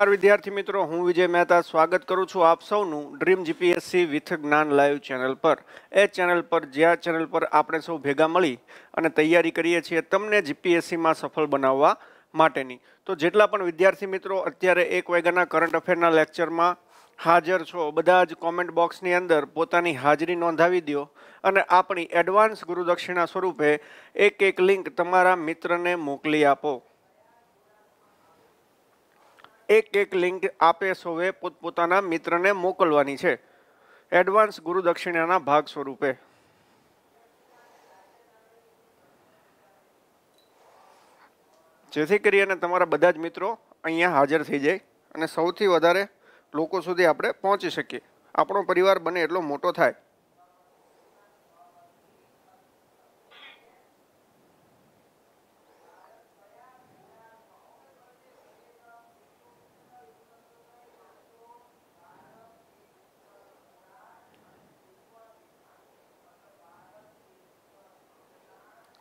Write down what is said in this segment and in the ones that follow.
નમસ્કાર વિદ્યાર્થી મિત્રો હું વિજય મહેતા સ્વાગત કરું છું આપ સૌનું dream GPSC with Gyan live channel પર એ ચેનલ પર જે આ ચેનલ પર આપણે સૌ ભેગા મળી અને તૈયારી કરીએ છીએ તમને જીપીએસસીમાં સફળ બનાવવા માટેની તો જેટલા પણ વિદ્યાર્થી મિત્રો અત્યારે એક વાગ્યાના કરંટ અફેરના લેક્ચરમાં હાજર છો બધા જ કોમેન્ટ બોક્સની અંદર પોતાની હાજરી નોંધાવી દો અને આપણી એડવાન્સ ગુરુદક્ષિણા સ્વરૂપે એક એક લિંક તમારા મિત્રને મોકલી આપો એક એક લિંક આપે સૌએ પોતપોતાના મિત્રને મોકલવાની છે એડવાન્સ ગુરુદક્ષિણાના ભાગ સ્વરૂપે જેથી કરી અને તમારા બધા જ મિત્રો અહીંયા હાજર થઈ જાય અને સૌથી વધારે લોકો સુધી આપણે પહોંચી શકીએ આપણો પરિવાર બને એટલો મોટો થાય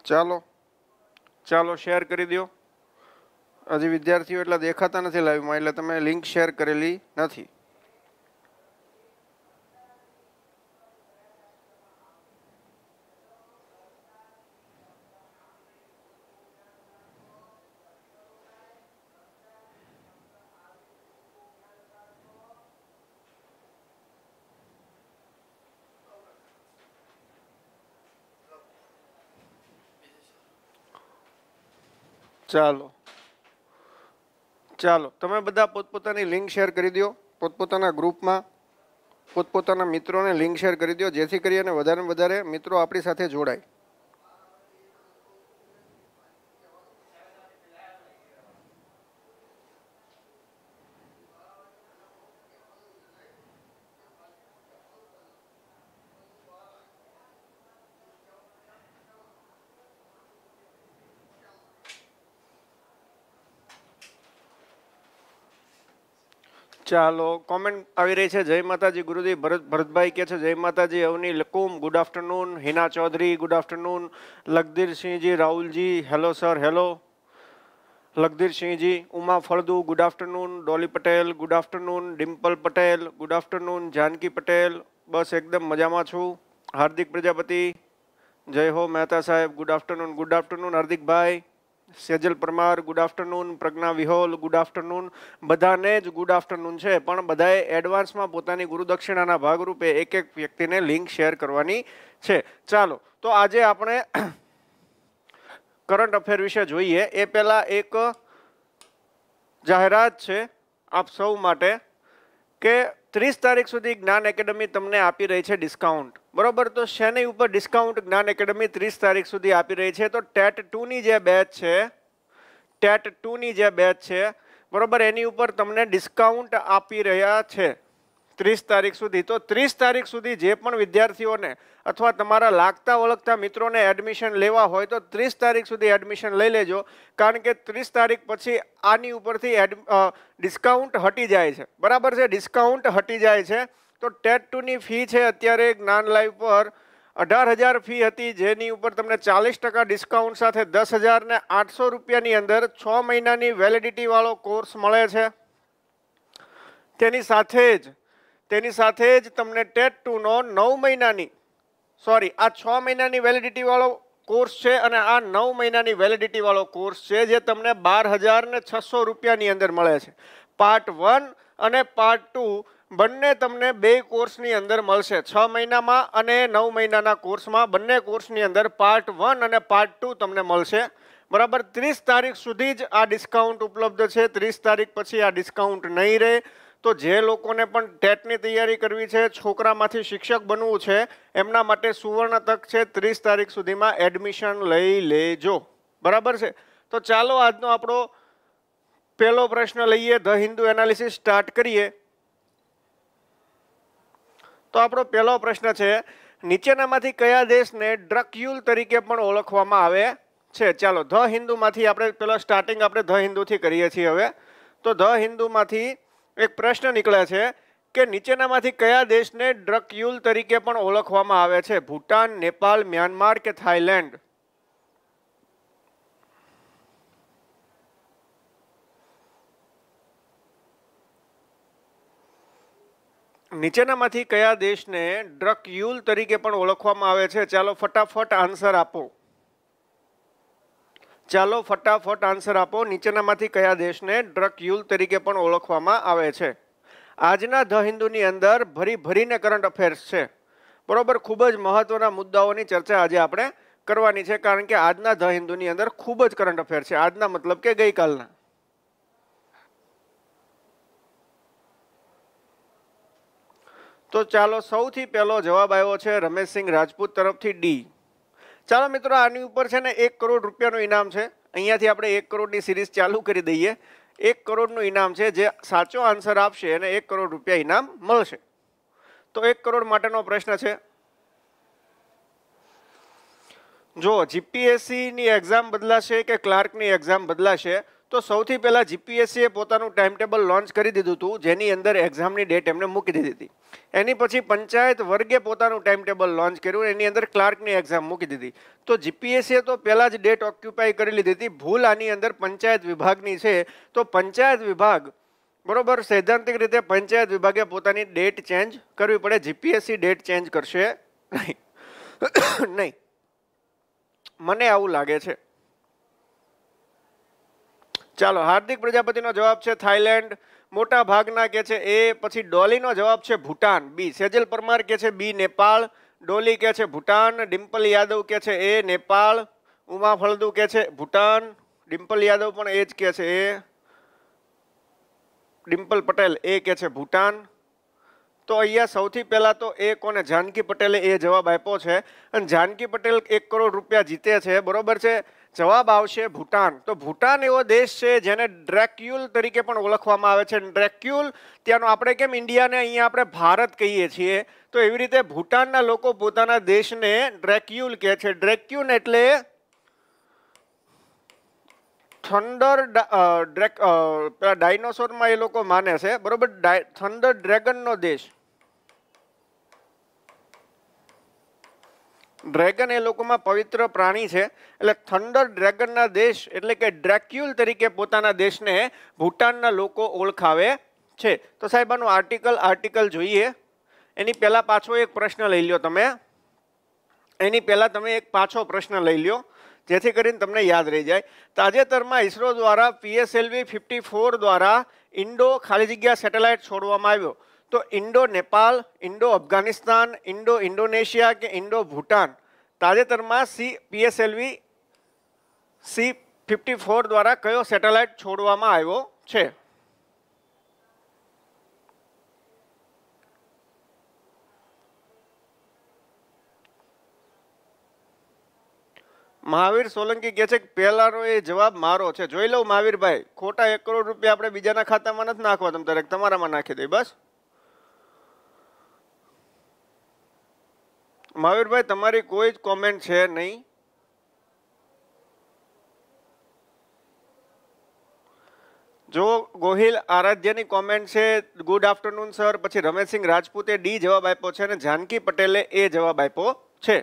ચાલો ચાલો શેર કરી દો હજી વિદ્યાર્થીઓ એટલા દેખાતા નથી લાઈવમાં એટલે તમે લિંક શેર કરેલી નથી ચાલો ચાલો તમે બધા પોતપોતાની લિંક શેર કરી દો પોતપોતાના ગ્રુપમાં પોતપોતાના મિત્રોને લિંક શેર કરી દો જેથી કરીને વધારે વધારે મિત્રો આપણી સાથે જોડાય ચાલો કોમેન્ટ આવી રહી છે જય માતાજી ગુરુદેવ ભરત ભરતભાઈ કહે છે જય માતાજી Avani Lakum good afternoon Hina Chaudhary good afternoon લખધીરસિંહજી રાહુલજી હેલો સર હેલો લખધીરસિંહજી Uma Faldu good afternoon Dolly Patel good afternoon Dimple Patel good afternoon Janki Patel બસ એકદમ મજામાં છું હાર્દિક પ્રજાપતિ જય હો મહેતા સાહેબ ગુડ આફ્ટરનૂન ગુડ આફ્ટરનૂન હાર્દિકભાઈ Sejal Parmar good afternoon Pragna Vihol good afternoon બધાને જ ગુડ આફ્ટરનૂન છે પણ બધાએ એડવાન્સમાં પોતાની ગુરુદક્ષિણાના ભાગરૂપે એક એક વ્યક્તિને લિંક શેર કરવાની છે ચાલો તો આજે આપણે કરંટ અફેર વિશે જોઈએ એ પહેલાં એક જાહેરાત છે આપ સૌ માટે કે ત્રીસ તારીખ સુધી જ્ઞાન એકેડમી તમને આપી રહી છે ડિસ્કાઉન્ટ બરોબર તો શેની ઉપર ડિસ્કાઉન્ટ જ્ઞાન એકેડમી ત્રીસ તારીખ સુધી આપી રહી છે તો ટેટ ટુની જે બેચ છે ટેટ ટુની જે બેચ છે બરોબર એની ઉપર તમને ડિસ્કાઉન્ટ આપી રહ્યા છે ત્રીસ તારીખ સુધી તો ત્રીસ તારીખ સુધી જે પણ વિદ્યાર્થીઓને અથવા તમારા લાગતા ઓળખતા મિત્રોને એડમિશન લેવા હોય તો ત્રીસ તારીખ સુધી એડમિશન લઈ લેજો કારણ કે ત્રીસ તારીખ પછી આની ઉપરથી એડ ડિસ્કાઉન્ટ હટી જાય છે બરાબર છે ડિસ્કાઉન્ટ હટી જાય છે તો ટેટ ટુની ફી છે અત્યારે જ્ઞાન લાઈવ પર અઢાર હજાર ફી હતી જેની ઉપર તમને ચાલીસ ટકા ડિસ્કાઉન્ટ સાથે દસ હજારને આઠસો રૂપિયાની અંદર છ મહિનાની વેલિડિટીવાળો કોર્સ મળે છે તેની સાથે જ તેની સાથે જ તમને ટેટ ટુનો નવ મહિનાની સોરી આ છ મહિનાની વેલિડિટીવાળો કોર્સ છે અને આ નવ મહિનાની વેલિડિટીવાળો કોર્સ છે જે તમને બાર હજાર ને છસો રૂપિયાની અંદર મળે છે પાર્ટ વન અને પાર્ટ ટુ બંને તમને બે કોર્સની અંદર મળશે છ મહિનામાં અને નવ મહિનાના કોર્સમાં બંને કોર્સની અંદર પાર્ટ વન અને પાર્ટ ટુ તમને મળશે બરાબર ત્રીસ તારીખ સુધી જ આ ડિસ્કાઉન્ટ ઉપલબ્ધ છે ત્રીસ તારીખ પછી આ ડિસ્કાઉન્ટ નહીં રહે તો જે લોકોને પણ ટેટની તૈયારી કરવી છે છોકરામાંથી શિક્ષક બનવું છે એમના માટે સુવર્ણ તક છે ત્રીસ તારીખ સુધીમાં એડમિશન લઈ લેજો બરાબર છે તો ચાલો આજનો આપણો પહેલો પ્રશ્ન લઈએ ધ હિન્દુ એનાલિસિસ સ્ટાર્ટ કરીએ તો આપણો પહેલો પ્રશ્ન છે નીચેનામાંથી કયા દેશને ડ્રક્યુલ તરીકે પણ ઓળખવામાં આવે છે ચાલો ધ હિન્દુમાંથી આપણે પેલો સ્ટાર્ટિંગ આપણે ધ હિન્દુથી કરીએ છીએ હવે તો ધ હિન્દુમાંથી એક પ્રશ્ન નીકળ્યા છે કે નીચેનામાંથી કયા દેશને ડ્રકયુલ તરીકે પણ ઓળખવામાં આવે છે ભૂટાન નેપાલ મ્યાનમાર કે થાઈલેન્ડ નીચેનામાંથી કયા દેશને ડ્રકયુલ તરીકે પણ ઓળખવામાં આવે છે ચાલો ફટાફટ આન્સર આપો ચાલો ફટાફટ આન્સર આપો નીચેનામાંથી કયા દેશને ડ્રગ યુલ તરીકે પણ ઓળખવામાં આવે છે આજના ધ હિન્દુની અંદર ભરી ભરીને કરંટ અફેર્સ છે બરોબર ખૂબ જ મહત્ત્વના મુદ્દાઓની ચર્ચા આજે આપણે કરવાની છે કારણ કે આજના ધ હિન્દુની અંદર ખૂબ જ કરંટ અફેર છે આજના મતલબ કે ગઈકાલના તો ચાલો સૌથી પહેલો જવાબ આવ્યો છે રમેશસિંહ રાજપૂત તરફથી ડી ચાલો મિત્રો આની ઉપર છે ને એક કરોડ રૂપિયાનું ઇનામ છે અહીંયાથી આપણે એક કરોડની સિરીઝ ચાલુ કરી દઈએ એક કરોડનું ઇનામ છે જે સાચો આન્સર આપશે એને એક કરોડ રૂપિયા ઇનામ મળશે તો એક કરોડ માટેનો પ્રશ્ન છે જો જીપીએસસીની એક્ઝામ બદલાશે કે ક્લાર્કની એક્ઝામ બદલાશે તો સૌથી પહેલાં જીપીએસસીએ પોતાનું ટાઈમ ટેબલ લોન્ચ કરી દીધું હતું જેની અંદર એક્ઝામની ડેટ એમને મૂકી દીધી હતી એની પછી પંચાયત વર્ગે પોતાનું ટાઈમ ટેબલ લોન્ચ કર્યું એની અંદર ક્લાર્કની એક્ઝામ મૂકી દીધી તો જીપીએસસીએ તો પહેલાં જ ડેટ ઓક્યુપાઈ કરી લીધી હતી ભૂલ આની અંદર પંચાયત વિભાગની છે તો પંચાયત વિભાગ બરોબર સૈદ્ધાંતિક રીતે પંચાયત વિભાગે પોતાની ડેટ ચેન્જ કરવી પડે જીપીએસસી ડેટ ચેન્જ કરશે નહીં નહીં મને આવું લાગે છે ચાલો હાર્દિક પ્રજાપતિનો જવાબ છે થાઈલેન્ડ મોટા ભાગના કે છે એ પછી ડોલીનો જવાબ છે ભૂટાન બી સેજલ પરમાર કે છે બી નેપાળ ડોલી કે છે ભૂટાન ડિમ્પલ યાદવ કે છે એ નેપાળ ઉમા ફળદુ કે છે ભૂટાન ડિમ્પલ યાદવ પણ એ જ કે છે એ ડિમ્પલ પટેલ એ કે છે ભૂટાન તો અહીંયા સૌથી પહેલાં તો એ કોને જાનકી પટેલે એ જવાબ આપ્યો છે અને જાનકી પટેલ એક કરોડ રૂપિયા જીતે છે બરોબર છે જવાબ આવશે ભૂટાન તો ભૂટાન એવો દેશ છે જેને ડ્રેક્યુલ તરીકે પણ ઓળખવામાં આવે છે ડ્રેક્યુલ ત્યાંનો આપણે કેમ ઇન્ડિયાને અહીંયા આપણે ભારત કહીએ છીએ તો એવી રીતે ભૂટાનના લોકો પોતાના દેશને ડ્રેક્યુલ કહે છે ડ્રેક્યુન એટલે થંડર ડ્રેક ડાયનોસોરમાં એ લોકો માને છે બરોબર થંડર ડ્રેગનનો દેશ ડ્રેગન એ લોકોમાં પવિત્ર પ્રાણી છે એટલે થંડર ડ્રેગનના દેશ એટલે કે ડ્રેક્યુલ તરીકે પોતાના દેશને ભૂટાનના લોકો ઓળખાવે છે તો સાહેબ આનું આર્ટિકલ આર્ટિકલ જોઈએ એની પહેલાં પાછો એક પ્રશ્ન લઈ લો તમે એની પહેલાં તમે એક પાછો પ્રશ્ન લઈ લ્યો જેથી કરીને તમને યાદ રહી જાય તાજેતરમાં ઇસરો દ્વારા પીએસએલવી ફિફ્ટી ફોર દ્વારા ઇન્ડો ખાલી જગ્યા સેટેલાઇટ છોડવામાં આવ્યો તો Indo Nepal Indo Afghanistan Indo Indonesia કે ઇન્ડો ભૂટાન તાજેતરમાં C PSLV C fifty four દ્વારા કયો સેટેલાઇટ છોડવામાં આવ્યો છે મહાવીર સોલંકી કહે છે કે પહેલાનો એ જવાબ મારો છે જોઈ લઉં મહાવીરભાઈ ખોટા એક કરોડ રૂપિયા આપણે બીજાના ખાતામાં નથી નાખવા તમે દરેક તમારામાં નાખી દઈ બસ મહાવીરભાઈ તમારી કોઈ જ કોમેન્ટ છે નહીં જો ગોહિલ આરાધ્યની કોમેન્ટ છે ગુડ આફ્ટરનૂન સર પછી રમેશસિંહ રાજપૂતે ડી જવાબ આપ્યો છે અને જાનકી પટેલે એ જવાબ આપ્યો છે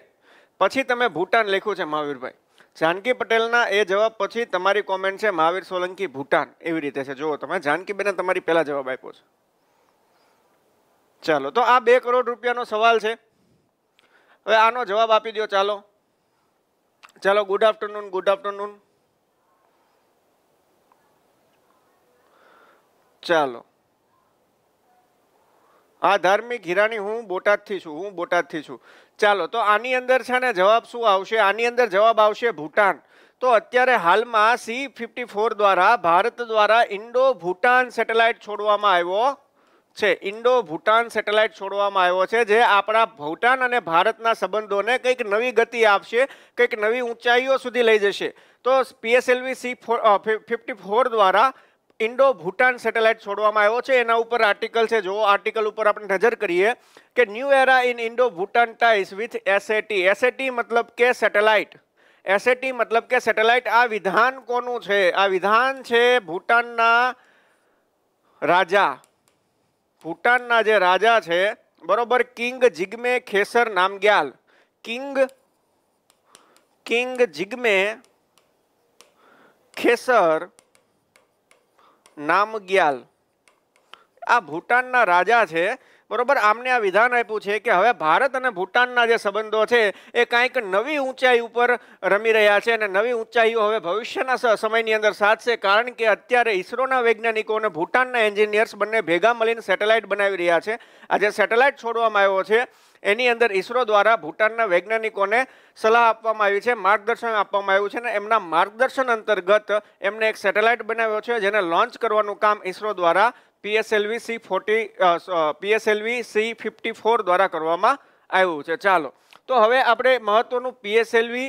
પછી તમે ભૂટાન લખ્યું છે મહાવીરભાઈ જાનકી પટેલના એ જવાબ પછી તમારી કોમેન્ટ છે મહાવીર સોલંકી ભૂટાન એવી રીતે છે જુઓ તમે જાનકીબેને તમારી પહેલાં જવાબ આપ્યો છે ચાલો તો આ બે કરોડ રૂપિયાનો સવાલ છે હવે આનો જવાબ આપી દો ચાલો ચાલો ગુડ આફ્ટરનૂન ગુડ આફ્ટરનૂન ચાલો આ ધાર્મિક હીરાની હું બોટાદથી છું હું બોટાદથી છું ચાલો તો આની અંદર છે ને જવાબ શું આવશે આની અંદર જવાબ આવશે ભૂટાન તો અત્યારે હાલમાં સી ફિફ્ટી ફોર દ્વારા ભારત દ્વારા ઇન્ડો ભૂટાન સેટેલાઇટ છોડવામાં આવ્યો છે ઇન્ડો ભૂટાન સેટેલાઇટ છોડવામાં આવ્યો છે જે આપણા ભૂટાન અને ભારતના સંબંધોને કંઈક નવી ગતિ આપશે કંઈક નવી ઊંચાઈઓ સુધી લઈ જશે તો PSLV C four fifty four દ્વારા ઇન્ડો ભૂટાન સેટેલાઇટ છોડવામાં આવ્યો છે એના ઉપર આર્ટિકલ છે જો આર્ટિકલ ઉપર આપણે નજર કરીએ કે new era in Indo Bhutan ties with SAT SAT મતલબ કે સેટેલાઇટ એસએટી મતલબ કે સેટેલાઇટ આ વિધાન કોનું છે આ વિધાન છે ભૂટાનના રાજા ભૂટાનના જે રાજા છે બરોબર king Jigme Khesar Namgyal king king Jigme Khesar Namgyal આ ભૂટાનના રાજા છે બરોબર આમને આ વિધાન આપ્યું છે કે હવે ભારત અને ભૂટાનના જે સંબંધો છે એ કાંઈક નવી ઊંચાઈ ઉપર રમી રહ્યા છે અને નવી ઊંચાઈઓ હવે ભવિષ્યના સમયની અંદર સાધશે કારણ કે અત્યારે ઇસરોના વૈજ્ઞાનિકો અને ભૂટાનના એન્જિનિયર્સ બંને ભેગા મળીને સેટેલાઇટ બનાવી રહ્યા છે આ જે સેટેલાઇટ છોડવામાં આવ્યો છે એની અંદર ઇસરો દ્વારા ભૂટાનના વૈજ્ઞાનિકોને સલાહ આપવામાં આવી છે માર્ગદર્શન આપવામાં આવ્યું છે અને એમના માર્ગદર્શન અંતર્ગત એમને એક સેટેલાઇટ બનાવ્યો છે જેને લોન્ચ કરવાનું કામ ઇસરો દ્વારા PSLV C forty PSLV C fifty four દ્વારા કરવામાં આવ્યું છે ચાલો તો હવે આપણે મહત્વનું પીએસએલવી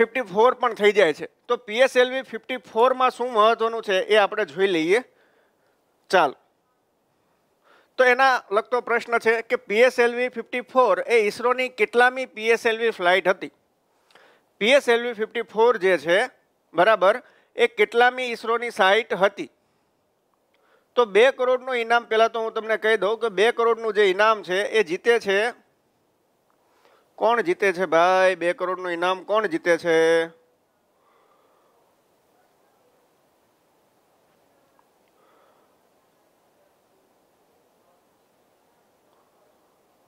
ફિફ્ટી ફોર પણ થઈ જાય છે તો પીએસએલવી ફિફ્ટી ફોરમાં શું મહત્વનું છે એ આપણે જોઈ લઈએ ચાલો તો એના લગતો પ્રશ્ન છે કે પીએસએલવી ફિફ્ટી ફોર એ ઇસરોની કેટલામી પીએસએલવી ફ્લાઇટ હતી પીએસએલવી ફિફ્ટી ફોર જે છે બરાબર એ કેટલામી ઇસરોની સાઇટ હતી તો બે કરોડનું ઇનામ પહેલાં તો હું તમને કહી દઉં કે બે કરોડનું જે ઇનામ છે એ જીતે છે કોણ જીતે છે ભાઈ બે કરોડનું ઇનામ કોણ જીતે છે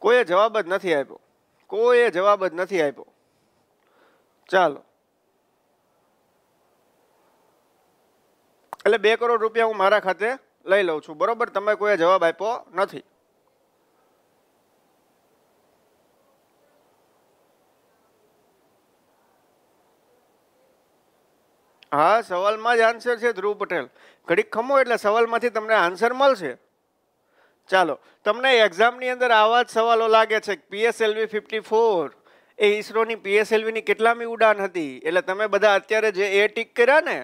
કોઈએ જવાબ જ નથી આપ્યો કોઈએ જવાબ જ નથી આપ્યો ચાલો એટલે બે કરોડ રૂપિયા હું મારા ખાતે લઈ લઉં છું બરોબર તમે કોઈ જવાબ આપ્યો નથી હા સવાલમાં જ આન્સર છે ધ્રુવ પટેલ ઘડીક ખમો એટલે સવાલમાંથી તમને આન્સર મળશે ચાલો તમને એક્ઝામની અંદર આવા જ સવાલો લાગે છે પીએસએલવી ફિફ્ટી ફોર એ ઈસરોની પીએસએલવીની કેટલામી ઉડાન હતી એટલે તમે બધા અત્યારે જે એ ટીક કર્યા ને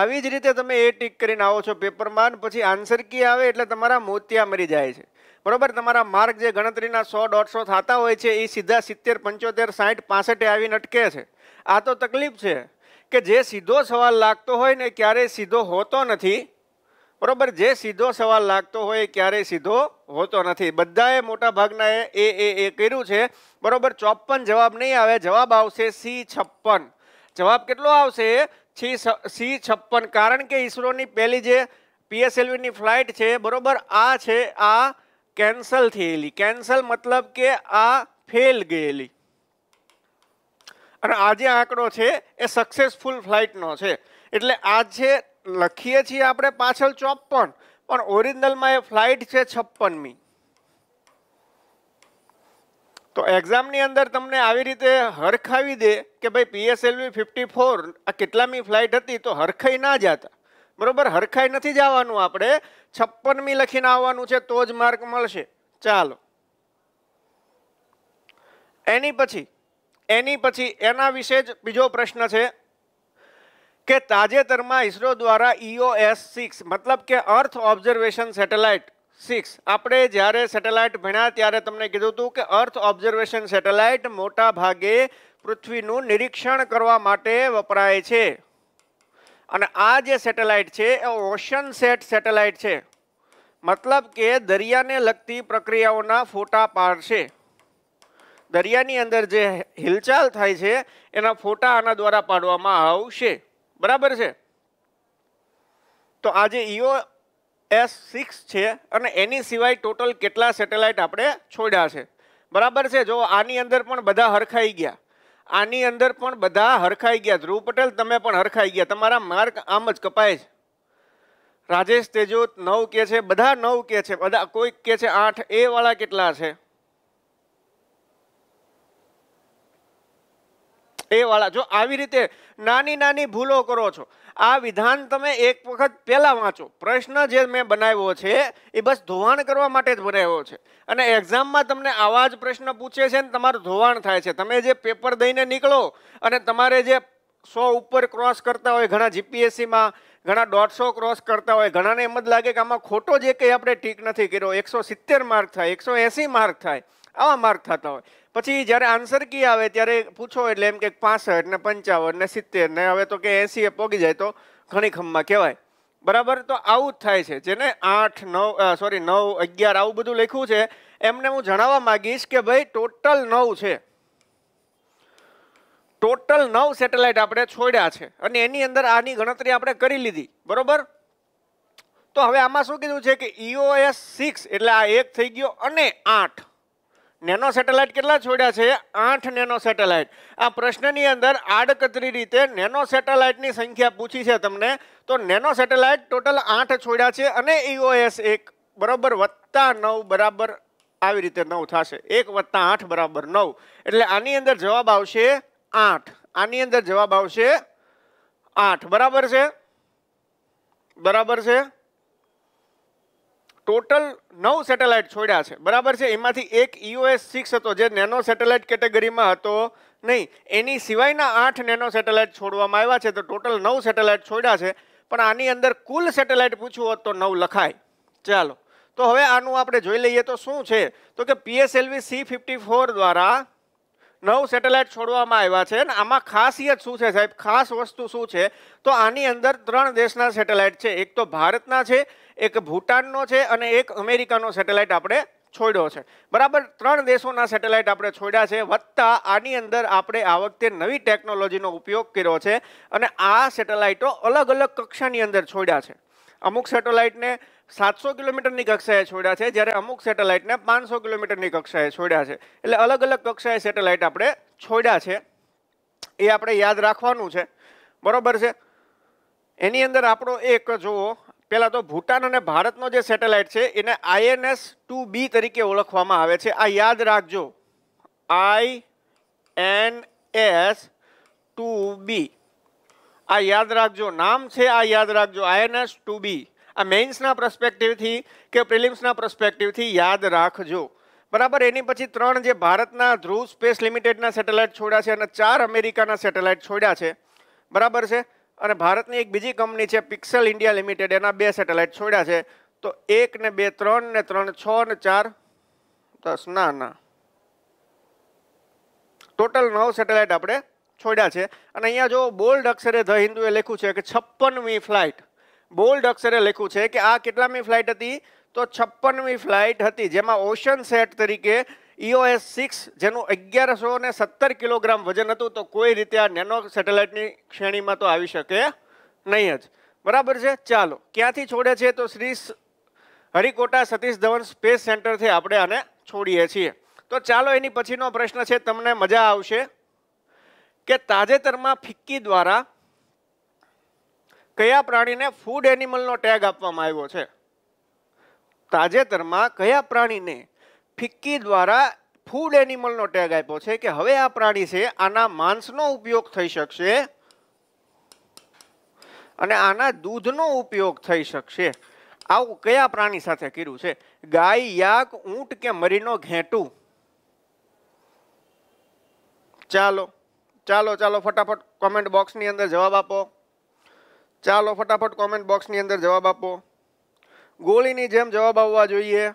આવી જ રીતે તમે એ ટીક કરીને આવો છો પેપરમાં પછી આન્સર કી આવે એટલે તમારા મોતિયા મરી જાય છે બરોબર તમારા માર્ક જે ગણતરીના સો દોઢસો થતા હોય છે એ સીધા સિત્તેર પંચોતેર સાઠ પાસઠે આવીને અટકે છે આ તો તકલીફ છે કે જે સીધો સવાલ લાગતો હોય ને ક્યારેય સીધો હોતો નથી બરોબર જે સીધો સવાલ લાગતો હોય એ ક્યારેય સીધો હોતો નથી બધાએ મોટા ભાગના એ એ કર્યું છે બરોબર ચોપન જવાબ નહીં આવે જવાબ આવશે સી છપ્પન જવાબ કેટલો આવશે સી સી છપ્પન કારણ કે ઈસરોની પહેલી જે પીએસએલવીની ફ્લાઇટ છે બરોબર આ છે આ કેન્સલ થયેલી કેન્સલ મતલબ કે આ ફેલ ગયેલી અને આ જે આંકડો છે એ સક્સેસફુલ ફ્લાઇટનો છે એટલે આ જે લખીએ છીએ આપણે પાછળ ચોપ્પન પણ ઓરિજિનલમાં એ ફ્લાઇટ છે છપ્પનમી તો એક્ઝામની અંદર તમને આવી રીતે હરખાવી દે કે ભાઈ પીએસએલવી ફિફ્ટી ફોર આ કેટલામી ફ્લાઇટ હતી તો હરખાઈ ના જતા બરાબર હરખાઈ નથી જવાનું આપણે છપ્પનમી લખીને આવવાનું છે તો જ માર્ક મળશે ચાલો એની પછી એની પછી એના વિશે જ બીજો પ્રશ્ન છે કે તાજેતરમાં ઇસરો દ્વારા ઈઓએસ e સિક્સ મતલબ કે અર્થ ઓબ્ઝર્વેશન સેટેલાઇટ સિક્સ આપણે જ્યારે સેટેલાઇટ ભણ્યા ત્યારે તમને કીધું હતું કે અર્થ ઓબ્ઝર્વેશન સેટેલાઇટ મોટા ભાગે પૃથ્વીનું નિરીક્ષણ કરવા માટે વપરાય છે અને આ જે સેટેલાઇટ છે એ ઓશન સેટ સેટેલાઇટ છે મતલબ કે દરિયાને લગતી પ્રક્રિયાઓના ફોટા પાડશે દરિયાની અંદર જે હિલચાલ થાય છે એના ફોટા આના દ્વારા પાડવામાં આવશે બરાબર છે તો આજે ઈઓ એસ સિક્સ છે અને એની સિવાય ટોટલ કેટલા સેટેલાઇટ આપણે છોડ્યા છે બરાબર છે જો આની અંદર પણ બધા હરખાઈ ગયા આની અંદર પણ બધા હરખાઈ ગયા ધ્રુવ પટેલ તમે પણ હરખાઈ ગયા તમારા માર્ક આમ જ કપાય છે રાજેશ તેજોત નવ કે છે બધા નવ કે છે બધા કોઈક કે છે આઠ એ વાળા કેટલા છે એ વાળા જો આવી રીતે નાની નાની ભૂલો કરો છો આ વિધાન તમે એક વખત પહેલાં વાંચો પ્રશ્ન જે મેં બનાવ્યો છે એ બસ ધોવાણ કરવા માટે જ બનાવ્યો છે અને એક્ઝામમાં તમને આવા જ પ્રશ્ન પૂછે છે ને તમારું ધોવાણ થાય છે તમે જે પેપર દઈને નીકળો અને તમારે જે સો ઉપર ક્રોસ કરતા હોય ઘણા જીપીએસસીમાં ઘણા દોઢસો ક્રોસ કરતા હોય ઘણાને એમ જ લાગે કે આમાં ખોટો જે કંઈ આપણે ટીક નથી કર્યો એકસો સિત્તેર માર્ક થાય એકસો એંસી માર્ક થાય આવા માર્ક થતા હોય પછી જ્યારે આન્સર કી આવે ત્યારે પૂછો એટલે એમ કે પાસઠ ને પંચાવન ને સિત્તેર ને હવે તો કે એસી એ પોગી જાય તો ઘણી ખમમાં કહેવાય બરાબર તો આવું જ થાય છે જેને આઠ નવ સોરી નવ અગિયાર આવું બધું લખ્યું છે એમને હું જણાવવા માંગીશ કે ભાઈ ટોટલ નવ છે ટોટલ નવ સેટેલાઇટ આપણે છોડ્યા છે અને એની અંદર આની ગણતરી આપણે કરી લીધી બરોબર તો હવે આમાં શું કીધું છે કે ઈઓએસ e સિક્સ એટલે આ એક થઈ ગયો અને આઠ નેનો સેટેલાઇટ કેટલા છોડ્યા છે આઠ નેનો સેટેલાઇટ આ પ્રશ્નની અંદર આડકતરી રીતે નેનો સેટેલાઇટની સંખ્યા પૂછી છે તમને તો નેનો સેટેલાઇટ ટોટલ આઠ છોડ્યા છે અને ઈઓએસ e એક બરાબર વત્તા નવ બરાબર આવી રીતે નવ થશે એક વત્તા આઠ બરાબર નવ એટલે આની અંદર જવાબ આવશે આઠ આની અંદર જવાબ આવશે આઠ બરાબર છે બરાબર છે ટોટલ નવ સેટેલાઇટ છોડ્યા છે બરાબર છે એમાંથી એક ઇઓએસ e સિક્સ હતો જે નેનો સેટેલાઇટ કેટેગરીમાં હતો નહીં એની સિવાયના આઠ નેનો સેટેલાઇટ છોડવામાં આવ્યા છે તો ટોટલ નવ સેટેલાઇટ છોડ્યા છે પણ આની અંદર કુલ સેટેલાઇટ પૂછવું હોત તો નવ લખાય ચાલો તો હવે આનું આપણે જોઈ લઈએ તો શું છે તો કે પીએસએલવી સી ફિફ્ટી ફોર દ્વારા નવ સેટેલાઇટ છોડવામાં આવ્યા છે અને આમાં ખાસિયત શું છે સાહેબ ખાસ વસ્તુ શું છે તો આની અંદર ત્રણ દેશના સેટેલાઇટ છે એક તો ભારતના છે એક ભૂટાનનો છે અને એક અમેરિકાનો સેટેલાઇટ આપણે છોડ્યો છે બરાબર ત્રણ દેશોના સેટેલાઇટ આપણે છોડ્યા છે વત્તા આની અંદર આપણે આ વખતે નવી ટેકનોલોજીનો ઉપયોગ કર્યો છે અને આ સેટેલાઇટો અલગ અલગ કક્ષાની અંદર છોડ્યા છે અમુક સેટેલાઇટને સાતસો કિલોમીટરની કક્ષાએ છોડ્યા છે જ્યારે અમુક સેટેલાઇટને પાંચસો કિલોમીટરની કક્ષાએ છોડ્યા છે એટલે અલગ અલગ કક્ષાએ સેટેલાઇટ આપણે છોડ્યા છે એ આપણે યાદ રાખવાનું છે બરાબર છે એની અંદર આપણો એક જુઓ પહેલાં તો ભૂટાન અને ભારતનો જે સેટેલાઇટ છે એને આઈએનએસ ટુ બી તરીકે ઓળખવામાં આવે છે આ યાદ રાખજો I N S to be આ યાદ રાખજો નામ છે આ યાદ રાખજો આઈએનએસ ટુ બી આ મેઇન્સના પ્રસ્પેક્ટિવથી કે પ્રિલિમ્સના પ્રસ્પેક્ટિવથી યાદ રાખજો બરાબર એની પછી ત્રણ જે ભારતના ધ્રુવ સ્પેસ લિમિટેડના સેટેલાઇટ છોડ્યા છે અને ચાર અમેરિકાના સેટેલાઇટ છોડ્યા છે બરાબર છે અને ભારતની એક બીજી કંપની છે પિક્સેલ ઇન્ડિયા લિમિટેડ એના બે સેટેલાઇટ છોડ્યા છે તો એક ને બે ત્રણ ને ત્રણ છ ને ચાર દસ ના ના ટોટલ નવ સેટેલાઇટ આપણે છોડ્યા છે અને અહીંયા જો બોલ્ડ અક્ષરે ધ હિન્દુએ લખ્યું છે કે છપ્પનમી ફ્લાઇટ બોલ્ડ અક્ષરે લખ્યું છે કે આ કેટલામી ફ્લાઇટ હતી તો છપ્પનમી ફ્લાઇટ હતી જેમાં ઓશન સેટ તરીકે ઈઓએસ e સિક્સ જેનું અગિયારસો ને સત્તર કિલોગ્રામ વજન હતું તો કોઈ રીતે આ નેનો સેટેલાઇટની શ્રેણીમાં તો આવી શકે નહીં જ બરાબર છે ચાલો ક્યાંથી છોડે છે તો શ્રી હરિકોટા સતીશ ધવન સ્પેસ સેન્ટરથી આપણે આને છોડીએ છીએ તો ચાલો એની પછીનો પ્રશ્ન છે તમને મજા આવશે કે તાજેતરમાં ફિક્કી દ્વારા કયા પ્રાણીને ફૂડ એનિમલનો ટેગ આપવામાં આવ્યો છે તાજેતરમાં કયા પ્રાણીને ફિક્કી દ્વારા ફૂડ એનિમલનો ટેગ આપ્યો છે કે હવે આ પ્રાણી છે આના માંસનો ઉપયોગ થઈ શકશે અને આના દૂધનો ઉપયોગ થઈ શકશે આવું કયા પ્રાણી સાથે કર્યું છે ગાય યાક ઊંટ કે મરીનો ઘેટું ચાલો ચાલો ચાલો ફટાફટ કોમેન્ટ બોક્સની અંદર જવાબ આપો ચાલો ફટાફટ કોમેન્ટ બોક્સની અંદર જવાબ આપો ગોળીની જેમ જવાબ આવવા જોઈએ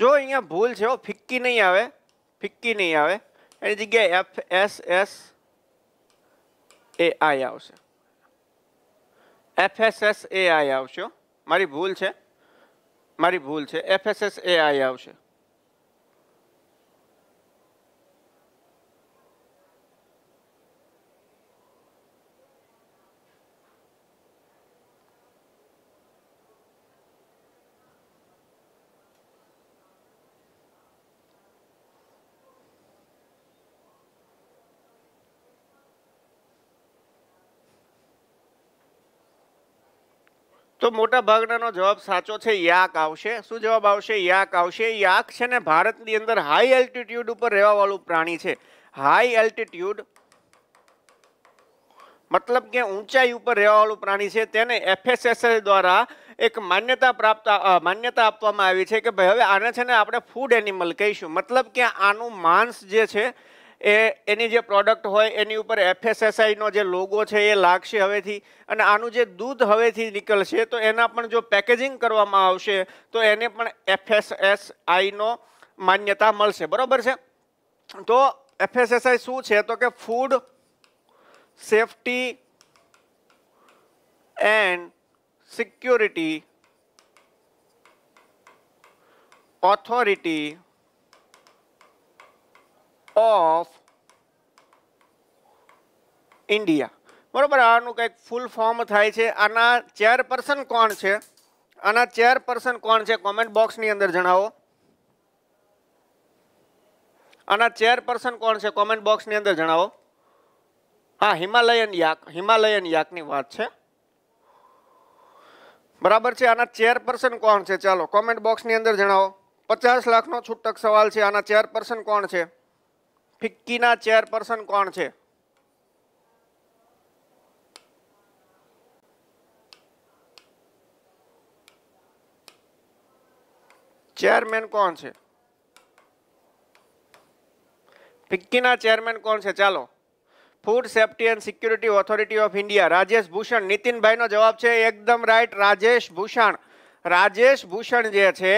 જો અહીંયા ભૂલ છે ઓ ફિક્કી નહીં આવે ફિક્કી નહીં આવે એની જગ્યાએ F S S A I આવશે F S S A I આવશે મારી ભૂલ છે મારી ભૂલ છે F S S A I આવશે તો મોટા ભાગનાનો જવાબ સાચો છે યાક આવશે શું જવાબ આવશે યાક આવશે યાક છે ને ભારતની અંદર હાઈ એલ્ટિટ્યૂડ ઉપર રહેવાવાળું પ્રાણી છે હાઈ એલ્ટિટ્યૂડ મતલબ કે ઊંચાઈ ઉપર રહેવાવાળું પ્રાણી છે તેને એફએસએસએલ દ્વારા એક માન્યતા પ્રાપ્ત માન્યતા આપવામાં આવી છે કે ભાઈ હવે આને છે ને આપણે ફૂડ એનિમલ કહીશું મતલબ કે આનું માંસ જે છે એ એની જે પ્રોડક્ટ હોય એની ઉપર એફએસએસઆઈનો જે લોગો છે એ લાગશે હવેથી અને આનું જે દૂધ હવેથી નીકળશે તો એના પણ જો પેકેજિંગ કરવામાં આવશે તો એને પણ એફએસએસઆઈનો માન્યતા મળશે બરાબર છે તો એફએસએસઆઈ શું છે તો કે food safety and security authority of India બરાબર આનું કંઈક ફૂલ ફોર્મ થાય છે આના ચેરપર્સન કોણ છે આના ચેરપર્સન કોણ છે કોમેન્ટ બોક્સની અંદર જણાવો આના ચેરપર્સન કોણ છે કોમેન્ટ બોક્સની અંદર જણાવો હા હિમાલયન યાક હિમાલયન યાકની વાત છે બરાબર છે આના ચેરપર્સન કોણ છે ચાલો કોમેન્ટ બોક્સની અંદર જણાવો પચાસ લાખનો છૂટક સવાલ છે આના ચેરપર્સન કોણ છે ફિક્કીના ચેરપર્સન કોણ છે ચેરમેન કોણ છે ફિક્કીના ચેરમેન કોણ છે ચાલો food safety and security authority of India Rajesh Bhushan નીતિનભાઈનો જવાબ છે એકદમ રાઈટ રાજેશ ભૂષણ રાજેશ ભૂષણ જે છે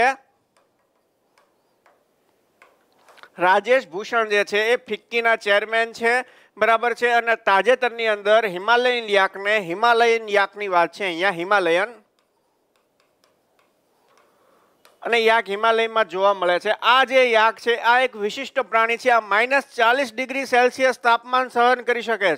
રાજેશ ભૂષણ જે છે એ ફિક્કીના ચેરમેન છે બરાબર છે અને તાજેતરની અંદર હિમાલયન યાકને હિમાલયન યાકની વાત છે અહીંયા હિમાલયન અને યાક હિમાલયમાં જોવા મળે છે આ જે યાક છે આ એક વિશિષ્ટ પ્રાણી છે આ માઇનસ ચાલીસ ડિગ્રી સેલ્સિયસ તાપમાન સહન કરી શકે છે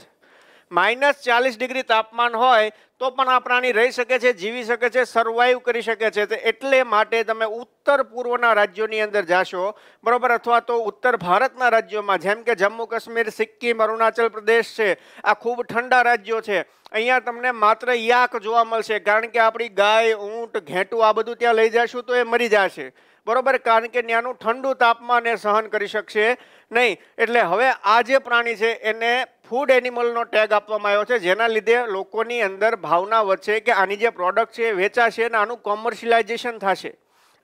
માઇનસ ચાલીસ ડિગ્રી તાપમાન હોય તો પણ આ પ્રાણી રહી શકે છે જીવી શકે છે સર્વાઈવ કરી શકે છે એટલે માટે તમે ઉત્તર પૂર્વના રાજ્યોની અંદર જાશો બરાબર અથવા તો ઉત્તર ભારતના રાજ્યોમાં જેમ કે જમ્મુ કાશ્મીર સિક્કિમ અરુણાચલ પ્રદેશ છે આ ખૂબ ઠંડા રાજ્યો છે અહીંયા તમને માત્ર યાક જોવા મળશે કારણ કે આપણી ગાય ઊંટ ઘેંટું આ બધું ત્યાં લઈ જશું તો એ મરી જશે બરોબર કારણ કે ત્યાંનું ઠંડુ તાપમાન એ સહન કરી શકશે નહીં એટલે હવે આ જે પ્રાણી છે એને ફૂડ એનિમલનો ટેગ આપવામાં આવ્યો છે જેના લીધે લોકોની અંદર ભાવના વધશે કે આની જે પ્રોડક્ટ છે એ વેચાશે અને આનું કોમર્શિયલાઇઝેશન થશે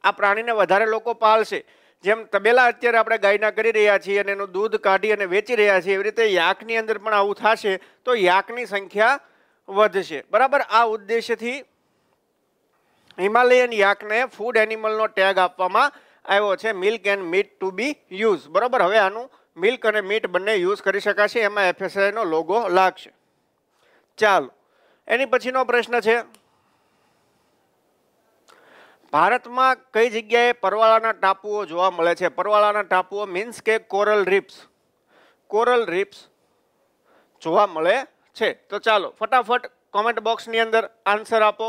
આ પ્રાણીને વધારે લોકો પાળશે જેમ તબેલા અત્યારે આપણે ગાયના કરી રહ્યા છીએ અને એનું દૂધ કાઢી અને વેચી રહ્યા છીએ એવી રીતે યાકની અંદર પણ આવું થશે તો યાકની સંખ્યા વધશે બરાબર આ ઉદ્દેશ્યથી હિમાલયન યાકને ફૂડ એનિમલનો ટેગ આપવામાં આવ્યો છે milk and meat to be use બરાબર હવે આનું મિલ્ક અને મીટ બંને યુઝ કરી શકાશે એમાં એફએસઆઈનો લોગો લાગશે ચાલો એની પછીનો પ્રશ્ન છે ભારતમાં કઈ જગ્યાએ પરવાળાના ટાપુઓ જોવા મળે છે પરવાળાના ટાપુઓ મીન્સ કે કોરલ રિપ્સ કોરલ રિપ્સ જોવા મળે છે તો ચાલો ફટાફટ કોમેન્ટ બોક્સની અંદર આન્સર આપો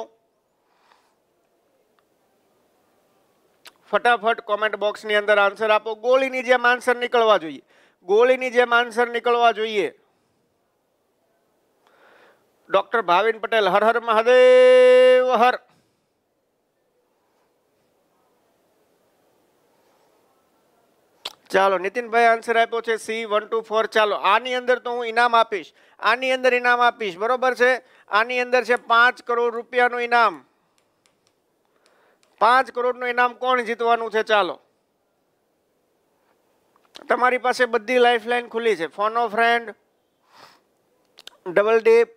ફટાફટ કોમેન્ટ બોક્સની અંદર આન્સર આપો ગોળીની જેમ આન્સર નીકળવા જોઈએ ગોળીની જેમ આન્સર નીકળવા જોઈએ ડોક્ટર ભાવિન પટેલ હર હર મહાદેવ હર ચાલો નીતિનભાઈ આન્સર આપ્યો છે સી વન ટુ ફોર ચાલો આની અંદર તો હું ઇનામ આપીશ આની અંદર ઇનામ આપીશ બરોબર છે આની અંદર છે પાંચ કરોડ રૂપિયાનું ઇનામ પાંચ કરોડનું ઇનામ કોણ જીતવાનું છે ચાલો તમારી પાસે બધી લાઇફલાઇન ખુલ્લી છે ફોનો ફ્રેન્ડ ડબલ ડીપ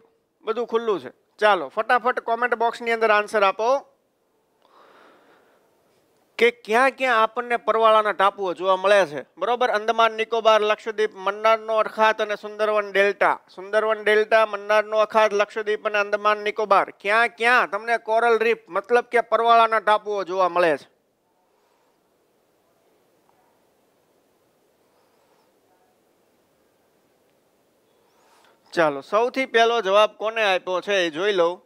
બધું ખુલ્લું છે ચાલો ફટાફટ કોમેન્ટ બોક્સની અંદર આન્સર આપો કે ક્યાં ક્યાં આપણને પરવાળાના ટાપુઓ જોવા મળે છે બરોબર અંદમાન નિકોબાર લક્ષદ્વીપ મન્નારનો અખાત અને સુંદરવન ડેલ્ટા સુંદરવન ડેલ્ટા મન્નારનો અખાત લક્ષદ્વીપ અને અંદમાન નિકોબાર ક્યાં ક્યાં તમને કોરલ રીફ મતલબ કે પરવાળાના ટાપુઓ જોવા મળે છે ચાલો સૌથી પહેલો જવાબ કોને આપ્યો છે એ જોઈ લઉં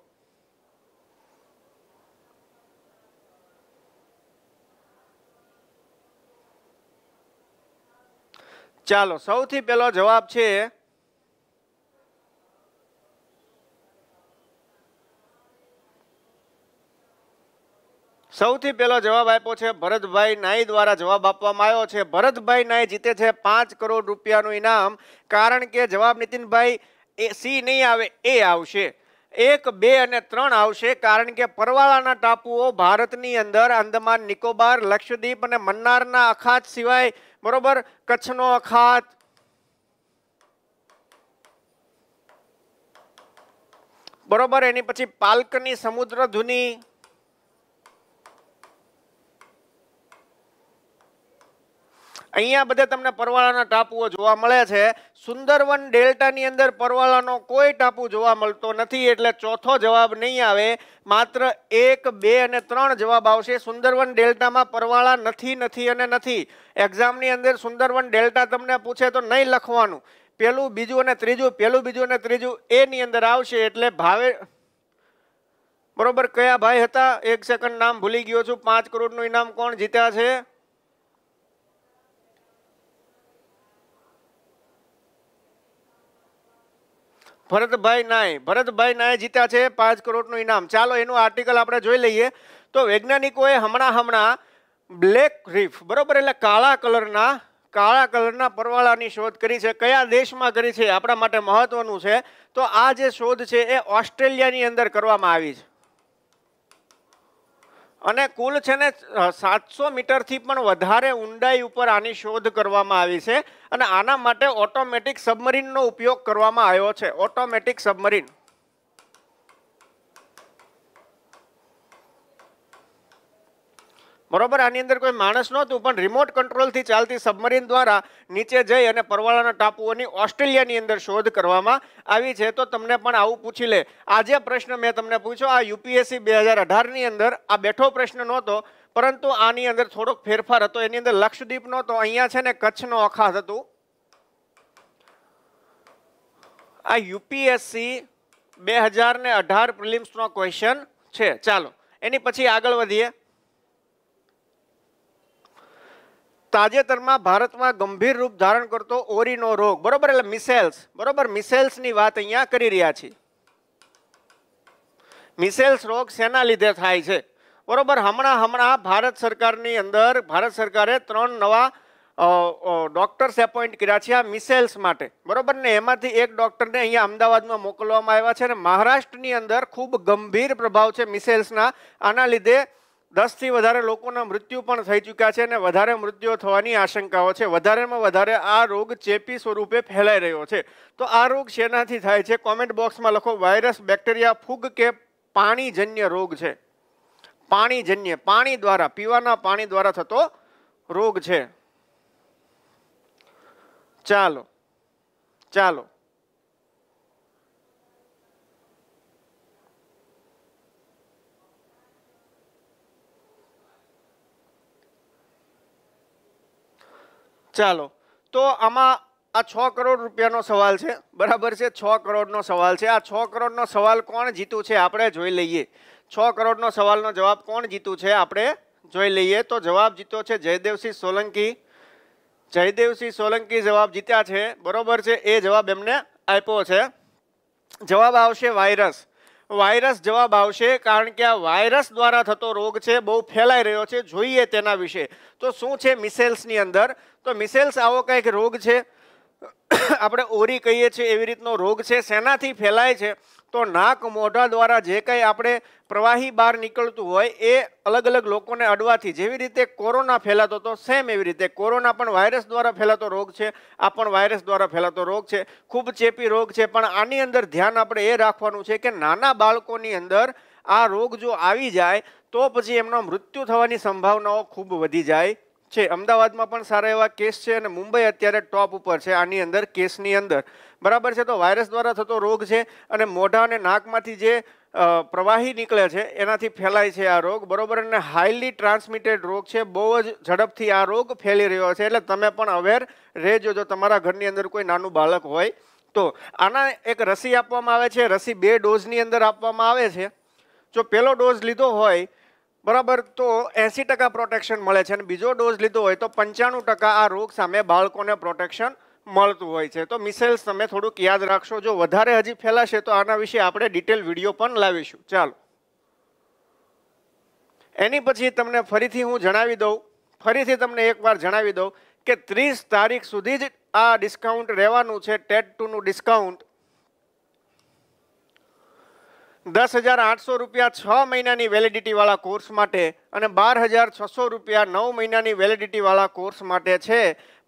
ચાલો સૌથી પહેલો જવાબ છે સૌથી પહેલો જવાબ આપ્યો છે ભરતભાઈ નાઈ દ્વારા જવાબ આપવામાં આવ્યો છે ભરતભાઈ નાઈ જીતે છે પાંચ કરોડ રૂપિયાનું ઇનામ કારણ કે જવાબ નીતિનભાઈ એ સી નહીં આવે એ આવશે એક બે અને ત્રણ આવશે કારણ કે પરવાળાના ટાપુઓ ભારતની અંદર અંદમાન નિકોબાર લક્ષદ્વીપ અને મન્નારના અખાત સિવાય બરોબર કચ્છનો અખાત બરોબર એની પછી પાલકની સમુદ્ર ધુની અહીંયા બધે તમને પરવાળાના ટાપુઓ જોવા મળે છે સુંદરવન ડેલ્ટાની અંદર પરવાળાનો કોઈ ટાપુ જોવા મળતો નથી એટલે ચોથો જવાબ નહીં આવે માત્ર એક બે અને ત્રણ જવાબ આવશે સુંદરવન ડેલ્ટામાં પરવાળા નથી નથી અને નથી એક્ઝામની અંદર સુંદરવન ડેલ્ટા તમને પૂછે તો નહીં લખવાનું પહેલું બીજું અને ત્રીજું પહેલું બીજું અને ત્રીજું એની અંદર આવશે એટલે ભાવે બરોબર કયા ભાઈ હતા એક સેકન્ડ નામ ભૂલી ગયો છું પાંચ કરોડનું ઇનામ કોણ જીત્યા છે ભરતભાઈ નાય ભરતભાઈ નાય જીત્યા છે પાંચ કરોડનું ઇનામ ચાલો એનું આર્ટિકલ આપણે જોઈ લઈએ તો વૈજ્ઞાનિકોએ હમણાં હમણાં બ્લેક રીફ બરોબર એટલે કાળા કલરના કાળા કલરના પરવાળાની શોધ કરી છે કયા દેશમાં કરી છે આપણા માટે મહત્વનું છે તો આ જે શોધ છે એ ઓસ્ટ્રેલિયાની અંદર કરવામાં આવી છે અને કુલ છે ને સાતસો મીટરથી પણ વધારે ઊંડાઈ ઉપર આની શોધ કરવામાં આવી છે અને આના માટે ઓટોમેટિક સબમરીનનો ઉપયોગ કરવામાં આવ્યો છે ઓટોમેટિક સબમરીન બરોબર આની અંદર કોઈ માણસ નહોતું પણ રિમોટ કંટ્રોલથી ચાલતી સબમરીન દ્વારા નીચે જઈ અને પરવાળાના ટાપુઓની ઓસ્ટ્રેલિયાની અંદર શોધ કરવામાં આવી છે તો તમને પણ આવું પૂછી લે આજે પ્રશ્ન મેં તમને પૂછ્યો આ યુપીએસસી બે હજાર અઢારની અંદર આ બેઠો પ્રશ્ન નહોતો પરંતુ આની અંદર થોડોક ફેરફાર હતો એની અંદર લક્ષદ્વીપ નહોતો અહીંયા છે ને કચ્છનો અખાત હતું આ યુપીએસસી બે હજાર ને અઢાર પ્રિલિમ્સનો ક્વેશ્ચન છે ચાલો એની પછી આગળ વધીએ તાજેતરમાં ભારતમાં ગંભીર રૂપ ધારણ કરતો ઓરીનો રોગ બરોબર એટલે મિસેલ્સ બરોબર મિસેલ્સની વાત અહીંયા કરી રહ્યા છીએ મિસેલ્સ રોગ શેના લીધે થાય છે બરોબર હમણાં હમણાં ભારત સરકારની અંદર ભારત સરકારે ત્રણ નવા ડૉક્ટર્સ એપોઇન્ટ કર્યા છે આ મિસેલ્સ માટે બરાબર ને એમાંથી એક ડૉક્ટરને અહીંયા અમદાવાદમાં મોકલવામાં આવ્યા છે અને મહારાષ્ટ્રની અંદર ખૂબ ગંભીર પ્રભાવ છે મિસેલ્સના આના લીધે દસથી વધારે લોકોના મૃત્યુ પણ થઈ ચૂક્યા છે અને વધારે મૃત્યુઓ થવાની આશંકાઓ છે વધારેમાં વધારે આ રોગ ચેપી સ્વરૂપે ફેલાઈ રહ્યો છે તો આ રોગ શેનાથી થાય છે કોમેન્ટ બોક્સમાં લખો વાયરસ બેક્ટેરિયા ફૂગ કે પાણીજન્ય રોગ છે પાણીજન્ય પાણી દ્વારા પીવાના પાણી દ્વારા થતો રોગ છે ચાલો ચાલો ચાલો તો આમાં આ છ કરોડ રૂપિયાનો સવાલ છે બરાબર છે છ કરોડનો સવાલ છે આ છ કરોડનો સવાલ કોણ જીતું છે આપણે જોઈ લઈએ છ કરોડનો સવાલનો જવાબ કોણ જીતું છે આપણે જોઈ લઈએ તો જવાબ જીત્યો છે જયદેવસિંહ સોલંકી જયદેવસિંહ સોલંકી જવાબ જીત્યા છે બરોબર છે એ જવાબ એમને આપ્યો છે જવાબ આવશે વાયરસ વાયરસ જવાબ આવશે કારણ કે આ વાયરસ દ્વારા થતો રોગ છે બહુ ફેલાઈ રહ્યો છે જોઈએ તેના વિશે તો શું છે મિસેલ્સની અંદર તો મિસેલ્સ આવો કંઈક રોગ છે આપણે ઓરી કહીએ છીએ એવી રીતનો રોગ છે શેનાથી ફેલાય છે તો નાક મોઢા દ્વારા જે કંઈ આપણે પ્રવાહી બહાર નીકળતું હોય એ અલગ અલગ લોકોને અડવાથી જેવી રીતે કોરોના ફેલાતો હતો સેમ એવી રીતે કોરોના પણ વાયરસ દ્વારા ફેલાતો રોગ છે આ પણ વાયરસ દ્વારા ફેલાતો રોગ છે ખૂબ ચેપી રોગ છે પણ આની અંદર ધ્યાન આપણે એ રાખવાનું છે કે નાના બાળકોની અંદર આ રોગ જો આવી જાય તો પછી એમનો મૃત્યુ થવાની સંભાવનાઓ ખૂબ વધી જાય છે અમદાવાદમાં પણ સારા એવા કેસ છે અને મુંબઈ અત્યારે ટોપ ઉપર છે આની અંદર કેસની અંદર બરાબર છે તો વાયરસ દ્વારા થતો રોગ છે અને મોઢા અને નાકમાંથી જે પ્રવાહી નીકળે છે એનાથી ફેલાય છે આ રોગ બરોબર અને હાઈલી ટ્રાન્સમિટેડ રોગ છે બહુ જ ઝડપથી આ રોગ ફેલી રહ્યો છે એટલે તમે પણ અવેર રહેજો જો તમારા ઘરની અંદર કોઈ નાનું બાળક હોય તો આના એક રસી આપવામાં આવે છે રસી બે ડોઝની અંદર આપવામાં આવે છે જો પહેલો ડોઝ લીધો હોય બરાબર તો એંસી ટકા પ્રોટેક્શન મળે છે અને બીજો ડોઝ લીધો હોય તો પંચાણું ટકા આ રોગ સામે બાળકોને પ્રોટેક્શન મળતું હોય છે તો મિસેલ્સ તમે થોડુંક યાદ રાખશો જો વધારે હજી ફેલાશે તો આના વિશે આપણે ડિટેલ વિડીયો પણ લાવીશું ચાલો એની પછી તમને ફરીથી હું જણાવી દઉં ફરીથી તમને એકવાર જણાવી દઉં કે ત્રીસ તારીખ સુધી જ આ ડિસ્કાઉન્ટ રહેવાનું છે ટેટ ટુનું ડિસ્કાઉન્ટ દસ હજાર આઠસો રૂપિયા છ મહિનાની વેલિડિટીવાળા કોર્સ માટે અને બાર હજાર છસો રૂપિયા નવ મહિનાની વેલિડિટીવાળા કોર્સ માટે છે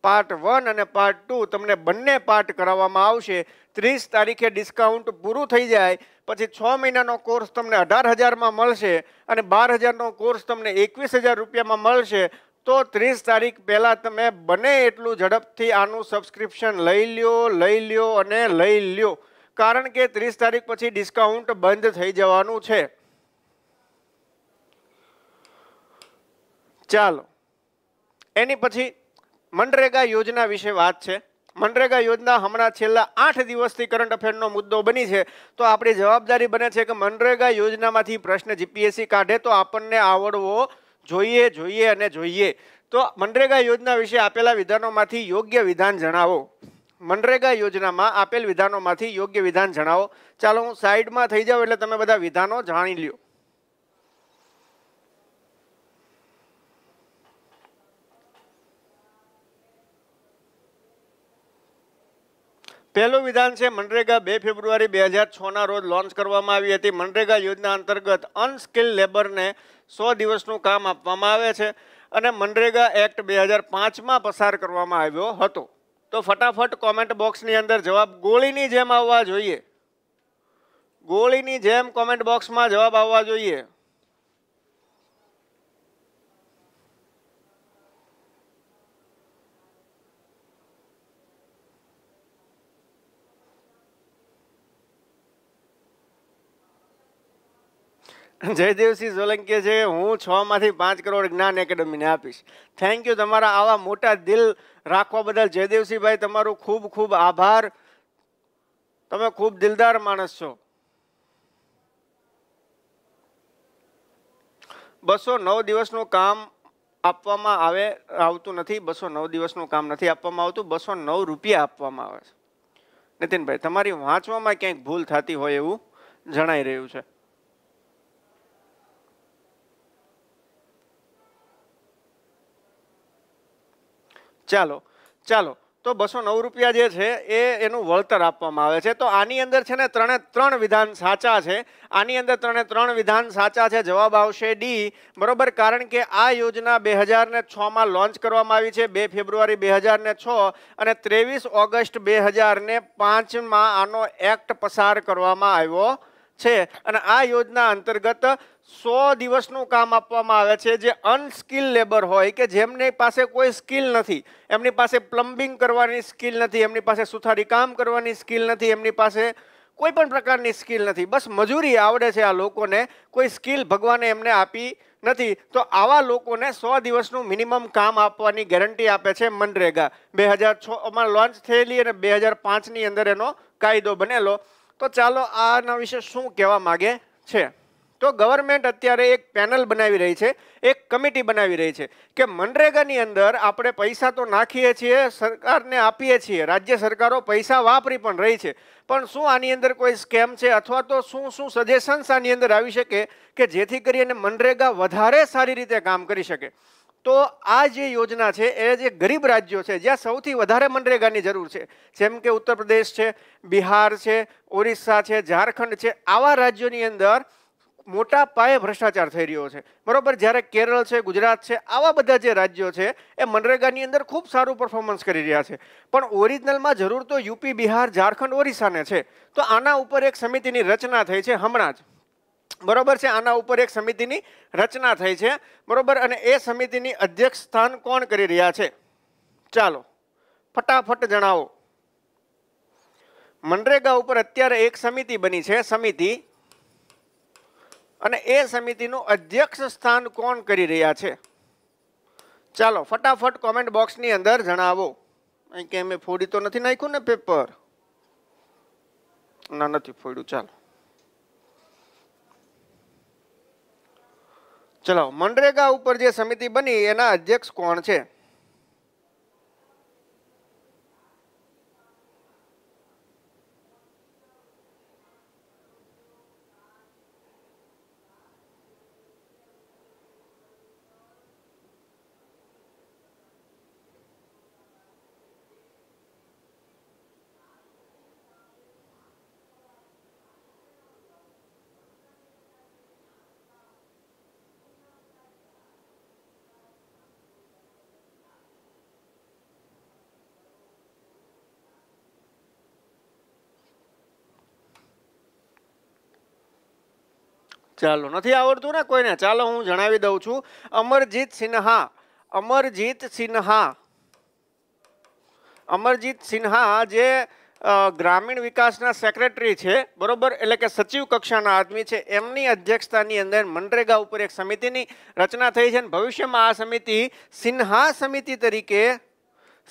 પાર્ટ વન અને પાર્ટ ટુ તમને બંને પાર્ટ કરાવવામાં આવશે ત્રીસ તારીખે ડિસ્કાઉન્ટ પૂરું થઈ જાય પછી છ મહિનાનો કોર્સ તમને અઢાર હજારમાં મળશે અને બાર હજારનો કોર્સ તમને એકવીસ હજાર રૂપિયામાં મળશે તો ત્રીસ તારીખ પહેલાં તમે બને એટલું ઝડપથી આનું સબસ્ક્રિપ્શન લઈ લ્યો લઈ લ્યો અને લઈ લ્યો કારણ કે ત્રીસ તારીખ પછી ડિસ્કાઉન્ટ બંધ થઈ જવાનું છે ચાલો એની પછી મનરેગા યોજના વિશે વાત છે મનરેગા યોજના હમણાં છેલ્લા આઠ દિવસથી કરંટ અફેરનો મુદ્દો બની છે તો આપણી જવાબદારી બને છે કે મનરેગા યોજનામાંથી પ્રશ્ન જીપીએસસી કાઢે તો આપણને આવડવો જોઈએ જોઈએ અને જોઈએ તો મનરેગા યોજના વિશે આપેલા વિધાનોમાંથી યોગ્ય વિધાન જણાવો મનરેગા યોજનામાં આપેલ વિધાનોમાંથી યોગ્ય વિધાન જણાવો ચાલો હું સાઈડમાં થઈ જાઉં એટલે તમે બધા વિધાનો જાણી લ્યો પહેલું વિધાન છે મનરેગા બે ફેબ્રુઆરી બે હજાર છના રોજ લોન્ચ કરવામાં આવી હતી મનરેગા યોજના અંતર્ગત અનસ્કિલ લેબરને સો દિવસનું કામ આપવામાં આવે છે અને મનરેગા એક્ટ બે હજાર પાંચમાં પસાર કરવામાં આવ્યો હતો તો ફટાફટ કોમેન્ટ બોક્સની અંદર જવાબ ગોળીની જેમ આવવા જોઈએ ગોળીની જેમ કોમેન્ટ બોક્સમાં જવાબ આવવા જોઈએ જયદેવસિંહ સોલંકી છે હું છ માંથી પાંચ કરોડ જ્ઞાન એકેડમીને આપીશ થેન્ક યુ તમારા આવા મોટા દિલ રાખવા બદલ જયદેવસિંહભાઈ તમારો ખૂબ ખૂબ આભાર તમે ખૂબ દિલદાર માણસ છો બસો નવ દિવસનું કામ આપવામાં આવે આવતું નથી બસો નવ દિવસનું કામ નથી આપવામાં આવતું બસો નવ રૂપિયા આપવામાં આવે છે નીતિનભાઈ તમારી વાંચવામાં ક્યાંક ભૂલ થતી હોય એવું જણાઈ રહ્યું છે ચાલો ચાલો તો બસો નવ રૂપિયા જે છે એ એનું વળતર આપવામાં આવે છે તો આની અંદર છે ને ત્રણે ત્રણ વિધાન સાચા છે આની અંદર ત્રણે ત્રણ વિધાન સાચા છે જવાબ આવશે ડી બરોબર કારણ કે આ યોજના બે હજારને છમાં લોન્ચ કરવામાં આવી છે બે ફેબ્રુઆરી બે હજારને છ અને ત્રેવીસ ઓગસ્ટ બે હજારને પાંચમાં આનો એક્ટ પસાર કરવામાં આવ્યો છે અને આ યોજના અંતર્ગત સો દિવસનું કામ આપવામાં આવે છે જે અનસ્કિલ લેબર હોય કે જેમની પાસે કોઈ સ્કિલ નથી એમની પાસે પ્લમ્બિંગ કરવાની સ્કિલ નથી એમની પાસે સુથારી કામ કરવાની સ્કિલ નથી એમની પાસે કોઈ પણ પ્રકારની સ્કિલ નથી બસ મજૂરી આવડે છે આ લોકોને કોઈ સ્કિલ ભગવાને એમને આપી નથી તો આવા લોકોને સો દિવસનું મિનિમમ કામ આપવાની ગેરંટી આપે છે મનરેગા બે હજાર છમાં લોન્ચ થયેલી અને બે હજાર પાંચની અંદર એનો કાયદો બનેલો તો ચાલો આના વિશે શું કહેવા માગે છે તો ગવર્મેન્ટ અત્યારે એક પેનલ બનાવી રહી છે એક કમિટી બનાવી રહી છે કે મનરેગાની અંદર આપણે પૈસા તો નાખીએ છીએ સરકારને આપીએ છીએ રાજ્ય સરકારો પૈસા વાપરી પણ રહી છે પણ શું આની અંદર કોઈ સ્કેમ છે અથવા તો શું શું સજેશન્સ આની અંદર આવી શકે કે જેથી કરીને મનરેગા વધારે સારી રીતે કામ કરી શકે તો આ જે યોજના છે એ જે ગરીબ રાજ્યો છે જ્યાં સૌથી વધારે મનરેગાની જરૂર છે જેમ કે ઉત્તર પ્રદેશ છે બિહાર છે ઓરિસ્સા છે ઝારખંડ છે આવા રાજ્યોની અંદર મોટા પાયે ભ્રષ્ટાચાર થઈ રહ્યો છે બરોબર જ્યારે કેરળ છે ગુજરાત છે આવા બધા જે રાજ્યો છે એ મનરેગાની અંદર ખૂબ સારું પરફોર્મન્સ કરી રહ્યા છે પણ ઓરિજિનલમાં જરૂર તો યુપી બિહાર ઝારખંડ ઓરિસ્સાને છે તો આના ઉપર એક સમિતિની રચના થઈ છે હમણાં જ બરોબર છે આના ઉપર એક સમિતિની રચના થઈ છે બરોબર અને એ સમિતિની અધ્યક્ષ સ્થાન કોણ કરી રહ્યા છે ચાલો ફટાફટ જણાવો મનરેગા ઉપર અત્યારે એક સમિતિ બની છે સમિતિ અને એ સમિતિનું અધ્યક્ષ સ્થાન કોણ કરી રહ્યા છે ચાલો ફટાફટ કોમેન્ટ બોક્સની અંદર જણાવો અહીં કે મેં ફોડી તો નથી નાખ્યું ને પેપર ના નથી ફોડ્યું ચાલો ચલો મનરેગા ઉપર જે સમિતિ બની એના અધ્યક્ષ કોણ છે ચાલો નથી આવડતું ને કોઈને ચાલો હું જણાવી દઉં છું અમરજીત સિન્હા અમરજીત સિન્હા અમરજીત સિન્હા જે ગ્રામીણ વિકાસના સેક્રેટરી છે બરોબર એટલે કે સચિવ કક્ષાના આદમી છે એમની અધ્યક્ષતાની અંદર મનરેગા ઉપર એક સમિતિની રચના થઈ છે અને ભવિષ્યમાં આ સમિતિ સિન્હા સમિતિ તરીકે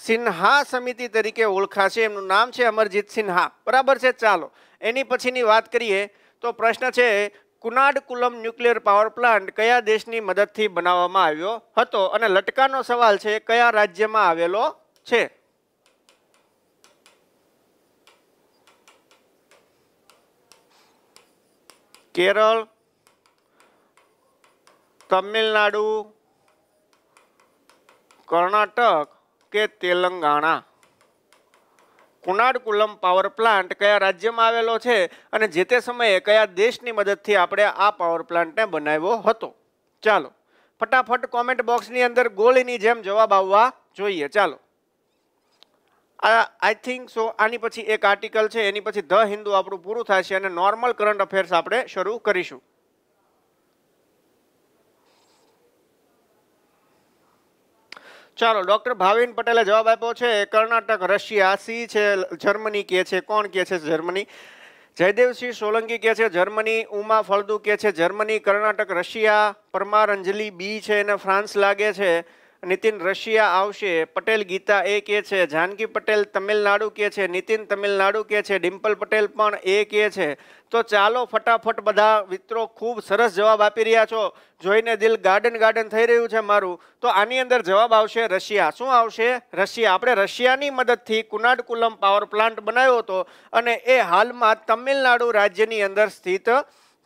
સિન્હા સમિતિ તરીકે ઓળખાશે એમનું નામ છે અમરજીત સિન્હા બરાબર છે ચાલો એની પછીની વાત કરીએ તો પ્રશ્ન છે કુનાડકુલમ ન્યુક્લિયર પાવર પ્લાન્ટ કયા દેશની મદદથી બનાવવામાં આવ્યો હતો અને લટકાનો સવાલ છે કયા રાજ્યમાં આવેલો છે કેરળ તમિલનાડુ કર્ણાટક કે તેલંગાણા કુનાડકુલમ પાવર પ્લાન્ટ કયા રાજ્યમાં આવેલો છે અને જે તે સમયે કયા દેશની મદદથી આપણે આ પાવર પ્લાન્ટને બનાવ્યો હતો ચાલો ફટાફટ કોમેન્ટ બોક્સની અંદર ગોળીની જેમ જવાબ આવવા જોઈએ ચાલો આઈ થિંક સો આની પછી એક આર્ટિકલ છે એની પછી ધ હિન્દુ આપણું પૂરું થશે અને નોર્મલ કરંટ અફેર્સ આપણે શરૂ કરીશું ચાલો ડૉક્ટર ભાવિન પટેલે જવાબ આપ્યો છે કર્ણાટક રશિયા સી છે જર્મની કે છે કોણ કે છે જર્મની જયદેવસિંહ સોલંકી કે છે જર્મની ઉમા ફળદુ કે છે Germany Karnataka Russia Parmar Anjali B છે અને ફ્રાન્સ લાગે છે નીતિન રશિયા આવશે પટેલ ગીતા એ કે છે જાનકી પટેલ તમિલનાડુ કે છે નીતિન તમિલનાડુ કે છે ડિમ્પલ પટેલ પણ એ કે છે તો ચાલો ફટાફટ બધા મિત્રો ખૂબ સરસ જવાબ આપી રહ્યા છો જોઈને દિલ ગાર્ડન ગાર્ડન થઈ રહ્યું છે મારું તો આની અંદર જવાબ આવશે રશિયા શું આવશે રશિયા આપણે રશિયાની મદદથી કુનાડકુલમ પાવર પ્લાન્ટ બનાવ્યો હતો અને એ હાલમાં તમિલનાડુ રાજ્યની અંદર સ્થિત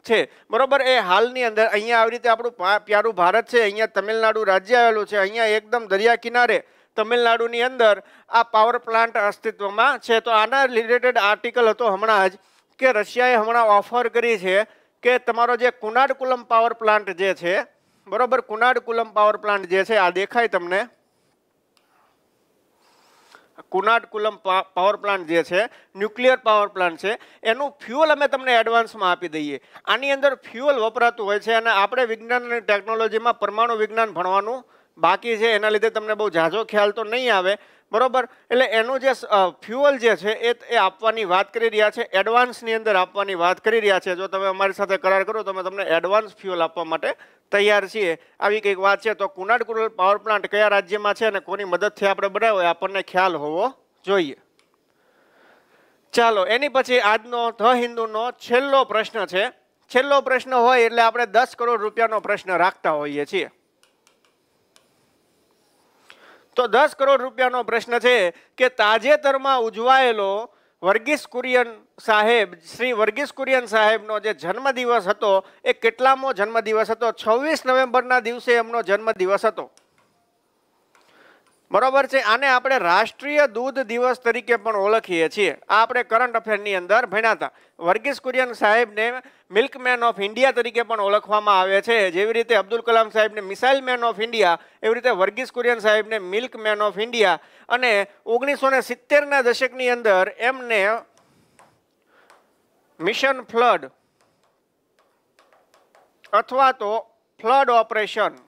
છે બરોબર એ હાલની અંદર અહીંયા આવી રીતે આપણું પ્યારું ભારત છે અહીંયા તમિલનાડુ રાજ્ય આવેલું છે અહીંયા એકદમ દરિયા કિનારે તમિલનાડુની અંદર આ પાવર પ્લાન્ટ અસ્તિત્વમાં છે તો આના રિલેટેડ આર્ટિકલ હતો હમણાં જ કે રશિયાએ હમણાં ઓફર કરી છે કે તમારો જે કુનાડકુલમ પાવર પ્લાન્ટ જે છે બરોબર કુનાડકુલમ પાવર પ્લાન્ટ જે છે આ દેખાય તમને કુનાટકુલમ પાવર પ્લાન્ટ જે છે ન્યુક્લિયર પાવર પ્લાન્ટ છે એનું ફ્યુઅલ અમે તમને એડવાન્સમાં આપી દઈએ આની અંદર ફ્યુઅલ વપરાતું હોય છે અને આપણે વિજ્ઞાન અને ટેકનોલોજીમાં પરમાણુ વિજ્ઞાન ભણવાનું બાકી છે એના લીધે તમને બહુ ઝાઝો ખ્યાલ તો નહીં આવે બરાબર એટલે એનું જે ફ્યુઅલ જે છે એ એ આપવાની વાત કરી રહ્યા છે એડવાન્સની અંદર આપવાની વાત કરી રહ્યા છે જો તમે અમારી સાથે કરાર કરો તો અમે તમને એડવાન્સ ફ્યુઅલ આપવા માટે તૈયાર છીએ આવી કંઈક વાત છે તો કુનાડ કુરલ પાવર પ્લાન્ટ કયા રાજ્યમાં છે અને કોની મદદથી આપણે બનાવ્યો આપણને ખ્યાલ હોવો જોઈએ ચાલો એની પછી આજનો ધ હિન્દુનો છેલ્લો પ્રશ્ન છે છેલ્લો પ્રશ્ન હોય એટલે આપણે દસ કરોડ રૂપિયાનો પ્રશ્ન રાખતા હોઈએ છીએ તો દસ કરોડ રૂપિયાનો પ્રશ્ન છે કે તાજેતરમાં ઉજવાયેલો વર્ગીસ કુરિયન સાહેબ શ્રી વર્ગીસ કુરિયન સાહેબનો જે જન્મદિવસ હતો એ કેટલામો જન્મદિવસ હતો છવ્વીસ નવેમ્બરના દિવસે એમનો જન્મદિવસ હતો બરોબર છે આને આપણે રાષ્ટ્રીય દૂધ દિવસ તરીકે પણ ઓળખીએ છીએ આ આપણે કરંટ અફેરની અંદર ભણ્યા વર્ગીસ કુરિયન સાહેબને મિલ્કમેન ઓફ ઇન્ડિયા તરીકે પણ ઓળખવામાં આવે છે જેવી રીતે અબ્દુલ કલામ સાહેબને મિસાઇલ મેન ઓફ ઇન્ડિયા એવી રીતે વર્ગીસ કુરિયન સાહેબને મિલ્કમેન ઓફ ઇન્ડિયા અને ઓગણીસો ને સિત્તેરના દશકની અંદર એમને મિશન ફ્લડ અથવા તો ફ્લડ ઓપરેશન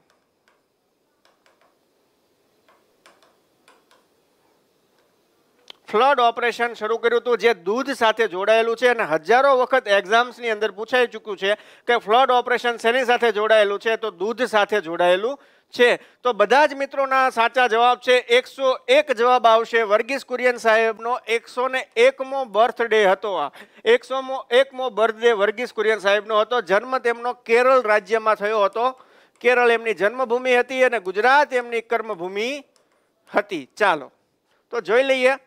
ફ્લડ ઓપરેશન શરૂ કર્યું હતું જે દૂધ સાથે જોડાયેલું છે અને હજારો વખત એક્ઝામ્સની અંદર પૂછાઈ ચૂક્યું છે કે ફ્લડ ઓપરેશન શેની સાથે જોડાયેલું છે તો દૂધ સાથે જોડાયેલું છે તો બધા જ મિત્રોના સાચા જવાબ છે એકસો એક જવાબ આવશે વર્ગીસ કુરિયન સાહેબનો એકસો ને એકમો બર્થડે હતો આ એકસોમો એકમો બર્થડે વર્ગીસ કુરિયન સાહેબનો હતો જન્મ તેમનો કેરળ રાજ્યમાં થયો હતો કેરળ એમની જન્મભૂમિ હતી અને ગુજરાત એમની કર્મભૂમિ હતી ચાલો તો જોઈ લઈએ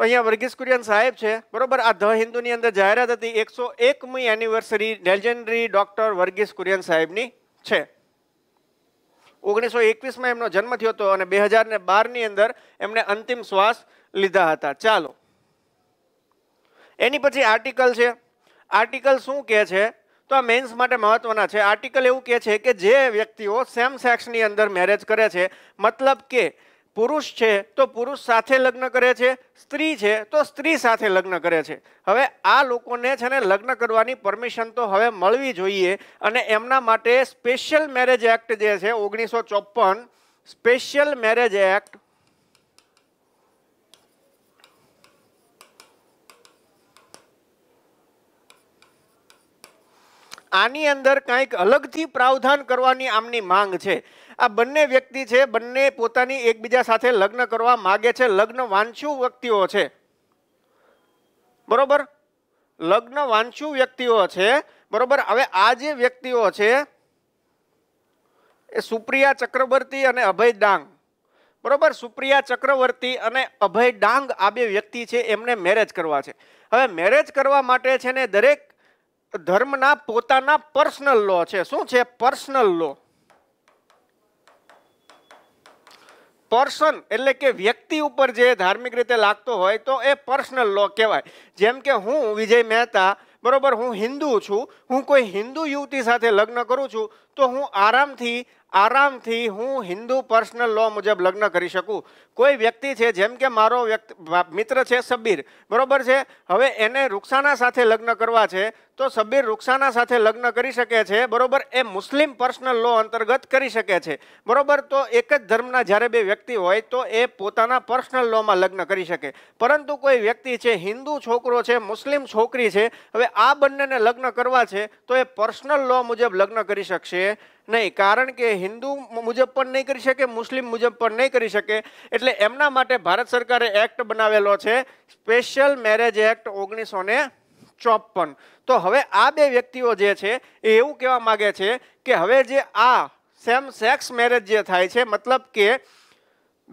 તો અહીંયા વર્ગીસ કુરિયન સાહેબ છે બરોબર આ ધ હિન્દુની અંદર જાહેરાત હતી એકસો એકમી anniversary legendary doctor Verghese Kurien સાહેબની છે ઓગણીસો એકવીસમાં એમનો જન્મ થયો હતો અને બે હજાર ને બારની અંદર એમણે અંતિમ શ્વાસ લીધા હતા ચાલો એની પછી આર્ટિકલ છે આર્ટિકલ શું કહે છે તો આ મેન્સ માટે મહત્વના છે આર્ટિકલ એવું કહે છે કે જે વ્યક્તિઓ સેમ સેક્સની અંદર મેરેજ કરે છે મતલબ કે પુરુષ છે તો પુરુષ સાથે લગ્ન કરે છે સ્ત્રી છે તો સ્ત્રી સાથે લગ્ન કરે છે હવે આ લોકોને છે ને લગ્ન કરવાની પરમિશન તો હવે મળવી જોઈએ અને એમના માટે સ્પેશિયલ મેરેજ એક્ટ જે છે ઓગણીસો ચોપન સ્પેશિયલ મેરેજ એક્ટ આની અંદર કંઈક અલગથી પ્રાવધાન કરવાની આમની માંગ છે આ બંને વ્યક્તિ છે બંને પોતાની એકબીજા સાથે લગ્ન કરવા માગે છે લગ્ન વાંચુ વ્યક્તિઓ છે બરોબર લગ્ન વાંચુ વ્યક્તિઓ છે બરોબર હવે આ જે વ્યક્તિઓ છે એ સુપ્રિયા ચક્રવર્તી અને અભય ડાંગ બરોબર સુપ્રિયા ચક્રવર્તી અને અભય ડાંગ આ બે વ્યક્તિ છે એમને મેરેજ કરવા છે હવે મેરેજ કરવા માટે છે ને દરેક ધર્મના પોતાના પર્સનલ લો છે શું છે પર્સનલ લો પર્સન એટલે કે વ્યક્તિ ઉપર જે ધાર્મિક રીતે લાગતો હોય તો એ પર્સનલ લો કહેવાય જેમ કે હું વિજય મહેતા બરાબર હું હિન્દુ છું હું કોઈ હિન્દુ યુવતી સાથે લગ્ન કરું છું તો હું આરામથી આરામથી હું હિન્દુ પર્સનલ લો મુજબ લગ્ન કરી શકું કોઈ વ્યક્તિ છે જેમ કે મારો વ્યક્તિ મિત્ર છે સબ્બીર બરાબર છે હવે એને રૂક્ષાના સાથે લગ્ન કરવા છે તો સબ્બીર રૂક્ષાના સાથે લગ્ન કરી શકે છે બરાબર એ મુસ્લિમ પર્સનલ લો અંતર્ગત કરી શકે છે બરાબર તો એક જ ધર્મના જ્યારે બે વ્યક્તિ હોય તો એ પોતાના પર્સનલ લોમાં લગ્ન કરી શકે પરંતુ કોઈ વ્યક્તિ છે હિન્દુ છોકરો છે મુસ્લિમ છોકરી છે હવે આ બંનેને લગ્ન કરવા છે તો એ પર્સનલ લો મુજબ લગ્ન કરી શકશે નહીં કારણ કે હિન્દુ મુજબ પણ નહીં કરી શકે મુસ્લિમ મુજબ પણ નહીં કરી શકે એટલે એમના માટે ભારત સરકારે એક્ટ બનાવેલો છે સ્પેશિયલ મેરેજ એક્ટ ઓગણીસો ને ચોપન તો હવે આ બે વ્યક્તિઓ જે છે એ એવું કહેવા માગે છે કે હવે જે આ સેમ સેક્સ મેરેજ જે થાય છે મતલબ કે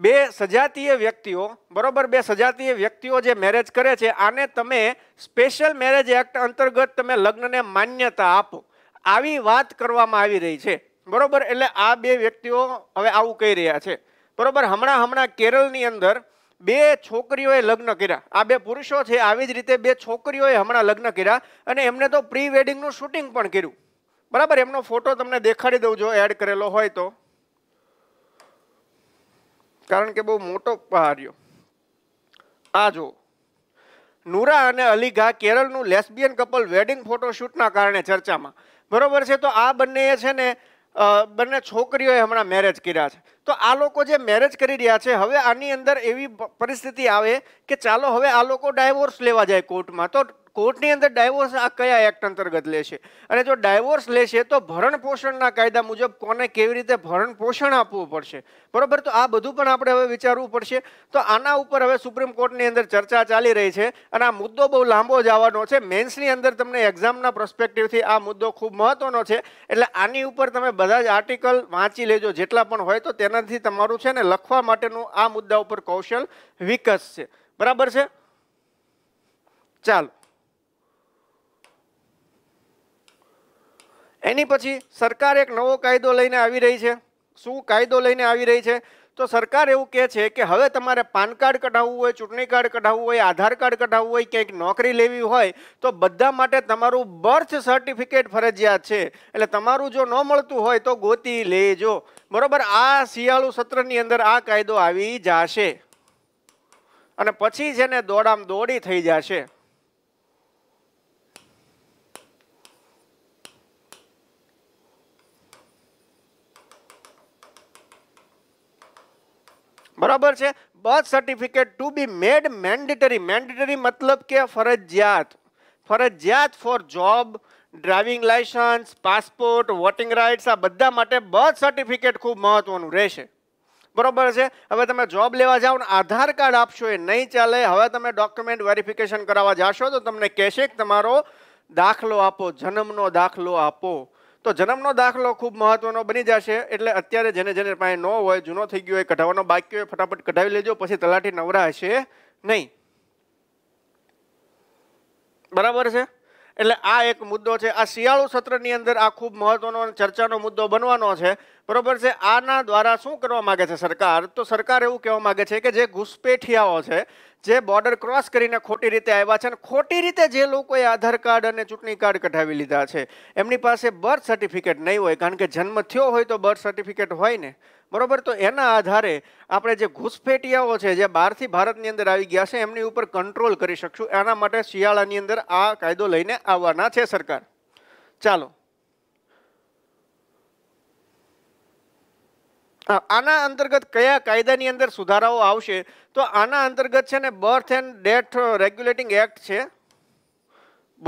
બે સજાતીય વ્યક્તિઓ બરાબર બે સજાતીય વ્યક્તિઓ જે મેરેજ કરે છે આને તમે સ્પેશિયલ મેરેજ એક્ટ અંતર્ગત તમે લગ્નને માન્યતા આપો આવી વાત કરવામાં આવી રહી છે બરોબર એટલે આ બે વ્યક્તિઓ હવે આવું કહી રહ્યા છે બરોબર હમણાં હમણાં કેરળની અંદર બે છોકરીઓએ લગ્ન કર્યા આ બે પુરુષો છે આવી જ રીતે બે છોકરીઓએ હમણાં લગ્ન કર્યા અને એમને તો પ્રી વેડિંગનું શૂટિંગ પણ કર્યું બરાબર એમનો ફોટો તમને દેખાડી દઉં જો એડ કરેલો હોય તો કારણ કે બહુ મોટો પહાડ્યો આ જો નુરા અને અલીઘા કેરળનું લેસ્બિયન કપલ વેડિંગ ફોટોશૂટના કારણે ચર્ચામાં બરોબર છે તો આ બંને છે ને બંને છોકરીઓએ હમણાં મેરેજ કર્યા છે તો આ લોકો જે મેરેજ કરી રહ્યા છે હવે આની અંદર એવી પરિસ્થિતિ આવે કે ચાલો હવે આ લોકો ડાયવોર્સ લેવા જાય કોર્ટમાં તો કોર્ટની અંદર ડાયવોર્સ આ કયા એક્ટ અંતર્ગત લેશે અને જો ડાયવોર્સ લેશે તો ભરણ પોષણના કાયદા મુજબ કોને કેવી રીતે ભરણ પોષણ આપવું પડશે બરોબર તો આ બધું પણ આપણે હવે વિચારવું પડશે તો આના ઉપર હવે સુપ્રીમ કોર્ટની અંદર ચર્ચા ચાલી રહી છે અને આ મુદ્દો બહુ લાંબો જવાનો છે મેન્સની અંદર તમને એક્ઝામના પ્રોસ્પેક્ટિવથી આ મુદ્દો ખૂબ મહત્વનો છે એટલે આની ઉપર તમે બધા જ આર્ટિકલ વાંચી લેજો જેટલા પણ હોય તો તેનાથી તમારું છે ને લખવા માટેનું આ મુદ્દા ઉપર કૌશલ વિકસશે બરાબર છે ચાલો એની પછી સરકાર એક નવો કાયદો લઈને આવી રહી છે શું કાયદો લઈને આવી રહી છે તો સરકાર એવું કહે છે કે હવે તમારે પાન કાર્ડ કઢાવવું હોય ચૂંટણી કાર્ડ કઢાવવું હોય આધાર કાર્ડ કઢાવવું હોય ક્યાંક નોકરી લેવી હોય તો બધા માટે તમારું બર્થ સર્ટિફિકેટ ફરજિયાત છે એટલે તમારું જો ન મળતું હોય તો ગોતી લેજો બરાબર આ શિયાળુ સત્રની અંદર આ કાયદો આવી જશે અને પછી છે ને દોડામ દોડી થઈ જશે બરાબર છે birth certificate to be made mandatory mandatory મતલબ કે ફરજિયાત ફરજિયાત for job driving licence passport voting rights આ બધા માટે બર્થ સર્ટિફિકેટ ખૂબ મહત્ત્વનું રહેશે બરાબર છે હવે તમે જોબ લેવા જાઓ ને આધાર કાર્ડ આપશો એ નહીં ચાલે હવે તમે ડોક્યુમેન્ટ વેરિફિકેશન કરાવવા જાશો તો તમને કહેશે કે તમારો દાખલો આપો જન્મનો દાખલો આપો તો જન્મનો દાખલો ખૂબ મહત્વનો બની જશે એટલે અત્યારે જેને જેને પાસે ન હોય જૂનો થઈ ગયો હોય કઢાવવાનો બાકી હોય ફટાફટ કઢાવી લેજો પછી તલાટી નવરા હશે નહીં બરાબર છે એટલે આ એક મુદ્દો છે આ શિયાળુ સત્રની અંદર આ ખૂબ મહત્વનો ચર્ચાનો મુદ્દો બનવાનો છે બરોબર છે આના દ્વારા શું કરવા માગે છે સરકાર તો સરકાર એવું કહેવા માગે છે કે જે ઘૂસપેઠિયાઓ છે જે બોર્ડર ક્રોસ કરીને ખોટી રીતે આવ્યા છે અને ખોટી રીતે જે લોકોએ આધાર કાર્ડ અને ચૂંટણી કાર્ડ કઢાવી લીધા છે એમની પાસે બર્થ સર્ટિફિકેટ નહીં હોય કારણ કે જન્મ થયો હોય તો બર્થ સર્ટિફિકેટ હોય ને બરોબર તો એના આધારે આપણે જે ઘૂસપેટિયાઓ છે જે બહારથી ભારતની અંદર આવી ગયા છે એમની ઉપર કંટ્રોલ કરી શકશું એના માટે શિયાળાની અંદર આ કાયદો લઈને આવવાના છે સરકાર ચાલો આના અંતર્ગત કયા કાયદાની અંદર સુધારાઓ આવશે તો આના અંતર્ગત છે ને birth and death regulating act છે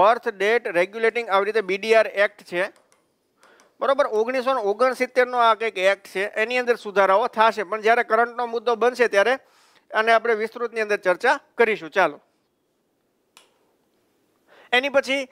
બર્થ ડેટ રેગ્યુલેટિંગ આવી રીતે બીડીઆર એક્ટ છે બરોબર ઓગણીસો ને ઓગણસિત્તેરનો આ કંઈક એક્ટ છે એની અંદર સુધારાઓ થશે પણ જ્યારે કરંટનો મુદ્દો બનશે ત્યારે અને આપણે વિસ્તૃતની અંદર ચર્ચા કરીશું ચાલો એની પછી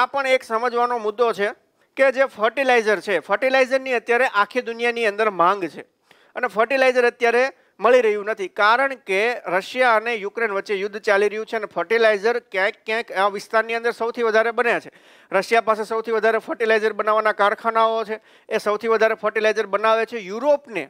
આ પણ એક સમજવાનો મુદ્દો છે કે જે ફર્ટિલાઇઝર છે ફર્ટિલાઇઝરની અત્યારે આખી દુનિયાની અંદર માંગ છે અને ફર્ટિલાઇઝર અત્યારે મળી રહ્યું નથી કારણ કે રશિયા અને યુક્રેન વચ્ચે યુદ્ધ ચાલી રહ્યું છે અને ફર્ટિલાઇઝર ક્યાંક ક્યાંક આ વિસ્તારની અંદર સૌથી વધારે બન્યા છે રશિયા પાસે સૌથી વધારે ફર્ટિલાઇઝર બનાવવાના કારખાનાઓ છે એ સૌથી વધારે ફર્ટિલાઇઝર બનાવે છે યુરોપને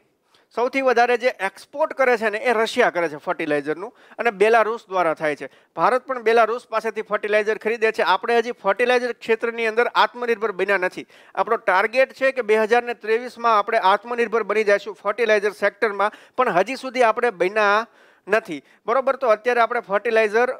સૌથી વધારે જે એક્સપોર્ટ કરે છે ને એ રશિયા કરે છે ફર્ટિલાઇઝરનું અને બેલારૂસ દ્વારા થાય છે ભારત પણ બેલારૂસ પાસેથી ફર્ટિલાઇઝર ખરીદે છે આપણે હજી ફર્ટિલાઇઝર ક્ષેત્રની અંદર આત્મનિર્ભર બન્યા નથી આપણો ટાર્ગેટ છે કે બે હજારને ત્રેવીસમાં આપણે આત્મનિર્ભર બની જઈશું ફર્ટિલાઇઝર સેક્ટરમાં પણ હજી સુધી આપણે બન્યા નથી બરાબર તો અત્યારે આપણે ફર્ટિલાઇઝર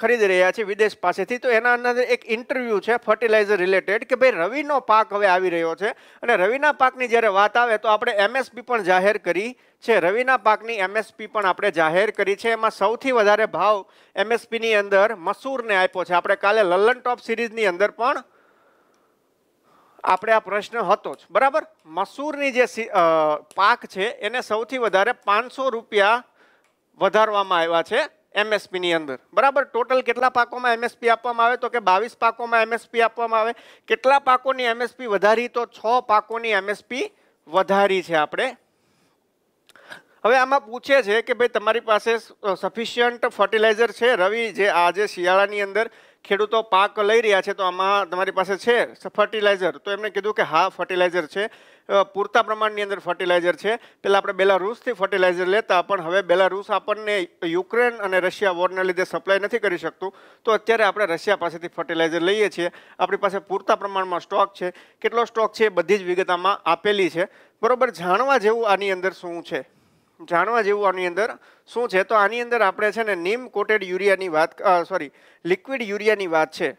ખરીદી રહ્યા છીએ વિદેશ પાસેથી તો એના અંદર એક ઇન્ટરવ્યૂ છે ફર્ટિલાઇઝર રિલેટેડ કે ભાઈ રવિનો પાક હવે આવી રહ્યો છે અને રવિના પાકની જ્યારે વાત આવે તો આપણે એમએસપી પણ જાહેર કરી છે રવિના પાકની એમએસપી પણ આપણે જાહેર કરી છે એમાં સૌથી વધારે ભાવ એમએસપીની અંદર મસૂરને આપ્યો છે આપણે કાલે લલ્લન ટોપ સિરીઝની અંદર પણ આપણે આ પ્રશ્ન હતો જ બરાબર મસૂરની જે પાક છે એને સૌથી વધારે પાંચસો રૂપિયા વધારવામાં આવ્યા છે એમએસપીની અંદર બરાબર ટોટલ કેટલા પાકોમાં એમએસપી આપવામાં આવે તો કે બાવીસ પાકોમાં એમએસપી આપવામાં આવે કેટલા પાકોની એમએસપી વધારી તો છ પાકોની એમએસપી વધારી છે આપણે હવે આમાં પૂછે છે કે ભાઈ તમારી પાસે સફિશિયન્ટ ફર્ટિલાઇઝર છે રવિ જે આજે શિયાળાની અંદર ખેડૂતો પાક લઈ રહ્યા છે તો આમાં તમારી પાસે છે ફર્ટિલાઇઝર તો એમણે કીધું કે હા ફર્ટિલાઇઝર છે પૂરતા પ્રમાણની અંદર ફર્ટિલાઇઝર છે પહેલાં આપણે બેલારૂસથી ફર્ટિલાઇઝર લેતા પણ હવે બેલારૂસ આપણને યુક્રેન અને રશિયા વોરના લીધે સપ્લાય નથી કરી શકતું તો અત્યારે આપણે રશિયા પાસેથી ફર્ટિલાઇઝર લઈએ છીએ આપણી પાસે પૂરતા પ્રમાણમાં સ્ટોક છે કેટલો સ્ટોક છે એ બધી જ વિગત આપેલી છે બરાબર જાણવા જેવું આની અંદર શું છે જાણવા જેવું આની અંદર શું છે તો આની અંદર આપણે છે ને નીમ કોટેડ યુરિયાની વાત સોરી લિક્વિડ યુરિયાની વાત છે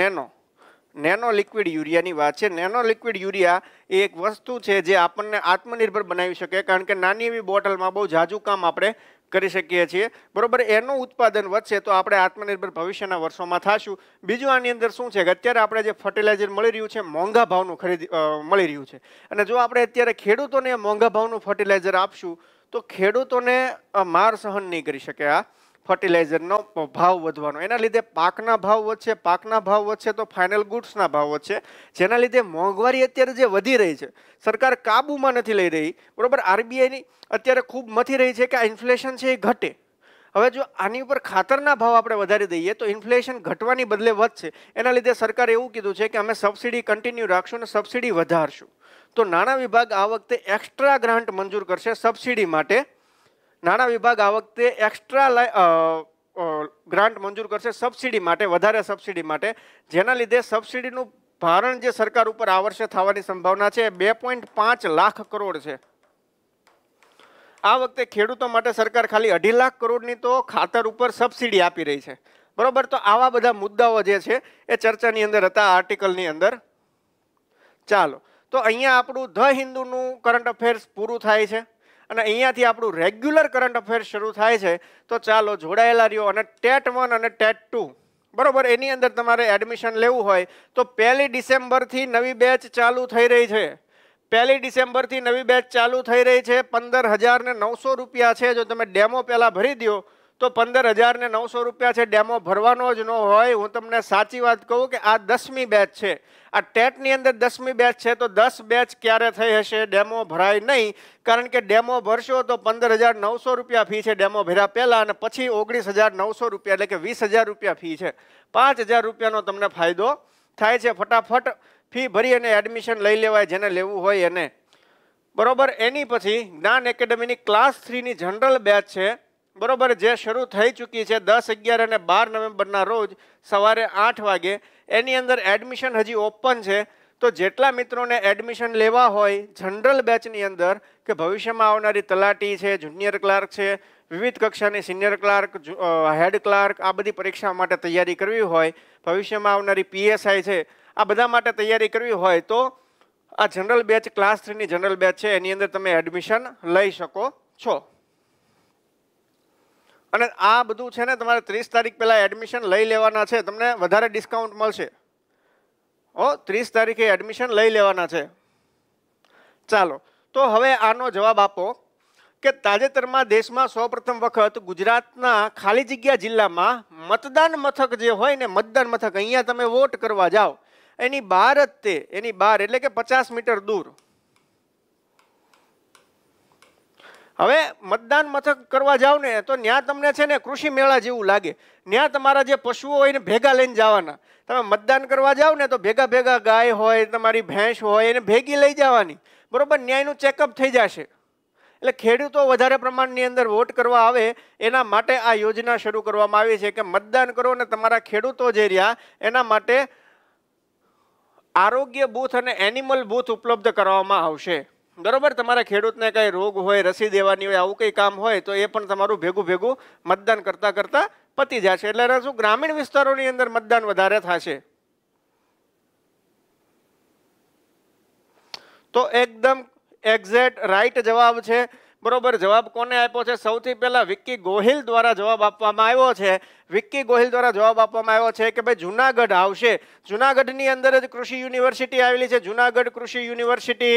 નેનો નેનો લિક્વિડ યુરિયાની વાત છે નેનો લિક્વિડ યુરિયા એ એક વસ્તુ છે જે આપણને આત્મનિર્ભર બનાવી શકે કારણ કે નાની એવી બોટલમાં બહુ જાજુ કામ આપણે કરી શકીએ છીએ બરોબર એનું ઉત્પાદન વધશે તો આપણે આત્મનિર્ભર ભવિષ્યના વર્ષોમાં થશું બીજું આની અંદર શું છે કે અત્યારે આપણે જે ફર્ટિલાઇઝર મળી રહ્યું છે મોંઘા ભાવનું ખરીદી મળી રહ્યું છે અને જો આપણે અત્યારે ખેડૂતોને મોંઘા ભાવનું ફર્ટિલાઇઝર આપશું તો ખેડૂતોને માર સહન નહીં કરી શકે આ ફર્ટિલાઇઝરનો ભાવ વધવાનો એના લીધે પાકના ભાવ વધશે પાકના ભાવ વધશે તો ફાઇનલ ગુડ્સના ભાવ વધશે જેના લીધે મોંઘવારી અત્યારે જે વધી રહી છે સરકાર કાબૂમાં નથી લઈ રહી બરાબર આરબીઆઈની અત્યારે ખૂબ મથી રહી છે કે આ ઇન્ફ્લેશન છે એ ઘટે હવે જો આની ઉપર ખાતરના ભાવ આપણે વધારી દઈએ તો ઇન્ફ્લેશન ઘટવાની બદલે વધશે એના લીધે સરકારે એવું કીધું છે કે અમે સબસિડી કન્ટિન્યુ રાખશું અને સબસિડી વધારશું તો નાણાં વિભાગ આ વખતે એક્સ્ટ્રા ગ્રાન્ટ મંજૂર કરશે સબસિડી માટે નાણાં વિભાગ આ વખતે એક્સ્ટ્રા ગ્રાન્ટ મંજૂર કરશે સબસિડી માટે વધારે સબસિડી માટે જેના લીધે સબસિડીનું ભારણ જે સરકાર ઉપર આ વર્ષે થવાની સંભાવના છે બે પોઈન્ટ પાંચ લાખ કરોડ છે આ વખતે ખેડૂતો માટે સરકાર ખાલી અઢી લાખ કરોડની તો ખાતર ઉપર સબસિડી આપી રહી છે બરોબર તો આવા બધા મુદ્દાઓ જે છે એ ચર્ચાની અંદર હતા આર્ટિકલની અંદર ચાલો તો અહીંયા આપણું ધ હિન્દુનું કરંટ અફેર્સ પૂરું થાય છે અને અહીંયાથી આપણું રેગ્યુલર કરંટ અફેર શરૂ થાય છે તો ચાલો જોડાયેલા રહ્યો અને ટેટ વન અને ટેટ ટુ બરાબર એની અંદર તમારે એડમિશન લેવું હોય તો પહેલી ડિસેમ્બરથી નવી બેચ ચાલુ થઈ રહી છે પહેલી ડિસેમ્બરથી નવી બેચ ચાલુ થઈ રહી છે પંદર હજારને નવસો રૂપિયા છે જો તમે ડેમો પહેલાં ભરી દો તો પંદર હજાર ને નવસો રૂપિયા છે ડેમો ભરવાનો જ ન હોય હું તમને સાચી વાત કહું કે આ દસમી બેચ છે આ ટેટની અંદર દસમી બેચ છે તો દસ બેચ ક્યારે થઈ હશે ડેમો ભરાય નહીં કારણ કે ડેમો ભરશો તો પંદર હજાર નવસો રૂપિયા ફી છે ડેમો ભર્યા પહેલાં અને પછી ઓગણીસ હજાર નવસો રૂપિયા એટલે કે વીસ હજાર રૂપિયા ફી છે પાંચ હજાર રૂપિયાનો તમને ફાયદો થાય છે ફટાફટ ફી ભરી અને એડમિશન લઈ લેવાય જેને લેવું હોય એને બરોબર એની પછી જ્ઞાન એકેડમીની ક્લાસ થ્રીની જનરલ બેચ છે બરોબર જે શરૂ થઈ ચૂકી છે દસ અગિયાર અને બાર નવેમ્બરના રોજ સવારે આઠ વાગે એની અંદર એડમિશન હજી ઓપન છે તો જેટલા મિત્રોને એડમિશન લેવા હોય જનરલ બેચની અંદર કે ભવિષ્યમાં આવનારી તલાટી છે જુનિયર ક્લાર્ક છે વિવિધ કક્ષાની સિનિયર ક્લાર્ક હેડ ક્લાર્ક આ બધી પરીક્ષા માટે તૈયારી કરવી હોય ભવિષ્યમાં આવનારી પીએસઆઈ છે આ બધા માટે તૈયારી કરવી હોય તો આ જનરલ બેચ ક્લાસ થ્રીની જનરલ બેચ છે એની અંદર તમે એડમિશન લઈ શકો છો અને આ બધું છે ને તમારે ત્રીસ તારીખ પહેલાં એડમિશન લઈ લેવાના છે તમને વધારે ડિસ્કાઉન્ટ મળશે ઓ ત્રીસ તારીખે એડમિશન લઈ લેવાના છે ચાલો તો હવે આનો જવાબ આપો કે તાજેતરમાં દેશમાં સૌપ્રથમ વખત ગુજરાતના ખાલી જગ્યા જિલ્લામાં મતદાન મથક જે હોય ને મતદાન મથક અહીંયા તમે વોટ કરવા જાઓ એની બાર જ તે એની બાર એટલે કે પચાસ મીટર દૂર હવે મતદાન મથક કરવા જાવ ને તો ત્યાં તમને છે ને કૃષિ મેળા જેવું લાગે ત્યાં તમારા જે પશુઓ હોય એને ભેગા લઈને જવાના તમે મતદાન કરવા જાવ ને તો ભેગા ભેગા ગાય હોય તમારી ભેંસ હોય એને ભેગી લઈ જવાની બરોબર ન્યાયનું ચેકઅપ થઈ જશે એટલે ખેડૂતો વધારે પ્રમાણની અંદર વોટ કરવા આવે એના માટે આ યોજના શરૂ કરવામાં આવી છે કે મતદાન કરો ને તમારા ખેડૂતો જે રહ્યા એના માટે આરોગ્ય બૂથ અને એનિમલ બૂથ ઉપલબ્ધ કરવામાં આવશે બરોબર તમારા ખેડૂતને કંઈ રોગ હોય રસી દેવાની હોય આવું કંઈ કામ હોય તો એ પણ તમારું ભેગું ભેગું મતદાન કરતાં કરતાં પતી જશે એટલે શું ગ્રામીણ વિસ્તારોની અંદર મતદાન વધારે થશે તો એકદમ એક્ઝેક્ટ રાઈટ જવાબ છે બરોબર જવાબ કોને આપ્યો છે સૌથી પહેલાં વિક્કી ગોહિલ દ્વારા જવાબ આપવામાં આવ્યો છે વિક્કી ગોહિલ દ્વારા જવાબ આપવામાં આવ્યો છે કે ભાઈ જુનાગઢ આવશે જુનાગઢની અંદર જ કૃષિ યુનિવર્સિટી આવેલી છે જુનાગઢ કૃષિ યુનિવર્સિટી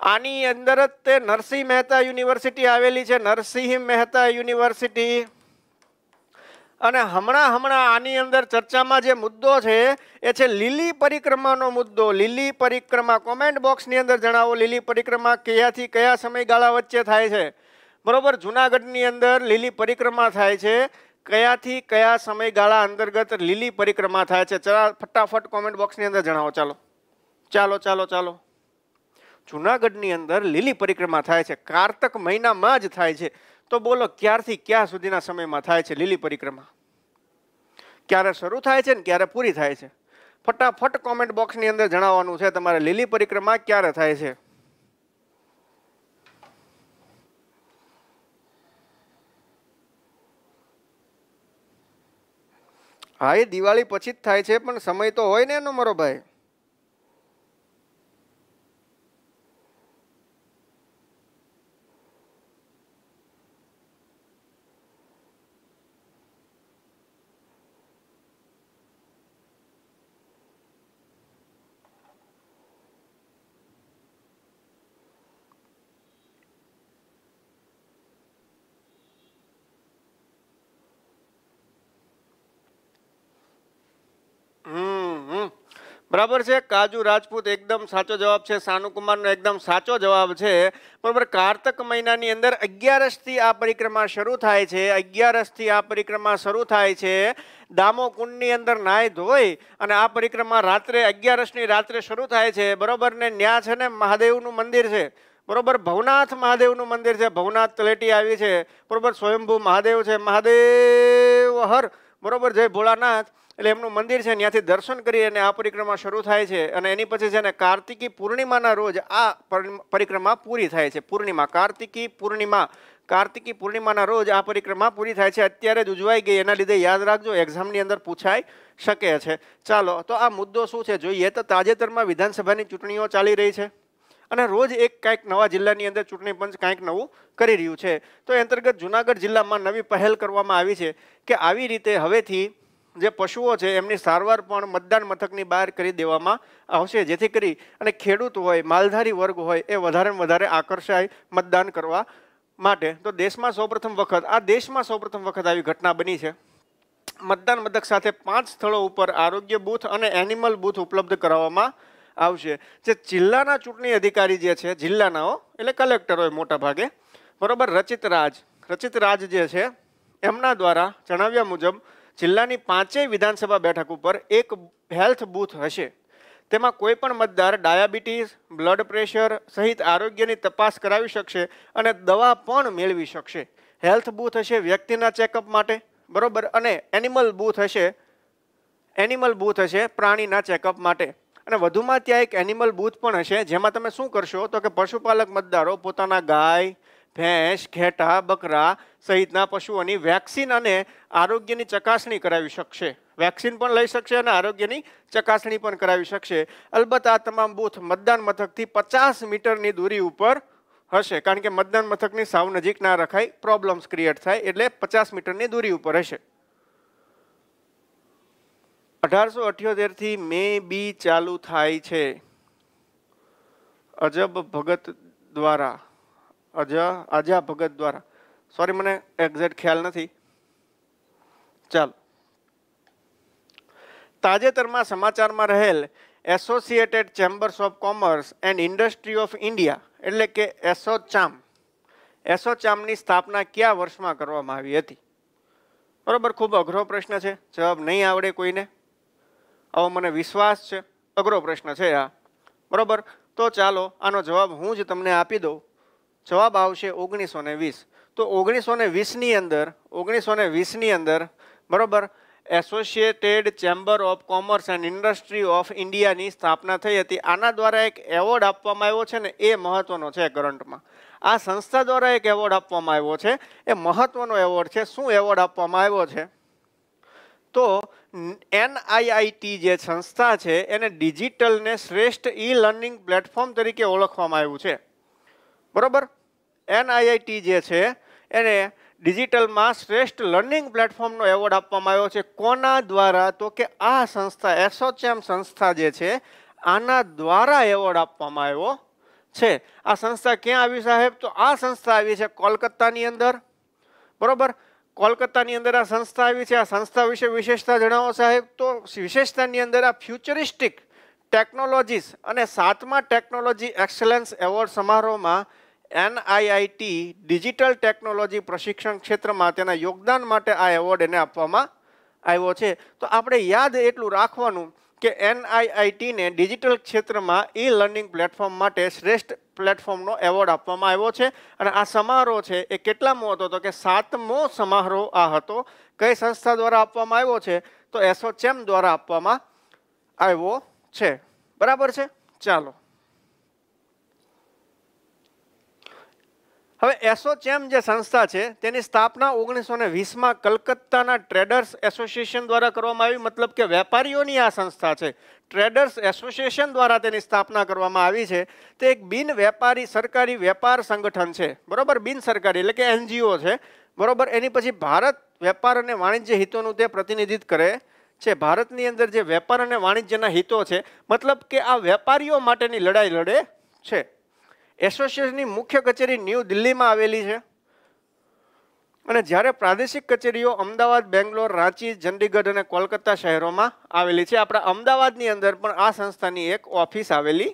આની અંદર જ તે નરસિંહ મહેતા યુનિવર્સિટી આવેલી છે નરસિંહ મહેતા યુનિવર્સિટી અને હમણાં હમણાં આની અંદર ચર્ચામાં જે મુદ્દો છે એ છે લીલી પરિક્રમાનો મુદ્દો લીલી પરિક્રમા કોમેન્ટ બોક્સની અંદર જણાવો લીલી પરિક્રમા ક્યાંથી કયા સમયગાળા વચ્ચે થાય છે બરાબર જુનાગઢની અંદર લીલી પરિક્રમા થાય છે કયાથી કયા સમયગાળા અંતર્ગત લીલી પરિક્રમા થાય છે ચલા ફટાફટ કોમેન્ટ બોક્સની અંદર જણાવો ચાલો ચાલો ચાલો ચાલો જૂનાગઢની અંદર લીલી પરિક્રમા થાય છે કારતક મહિનામાં જ થાય છે તો બોલો ક્યારથી ક્યાં સુધીના સમયમાં થાય છે લીલી પરિક્રમા ક્યારે શરૂ થાય છે ને ક્યારે પૂરી થાય છે ફટાફટ કોમેન્ટ બોક્સની અંદર જણાવવાનું છે તમારે લીલી પરિક્રમા ક્યારે થાય છે હા એ દિવાળી પછી જ થાય છે પણ સમય તો હોય ને એનો મારો ભાઈ બરાબર છે કાજુ રાજપૂત એકદમ સાચો જવાબ છે સાનુકુમારનો એકદમ સાચો જવાબ છે બરાબર કારતક મહિનાની અંદર અગિયારસથી આ પરિક્રમા શરૂ થાય છે અગિયારસથી આ પરિક્રમા શરૂ થાય છે દામો કુંડની અંદર નાય ધોઈ અને આ પરિક્રમા રાત્રે અગિયારસની રાત્રે શરૂ થાય છે બરાબર ને ત્યાં છે ને મહાદેવનું મંદિર છે બરોબર ભવનાથ મહાદેવનું મંદિર છે ભવનાથ તલેટી આવી છે બરોબર સ્વયંભૂ મહાદેવ છે મહાદેવ હર બરોબર જય ભોળાનાથ એટલે એમનું મંદિર છે ત્યાંથી દર્શન કરી અને આ પરિક્રમા શરૂ થાય છે અને એની પછી છે ને કાર્તિકી પૂર્ણિમાના રોજ આ પરિક્રમા પૂરી થાય છે પૂર્ણિમા કાર્તિકી પૂર્ણિમા કાર્તિકી પૂર્ણિમાના રોજ આ પરિક્રમા પૂરી થાય છે અત્યારે જ ઉજવાઈ ગઈ એના લીધે યાદ રાખજો એક્ઝામની અંદર પૂછાય શકે છે ચાલો તો આ મુદ્દો શું છે જોઈએ તો તાજેતરમાં વિધાનસભાની ચૂંટણીઓ ચાલી રહી છે અને રોજ એક કાંઈક નવા જિલ્લાની અંદર ચૂંટણી પંચ કાંઈક નવું કરી રહ્યું છે તો એ અંતર્ગત જુનાગઢ જિલ્લામાં નવી પહેલ કરવામાં આવી છે કે આવી રીતે હવેથી જે પશુઓ છે એમની સારવાર પણ મતદાન મથકની બહાર કરી દેવામાં આવશે જેથી કરી અને ખેડૂત હોય માલધારી વર્ગ હોય એ વધારે વધારે આકર્ષાય મતદાન કરવા માટે તો દેશમાં સૌપ્રથમ વખત આ દેશમાં સૌપ્રથમ વખત આવી ઘટના બની છે મતદાન મથક સાથે પાંચ સ્થળો ઉપર આરોગ્ય બૂથ અને એનિમલ બૂથ ઉપલબ્ધ કરાવવામાં આવશે જે જિલ્લાના ચૂંટણી અધિકારી જે છે જિલ્લાનાઓ એટલે કલેક્ટર હોય મોટા ભાગે બરોબર રચિત રાજ રચિત રાજ જે છે એમના દ્વારા જણાવ્યા મુજબ જિલ્લાની પાંચેય વિધાનસભા બેઠક ઉપર એક હેલ્થ બૂથ હશે તેમાં કોઈ પણ મતદાર ડાયાબિટીસ બ્લડ પ્રેશર સહિત આરોગ્યની તપાસ કરાવી શકશે અને દવા પણ મેળવી શકશે હેલ્થ બૂથ હશે વ્યક્તિના ચેકઅપ માટે બરોબર અને એનિમલ બૂથ હશે એનિમલ બૂથ હશે પ્રાણીના ચેકઅપ માટે અને વધુમાં ત્યાં એક એનિમલ બૂથ પણ હશે જેમાં તમે શું કરશો તો કે પશુપાલક મતદારો પોતાના ગાય ભેંસ ઘેટા બકરા સહિતના પશુઓની વેક્સિન અને આરોગ્યની ચકાસણી કરાવી શકશે વેક્સિન પણ લઈ શકશે અને આરોગ્યની ચકાસણી પણ કરાવી શકશે અલબત્ત આ તમામ બૂથ મતદાન મથકથી પચાસ મીટરની દૂરી ઉપર હશે કારણ કે મતદાન મથકની સાવ નજીક ના રખાય પ્રોબ્લેમ્સ ક્રિએટ થાય એટલે પચાસ મીટરની દૂરી ઉપર હશે અઢારસો અઠ્યોતેરથી મે બી ચાલુ થાય છે અજબ ભગત દ્વારા અજા આજા ભગત દ્વારા સોરી મને એક્ઝેક્ટ ખ્યાલ નથી ચાલો તાજેતરમાં સમાચારમાં રહેલ associated chambers of commerce and industry of India એટલે કે એસોચામ એસોચામની સ્થાપના કયા વર્ષમાં કરવામાં આવી હતી બરાબર ખૂબ અઘરો પ્રશ્ન છે જવાબ નહીં આવડે કોઈને આવો મને વિશ્વાસ છે અઘરો પ્રશ્ન છે આ બરાબર તો ચાલો આનો જવાબ હું જ તમને આપી દઉં જવાબ આવશે ઓગણીસો ને વીસ તો ઓગણીસો ને વીસની અંદર ઓગણીસો ને વીસની અંદર બરાબર associated chamber of commerce and industry of ઇન્ડિયાની સ્થાપના થઈ હતી આના દ્વારા એક એવોર્ડ આપવામાં આવ્યો છે ને એ મહત્વનો છે કરંટમાં આ સંસ્થા દ્વારા એક એવોર્ડ આપવામાં આવ્યો છે એ મહત્વનો એવોર્ડ છે શું એવોર્ડ આપવામાં આવ્યો છે તો એનઆઈઆઈટી જે સંસ્થા છે એને ડિજિટલને શ્રેષ્ઠ ઈ લર્નિંગ પ્લેટફોર્મ તરીકે ઓળખવામાં આવ્યું છે બરાબર એનઆઈઆઈટી જે છે એને ડિજિટલમાં શ્રેષ્ઠ લર્નિંગ પ્લેટફોર્મનો એવોર્ડ આપવામાં આવ્યો છે કોના દ્વારા તો કે આ સંસ્થા એસોચેમ સંસ્થા જે છે આના દ્વારા એવોર્ડ આપવામાં આવ્યો છે આ સંસ્થા ક્યાં આવી સાહેબ તો આ સંસ્થા આવી છે કોલકાતાની અંદર બરાબર કોલકાતાની અંદર આ સંસ્થા આવી છે આ સંસ્થા વિશે વિશેષતા જણાવો સાહેબ તો વિશેષતાની અંદર આ ફ્યુચરિસ્ટિક ટેકનોલોજીસ અને સાતમા ટેકનોલોજી એક્સેલન્સ એવોર્ડ સમારોહમાં એનઆઈઆઈટી ડિજિટલ ટેકનોલોજી પ્રશિક્ષણ ક્ષેત્રમાં તેના યોગદાન માટે આ એવોર્ડ એને આપવામાં આવ્યો છે તો આપણે યાદ એટલું રાખવાનું કે એનઆઈઆઈટીને ડિજિટલ ક્ષેત્રમાં ઈ લર્નિંગ પ્લેટફોર્મ માટે શ્રેષ્ઠ પ્લેટફોર્મનો એવોર્ડ આપવામાં આવ્યો છે અને આ સમારોહ છે એ કેટલામો હતો તો કે સાતમો સમારોહ આ હતો કઈ સંસ્થા દ્વારા આપવામાં આવ્યો છે તો એસોચેમ દ્વારા આપવામાં આવ્યો છે બરાબર છે ચાલો હવે એસોચેમ જે સંસ્થા છે તેની સ્થાપના ઓગણીસો ને વીસમાં કલકત્તાના ટ્રેડર્સ એસોસિએશન દ્વારા કરવામાં આવી મતલબ કે વેપારીઓની આ સંસ્થા છે ટ્રેડર્સ એસોસિએશન દ્વારા તેની સ્થાપના કરવામાં આવી છે તે એક બિન વેપારી સરકારી વેપાર સંગઠન છે બરાબર બિન સરકારી એટલે કે એનજીઓ છે બરાબર એની પછી ભારત વેપાર અને વાણિજ્ય હિતોનું તે પ્રતિનિધિત્વ કરે છે ભારતની અંદર જે વેપાર અને વાણિજ્યના હિતો છે મતલબ કે આ વેપારીઓ માટેની લડાઈ લડે છે એસોસિએશનની મુખ્ય કચેરી ન્યૂ દિલ્હીમાં આવેલી છે અને જ્યારે પ્રાદેશિક કચેરીઓ અમદાવાદ બેંગ્લોર રાંચી ચંડીગઢ અને કોલકાતા શહેરોમાં આવેલી છે આપણા અમદાવાદની અંદર પણ આ સંસ્થાની એક ઓફિસ આવેલી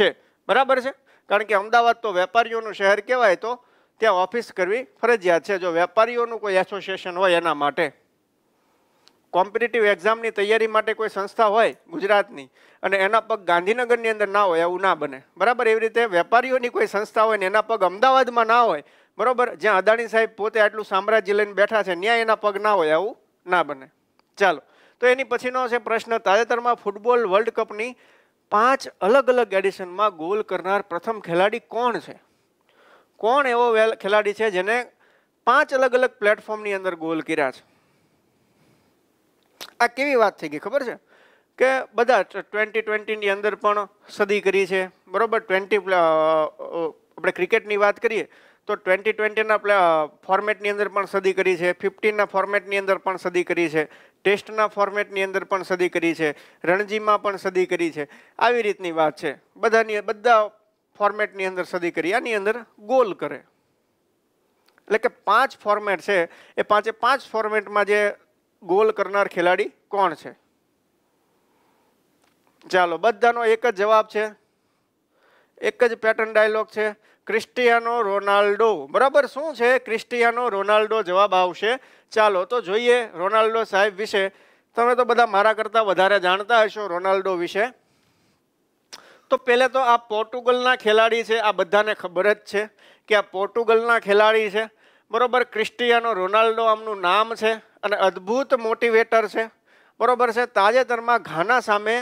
છે બરાબર છે કારણ કે અમદાવાદ તો વેપારીઓનું શહેર કહેવાય તો ત્યાં ઓફિસ કરવી ફરજિયાત છે જો વેપારીઓનું કોઈ એસોસિએશન હોય એના માટે કોમ્પિટિટિવ એક્ઝામની તૈયારી માટે કોઈ સંસ્થા હોય ગુજરાતની અને એના પગ ગાંધીનગરની અંદર ના હોય એવું ના બને બરાબર એવી રીતે વેપારીઓની કોઈ સંસ્થા હોય ને એના પગ અમદાવાદમાં ના હોય બરાબર જ્યાં અદાણી સાહેબ પોતે આટલું સામ્રાજ્ય લઈને બેઠા છે ત્યાં એના પગ ના હોય આવું ના બને ચાલો તો એની પછીનો છે પ્રશ્ન તાજેતરમાં ફૂટબોલ વર્લ્ડ કપની પાંચ અલગ અલગ એડિશનમાં ગોલ કરનાર પ્રથમ ખેલાડી કોણ છે કોણ એવો ખેલાડી છે જેને પાંચ અલગ અલગ પ્લેટફોર્મની અંદર ગોલ કર્યા છે આ કેવી વાત થઈ ગઈ ખબર છે કે બધા ટ્વેન્ટી ટ્વેન્ટીની અંદર પણ સદી કરી છે બરાબર ટ્વેન્ટી આપણે ક્રિકેટની વાત કરીએ તો ટ્વેન્ટી ટ્વેન્ટીના ફોર્મેટની અંદર પણ સદી કરી છે ફિફ્ટીનના ફોર્મેટની અંદર પણ સદી કરી છે ટેસ્ટના ફોર્મેટની અંદર પણ સદી કરી છે રણજીમાં પણ સદી કરી છે આવી રીતની વાત છે બધાની બધા ફોર્મેટની અંદર સદી કરી આની અંદર ગોલ કરે એટલે કે પાંચ ફોર્મેટ છે એ પાંચે પાંચ ફોર્મેટમાં જે ગોલ કરનાર ખેલાડી કોણ છે ચાલો બધાનો એક જ જવાબ છે એક જ પેટર્ન ડાયલોગ છે ક્રિસ્ટિયાનો રોનાલ્ડો બરાબર શું છે ક્રિસ્ટિયાનો રોનાલ્ડો જવાબ આવશે ચાલો તો જોઈએ રોનાલ્ડો સાહેબ વિશે તમે તો બધા મારા કરતાં વધારે જાણતા હશો રોનાલ્ડો વિશે તો પહેલે તો આ પોર્ટુગલના ખેલાડી છે આ બધાને ખબર જ છે કે આ પોર્ટુગલના ખેલાડી છે બરાબર ક્રિસ્ટિયાનો રોનાલ્ડો આમનું નામ છે અને અદ્ભુત મોટિવેટર છે બરાબર છે તાજેતરમાં ઘાના સામે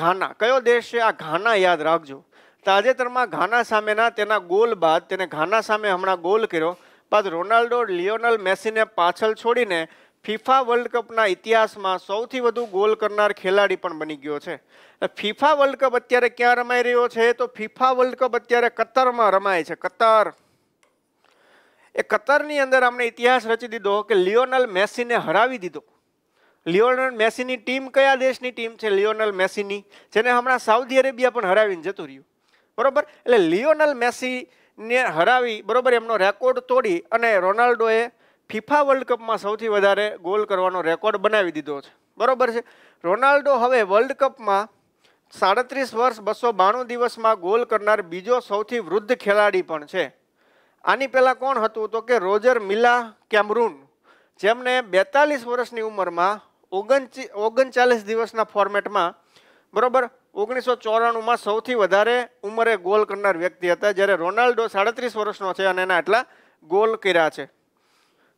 ઘાના કયો દેશ છે આ ઘાના યાદ રાખજો તાજેતરમાં ઘાના સામેના તેના ગોલ બાદ તેને ઘાના સામે હમણાં ગોલ કર્યો બાદ રોનાલ્ડો લિયોનલ મેસીને પાછળ છોડીને ફિફા વર્લ્ડ કપના ઇતિહાસમાં સૌથી વધુ ગોલ કરનાર ખેલાડી પણ બની ગયો છે ફિફા વર્લ્ડ કપ અત્યારે ક્યાં રમાઈ રહ્યો છે તો ફિફા વર્લ્ડ કપ અત્યારે કતારમાં રમાય છે કતાર એ કતરની અંદર અમને ઇતિહાસ રચી દીધો કે લિયોનલ મેસીને હરાવી દીધો લિયોનલ મેસીની ટીમ કયા દેશની ટીમ છે લિયોનલ મેસીની જેને હમણાં સાઉદી અરેબિયા પણ હરાવીને જતું રહ્યું બરોબર એટલે લિયોનલ મેસીને હરાવી બરોબર એમનો રેકોર્ડ તોડી અને રોનાલ્ડોએ ફિફા વર્લ્ડ કપમાં સૌથી વધારે ગોલ કરવાનો રેકોર્ડ બનાવી દીધો છે બરોબર છે રોનાલ્ડો હવે વર્લ્ડ કપમાં સાડત્રીસ વર્ષ બસો બાણું દિવસમાં ગોલ કરનાર બીજો સૌથી વૃદ્ધ ખેલાડી પણ છે આની પહેલાં કોણ હતું તો કે રોજર મિલા કેમરૂન જેમને બેતાલીસ વર્ષની ઉંમરમાં ઓગણચી ઓગણચાલીસ દિવસના ફોર્મેટમાં બરાબર ઓગણીસો ચોરાણુંમાં સૌથી વધારે ઉંમરે ગોલ કરનાર વ્યક્તિ હતા જ્યારે રોનાલ્ડો સાડત્રીસ વર્ષનો છે અને એના એટલા ગોલ કર્યા છે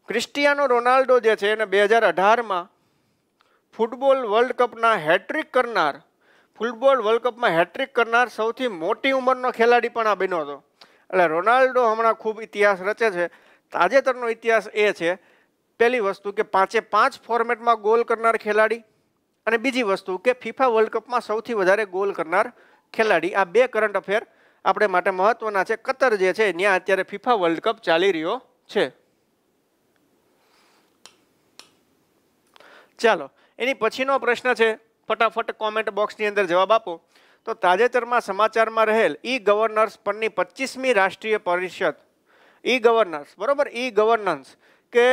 ક્રિસ્ટિયાનો રોનાલ્ડો જે છે એને બે હજાર અઢારમાં ફૂટબોલ વર્લ્ડ કપના હેટ્રિક કરનાર ફૂટબોલ વર્લ્ડ કપમાં હેટ્રિક કરનાર સૌથી મોટી ઉંમરનો ખેલાડી પણ આ બન્યો હતો એટલે રોનાલ્ડો હમણાં ખૂબ ઇતિહાસ રચે છે તાજેતરનો ઇતિહાસ એ છે પહેલી વસ્તુ કે પાંચે પાંચ ફોર્મેટમાં ગોલ કરનાર ખેલાડી અને બીજી વસ્તુ કે ફિફા વર્લ્ડ કપમાં સૌથી વધારે ગોલ કરનાર ખેલાડી આ બે કરંટ અફેર આપણે માટે મહત્વના છે કતર જે છે ત્યાં અત્યારે ફિફા વર્લ્ડ કપ ચાલી રહ્યો છે ચાલો એની પછીનો પ્રશ્ન છે ફટાફટ કોમેન્ટ બોક્સની અંદર જવાબ આપો તો તાજેતરમાં સમાચારમાં રહેલ ઈ ગવર્નર્સ પરની પચીસમી રાષ્ટ્રીય પરિષદ ઈ ગવર્નર્સ બરાબર ઈ ગવર્નન્સ કે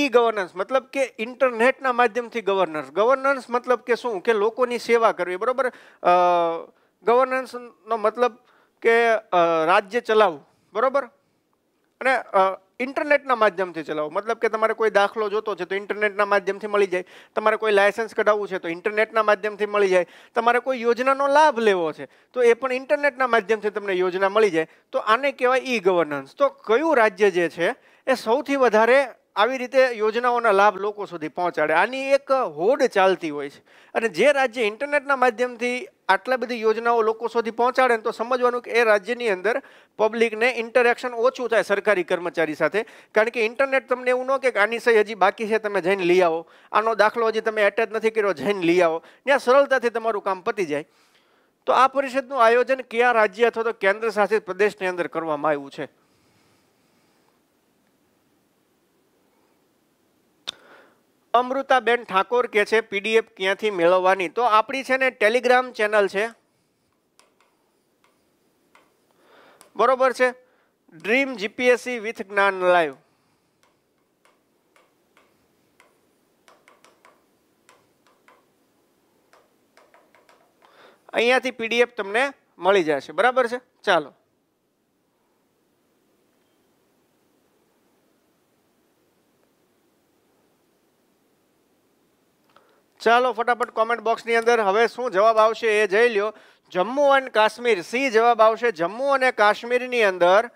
ઈ ગવર્નન્સ મતલબ કે ઇન્ટરનેટના માધ્યમથી ગવર્નર્સ ગવર્નન્સ મતલબ કે શું કે લોકોની સેવા કરવી બરાબર ગવર્નન્સનો મતલબ કે રાજ્ય ચલાવવું બરાબર અને ઇન્ટરનેટના માધ્યમથી ચલાવો મતલબ કે તમારે કોઈ દાખલો જોતો છે તો ઇન્ટરનેટના માધ્યમથી મળી જાય તમારે કોઈ લાયસન્સ કઢાવવું છે તો ઇન્ટરનેટના માધ્યમથી મળી જાય તમારે કોઈ યોજનાનો લાભ લેવો છે તો એ પણ ઇન્ટરનેટના માધ્યમથી તમને યોજના મળી જાય તો આને કહેવાય ઈ ગવર્નન્સ તો કયું રાજ્ય જે છે એ સૌથી વધારે આવી રીતે યોજનાઓના લાભ લોકો સુધી પહોંચાડે આની એક હોડ ચાલતી હોય છે અને જે રાજ્ય ઇન્ટરનેટના માધ્યમથી આટલા બધી યોજનાઓ લોકો સુધી પહોંચાડે તો સમજવાનું કે એ રાજ્યની અંદર પબ્લિકને ઇન્ટરેક્શન ઓછું થાય સરકારી કર્મચારી સાથે કારણ કે ઇન્ટરનેટ તમને એવું ન કે આની સહી હજી બાકી છે તમે જઈને લઈ આવો આનો દાખલો હજી તમે એટેચ નથી કર્યો જઈને લઈ આવો ત્યાં સરળતાથી તમારું કામ પતી જાય તો આ પરિષદનું આયોજન કયા રાજ્ય અથવા તો કેન્દ્ર શાસિત પ્રદેશની અંદર કરવામાં આવ્યું છે અમૃતાબેન ઠાકોર કે છે પીડીએફ ક્યાંથી મેળવવાની તો આપણી છે ને ટેલિગ્રામ ચેનલ છે બરોબર છે dream GPSC with Gyan live અહીંયાથી પીડીએફ તમને મળી જશે બરાબર છે ચાલો ચાલો ફટાફટ કોમેન્ટ બોક્સની અંદર હવે શું જવાબ આવશે એ જઈ લ્યો જમ્મુ એન્ડ કાશ્મીર સી જવાબ આવશે જમ્મુ અને કાશ્મીરની અંદર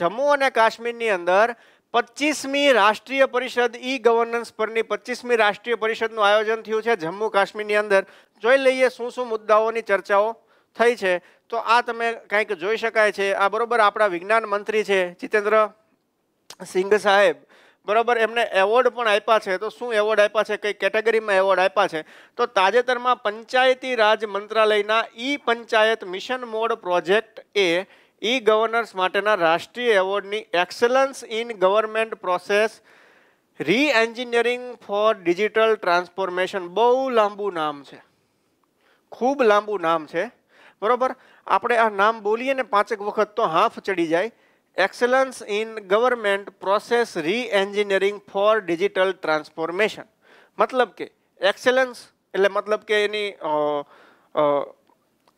જમ્મુ અને કાશ્મીરની અંદર પચીસમી રાષ્ટ્રીય પરિષદ ઈ ગવર્નન્સ પરની પચીસમી રાષ્ટ્રીય પરિષદનું આયોજન થયું છે જમ્મુ કાશ્મીરની અંદર જોઈ લઈએ શું શું મુદ્દાઓની ચર્ચાઓ થઈ છે તો આ તમે કંઈક જોઈ શકાય છે આ બરોબર આપણા વિજ્ઞાન મંત્રી છે જીતેન્દ્ર સિંઘ સાહેબ બરાબર એમને એવોર્ડ પણ આપ્યા છે તો શું એવોર્ડ આપ્યા છે કઈ કેટેગરીમાં એવોર્ડ આપ્યા છે તો તાજેતરમાં પંચાયતી રાજ મંત્રાલયના E panchayat mission mode project એ ઈ ગવર્નર્સ માટેના રાષ્ટ્રીય એવોર્ડની excellence in government process re engineering for digital transformation બહુ લાંબુ નામ છે ખૂબ લાંબુ નામ છે બરાબર આપણે આ નામ બોલીએ ને પાંચેક વખત તો હાફ ચડી જાય excellence in government process re engineering for digital transformation મતલબ કે એક્સેલન્સ એટલે મતલબ કે એની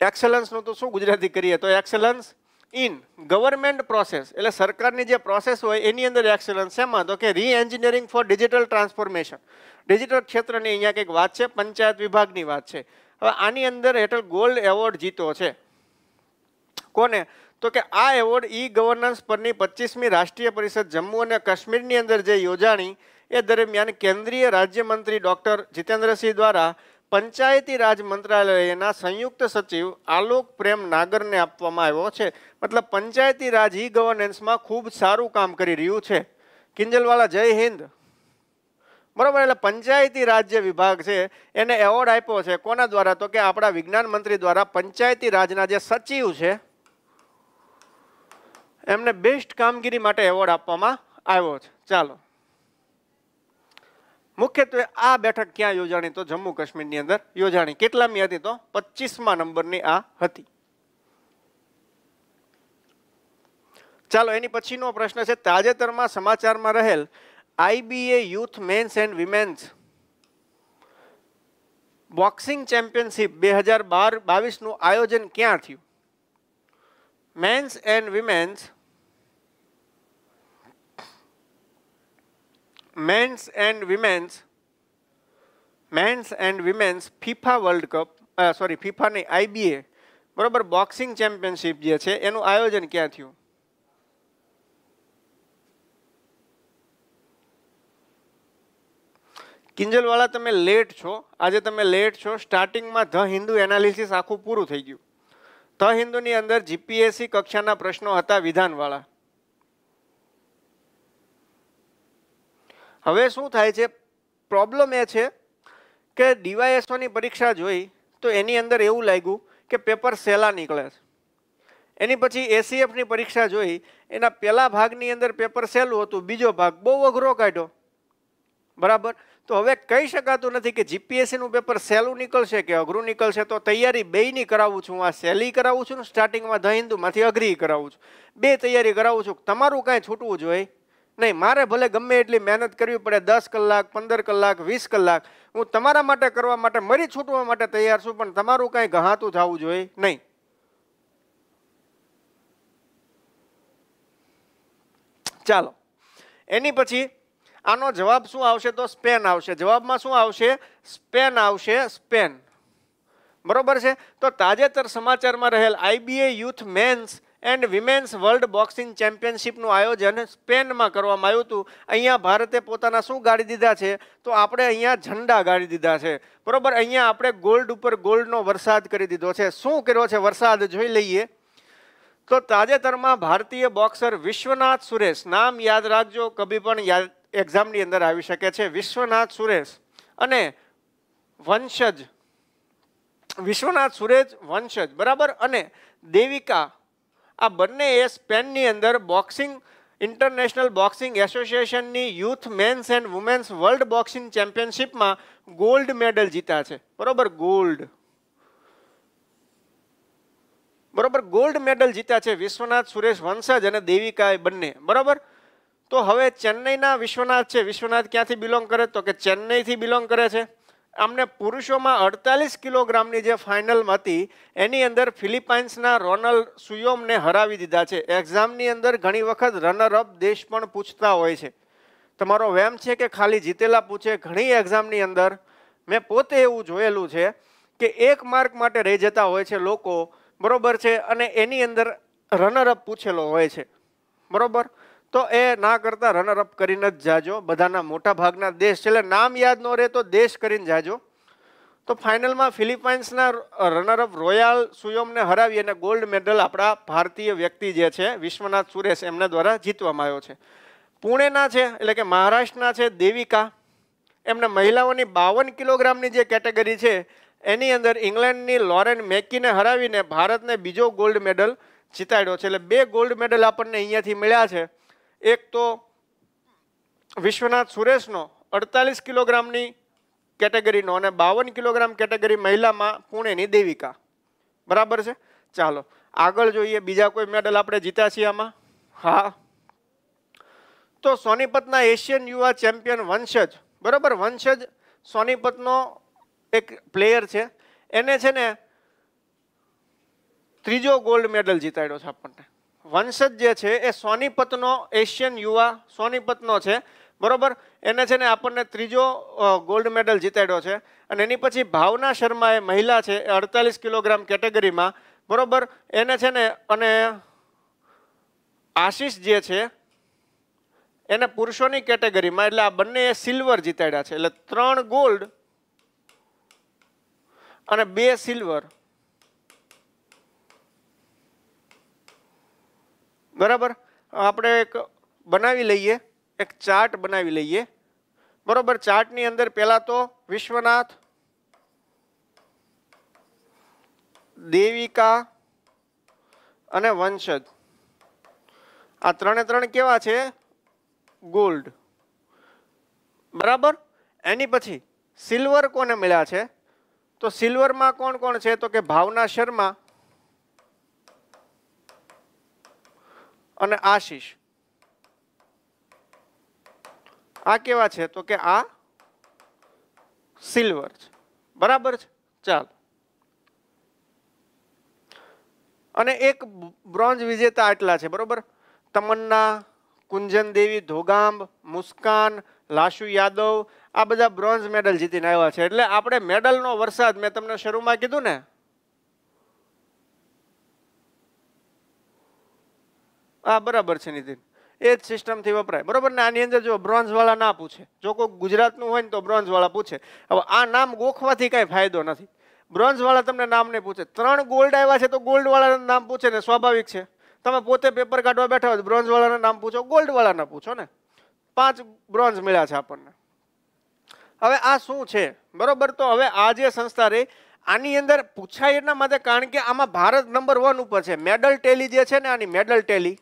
એક્સેલન્સનું તો શું ગુજરાતી કરીએ તો એક્સેલન્સ ઇન ગવર્મેન્ટ પ્રોસેસ એટલે સરકારની જે પ્રોસેસ હોય એની અંદર એક્સેલન્સ એમાં તો કે re engineering for digital transformation digital ક્ષેત્રની અહીંયા કંઈક વાત છે પંચાયત વિભાગની વાત છે હવે આની અંદર હેઠળ ગોલ્ડ એવોર્ડ જીતો છે કોને તો કે આ એવોર્ડ ઈ ગવર્નન્સ પરની પચીસમી રાષ્ટ્રીય પરિષદ જમ્મુ અને કાશ્મીરની અંદર જે યોજાણી એ દરમિયાન કેન્દ્રીય રાજ્યમંત્રી ડૉક્ટર જીતેન્દ્રસિંહ દ્વારા પંચાયતી રાજ મંત્રાલયના સંયુક્ત સચિવ આલોક પ્રેમ નાગરને આપવામાં આવ્યો છે મતલબ પંચાયતી રાજ ઈ ગવર્નન્સમાં ખૂબ સારું કામ કરી રહ્યું છે કિંજલવાલા જય હિન્દ બરાબર એટલે પંચાયતી રાજ્ય વિભાગ છે એને એવોર્ડ આપ્યો છે કોના દ્વારા તો કે આપણા વિજ્ઞાન મંત્રી દ્વારા પંચાયતી રાજના જે સચિવ છે એમને બેસ્ટ કામગીરી માટે એવોર્ડ આપવામાં આવ્યો છે ચાલો મુખ્યત્વે આ બેઠક ક્યાં યોજાણી તો જમ્મુ કાશ્મીરની અંદર યોજાણી કેટલામી હતી તો પચીસમા નંબરની આ હતી ચાલો એની પછીનો પ્રશ્ન છે તાજેતરમાં સમાચારમાં રહેલ IBA youth men's and women's boxing championship બે હજાર બાર બાવીસનું આયોજન ક્યાં થયું men's and women's men's and women's men's and women's FIFA world cup sorry ફિફાની આઈબીએ બરોબર બોક્સિંગ ચેમ્પિયનશિપ જે છે એનું આયોજન ક્યાં થયું કિંજલવાળા તમે લેટ છો આજે તમે લેટ છો સ્ટાર્ટિંગમાં ધ હિન્દુ એનાલિસિસ આખું પૂરું થઈ ગયું ધ હિન્દુની અંદર જીપીએસસી કક્ષાના પ્રશ્નો હતા વિધાનવાળા હવે શું થાય છે પ્રોબ્લેમ એ છે કે ડીવાયએસઓની પરીક્ષા જોઈ તો એની અંદર એવું લાગ્યું કે પેપર સહેલા નીકળે છે એની પછી એસીએફની પરીક્ષા જોઈ એના પહેલા ભાગની અંદર પેપર સહેલું હતું બીજો ભાગ બહુ અઘરો કાઢ્યો બરાબર તો હવે કહી શકાતું નથી કે જીપીએસસીનું પેપર સહેલું નીકળશે કે અઘરું નીકળશે તો તૈયારી બેયની કરાવું છું આ સહેલી કરાવું છું સ્ટાર્ટિંગમાં ધ હિન્દુમાંથી અઘરી કરાવું છું બે તૈયારી કરાવું છું તમારું કાંઈ છૂટવું જોઈએ નહીં મારે ભલે ગમે એટલી મહેનત કરવી પડે દસ કલાક પંદર કલાક વીસ કલાક હું તમારા માટે કરવા માટે મરી છૂટવા માટે તૈયાર છું પણ તમારું કાંઈ ગહાતું થવું જોઈએ નહીં ચાલો એની પછી આનો જવાબ શું આવશે તો સ્પેન આવશે જવાબમાં શું આવશે સ્પેન આવશે સ્પેન બરોબર છે તો તાજેતર સમાચારમાં રહેલ IBA youth men's and women's world boxing ચેમ્પિયનશિપનું આયોજન સ્પેનમાં કરવામાં આવ્યું હતું અહીંયા ભારતે પોતાના શું ગાડી દીધા છે તો આપણે અહીંયા ઝંડા ગાડી દીધા છે બરાબર અહીંયા આપણે ગોલ્ડ ઉપર ગોલ્ડનો વરસાદ કરી દીધો છે શું કર્યો છે વરસાદ જોઈ લઈએ તો તાજેતરમાં ભારતીય બોક્સર વિશ્વનાથ સુરેશ નામ યાદ રાખજો કભી પણ યાદ એક્ઝામની અંદર આવી શકે છે વિશ્વનાથ સુરેશ અને વંશજ વિશ્વનાથ સુરેશ વંશજ બરાબર અને દેવિકા આ બંને એ સ્પેનની અંદર બોક્સિંગ ઇન્ટરનેશનલ બોક્સિંગ એસોસિએશનની youth men's and women's world boxing ચેમ્પિયનશિપમાં ગોલ્ડ મેડલ જીત્યા છે બરોબર ગોલ્ડ બરોબર ગોલ્ડ મેડલ જીત્યા છે વિશ્વનાથ સુરેશ વંશજ અને દેવિકા એ બંને બરોબર તો હવે ચેન્નઈના વિશ્વનાથ છે વિશ્વનાથ ક્યાંથી બિલોંગ કરે તો કે ચેન્નઈથી બિલોંગ કરે છે આમને પુરુષોમાં અડતાલીસ કિલોગ્રામની જે ફાઇનલ હતી એની અંદર ફિલિપાઇન્સના રોનલ સુયોમને હરાવી દીધા છે એક્ઝામની અંદર ઘણી વખત રનરઅપ દેશ પણ પૂછતા હોય છે તમારો વેમ છે કે ખાલી જીતેલા પૂછે ઘણી એક્ઝામની અંદર મેં પોતે એવું જોયેલું છે કે એક માર્ક માટે રહી જતા હોય છે લોકો બરાબર છે અને એની અંદર રનરઅપ પૂછેલો હોય છે બરાબર તો એ ના કરતા રનરઅપ કરીને જ જાજો બધાના મોટા ભાગના દેશ છે એટલે નામ યાદ ન રહે તો દેશ કરીને જાજો તો ફાઇનલમાં ફિલિપાઇન્સના રનર રનરઅપ રોયલ સુયોમને હરાવી અને ગોલ્ડ મેડલ આપણા ભારતીય વ્યક્તિ જે છે વિશ્વનાથ સુરેશ એમના દ્વારા જીતવામાં આવ્યો છે પુણેના છે એટલે કે મહારાષ્ટ્રના છે દેવિકા એમને મહિલાઓની બાવન કિલોગ્રામની જે કેટેગરી છે એની અંદર ઇંગ્લેન્ડની લોરેન મેકીને હરાવીને ભારતને બીજો ગોલ્ડ મેડલ જીતાડ્યો છે એટલે બે ગોલ્ડ મેડલ આપણને અહીંયાથી મળ્યા છે એક તો વિશ્વનાથ સુરેશનો અડતાલીસ કિલોગ્રામની કેટેગરીનો અને બાવન કિલોગ્રામ કેટેગરી મહિલામાં પુણેની દેવિકા બરાબર છે ચાલો આગળ જોઈએ બીજા કોઈ મેડલ આપણે જીત્યા છીએ આમાં હા તો સોનીપતના એશિયન યુવા ચેમ્પિયન વંશજ બરાબર વંશજ સોનીપતનો એક પ્લેયર છે એને છે ને ત્રીજો ગોલ્ડ મેડલ જીતાડ્યો છે આપણને વંશજ જે છે એ સોનીપતનો એશિયન યુવા સોનીપતનો છે બરોબર એને છે ને આપણને ત્રીજો ગોલ્ડ મેડલ જીતાડ્યો છે અને એની પછી ભાવના શર્મા એ મહિલા છે એ અડતાલીસ કિલોગ્રામ કેટેગરીમાં બરોબર એને છે ને અને આશીષ જે છે એને પુરુષોની કેટેગરીમાં એટલે આ બંને સિલ્વર જીતાડ્યા છે એટલે ત્રણ ગોલ્ડ અને બે સિલ્વર બરાબર આપણે એક બનાવી લઈએ એક ચાર્ટ બનાવી લઈએ બરાબર ચાર્ટની અંદર પહેલાં તો વિશ્વનાથ દેવિકા અને વંશજ આ ત્રણે ત્રણ કેવા છે ગોલ્ડ બરાબર એની પછી સિલ્વર કોને મળ્યા છે તો સિલ્વરમાં કોણ કોણ છે તો કે ભાવના શર્મા અને આશીષ આ કેવા છે તો કે આ સિલ્વર છે બરાબર છે ચાલ અને એક બ્રોન્ઝ વિજેતા આટલા છે બરોબર તમન્ના કુંજન દેવી ધોગાંબ મુસ્કાન લાશુ યાદવ આ બધા બ્રોન્ઝ મેડલ જીતીને આવ્યા છે એટલે આપણે મેડલનો વરસાદ મેં તમને શરૂમાં કીધું ને આ બરાબર છે નીતિન એ જ સિસ્ટમથી વપરાય બરોબર ને આની અંદર જો બ્રોન્ઝવાળા ના પૂછે જો કોઈ ગુજરાતનું હોય ને તો બ્રોન્ઝવાળા પૂછે હવે આ નામ ગોખવાથી કાંઈ ફાયદો નથી બ્રોન્ઝવાળા તમને નામ નહીં પૂછે ત્રણ ગોલ્ડ આવ્યા છે તો ગોલ્ડવાળા નામ પૂછે ને સ્વાભાવિક છે તમે પોતે પેપર કાઢવા બેઠા હોય બ્રોન્ઝવાળાના નામ પૂછો ગોલ્ડવાળાના પૂછો ને પાંચ બ્રોન્ઝ મળ્યા છે આપણને હવે આ શું છે બરાબર તો હવે આ જે સંસ્થા રહી આની અંદર પૂછાય એટલા માટે કારણ કે આમાં ભારત નંબર વન ઉપર છે મેડલ ટેલી જે છે ને આની મેડલ ટેલી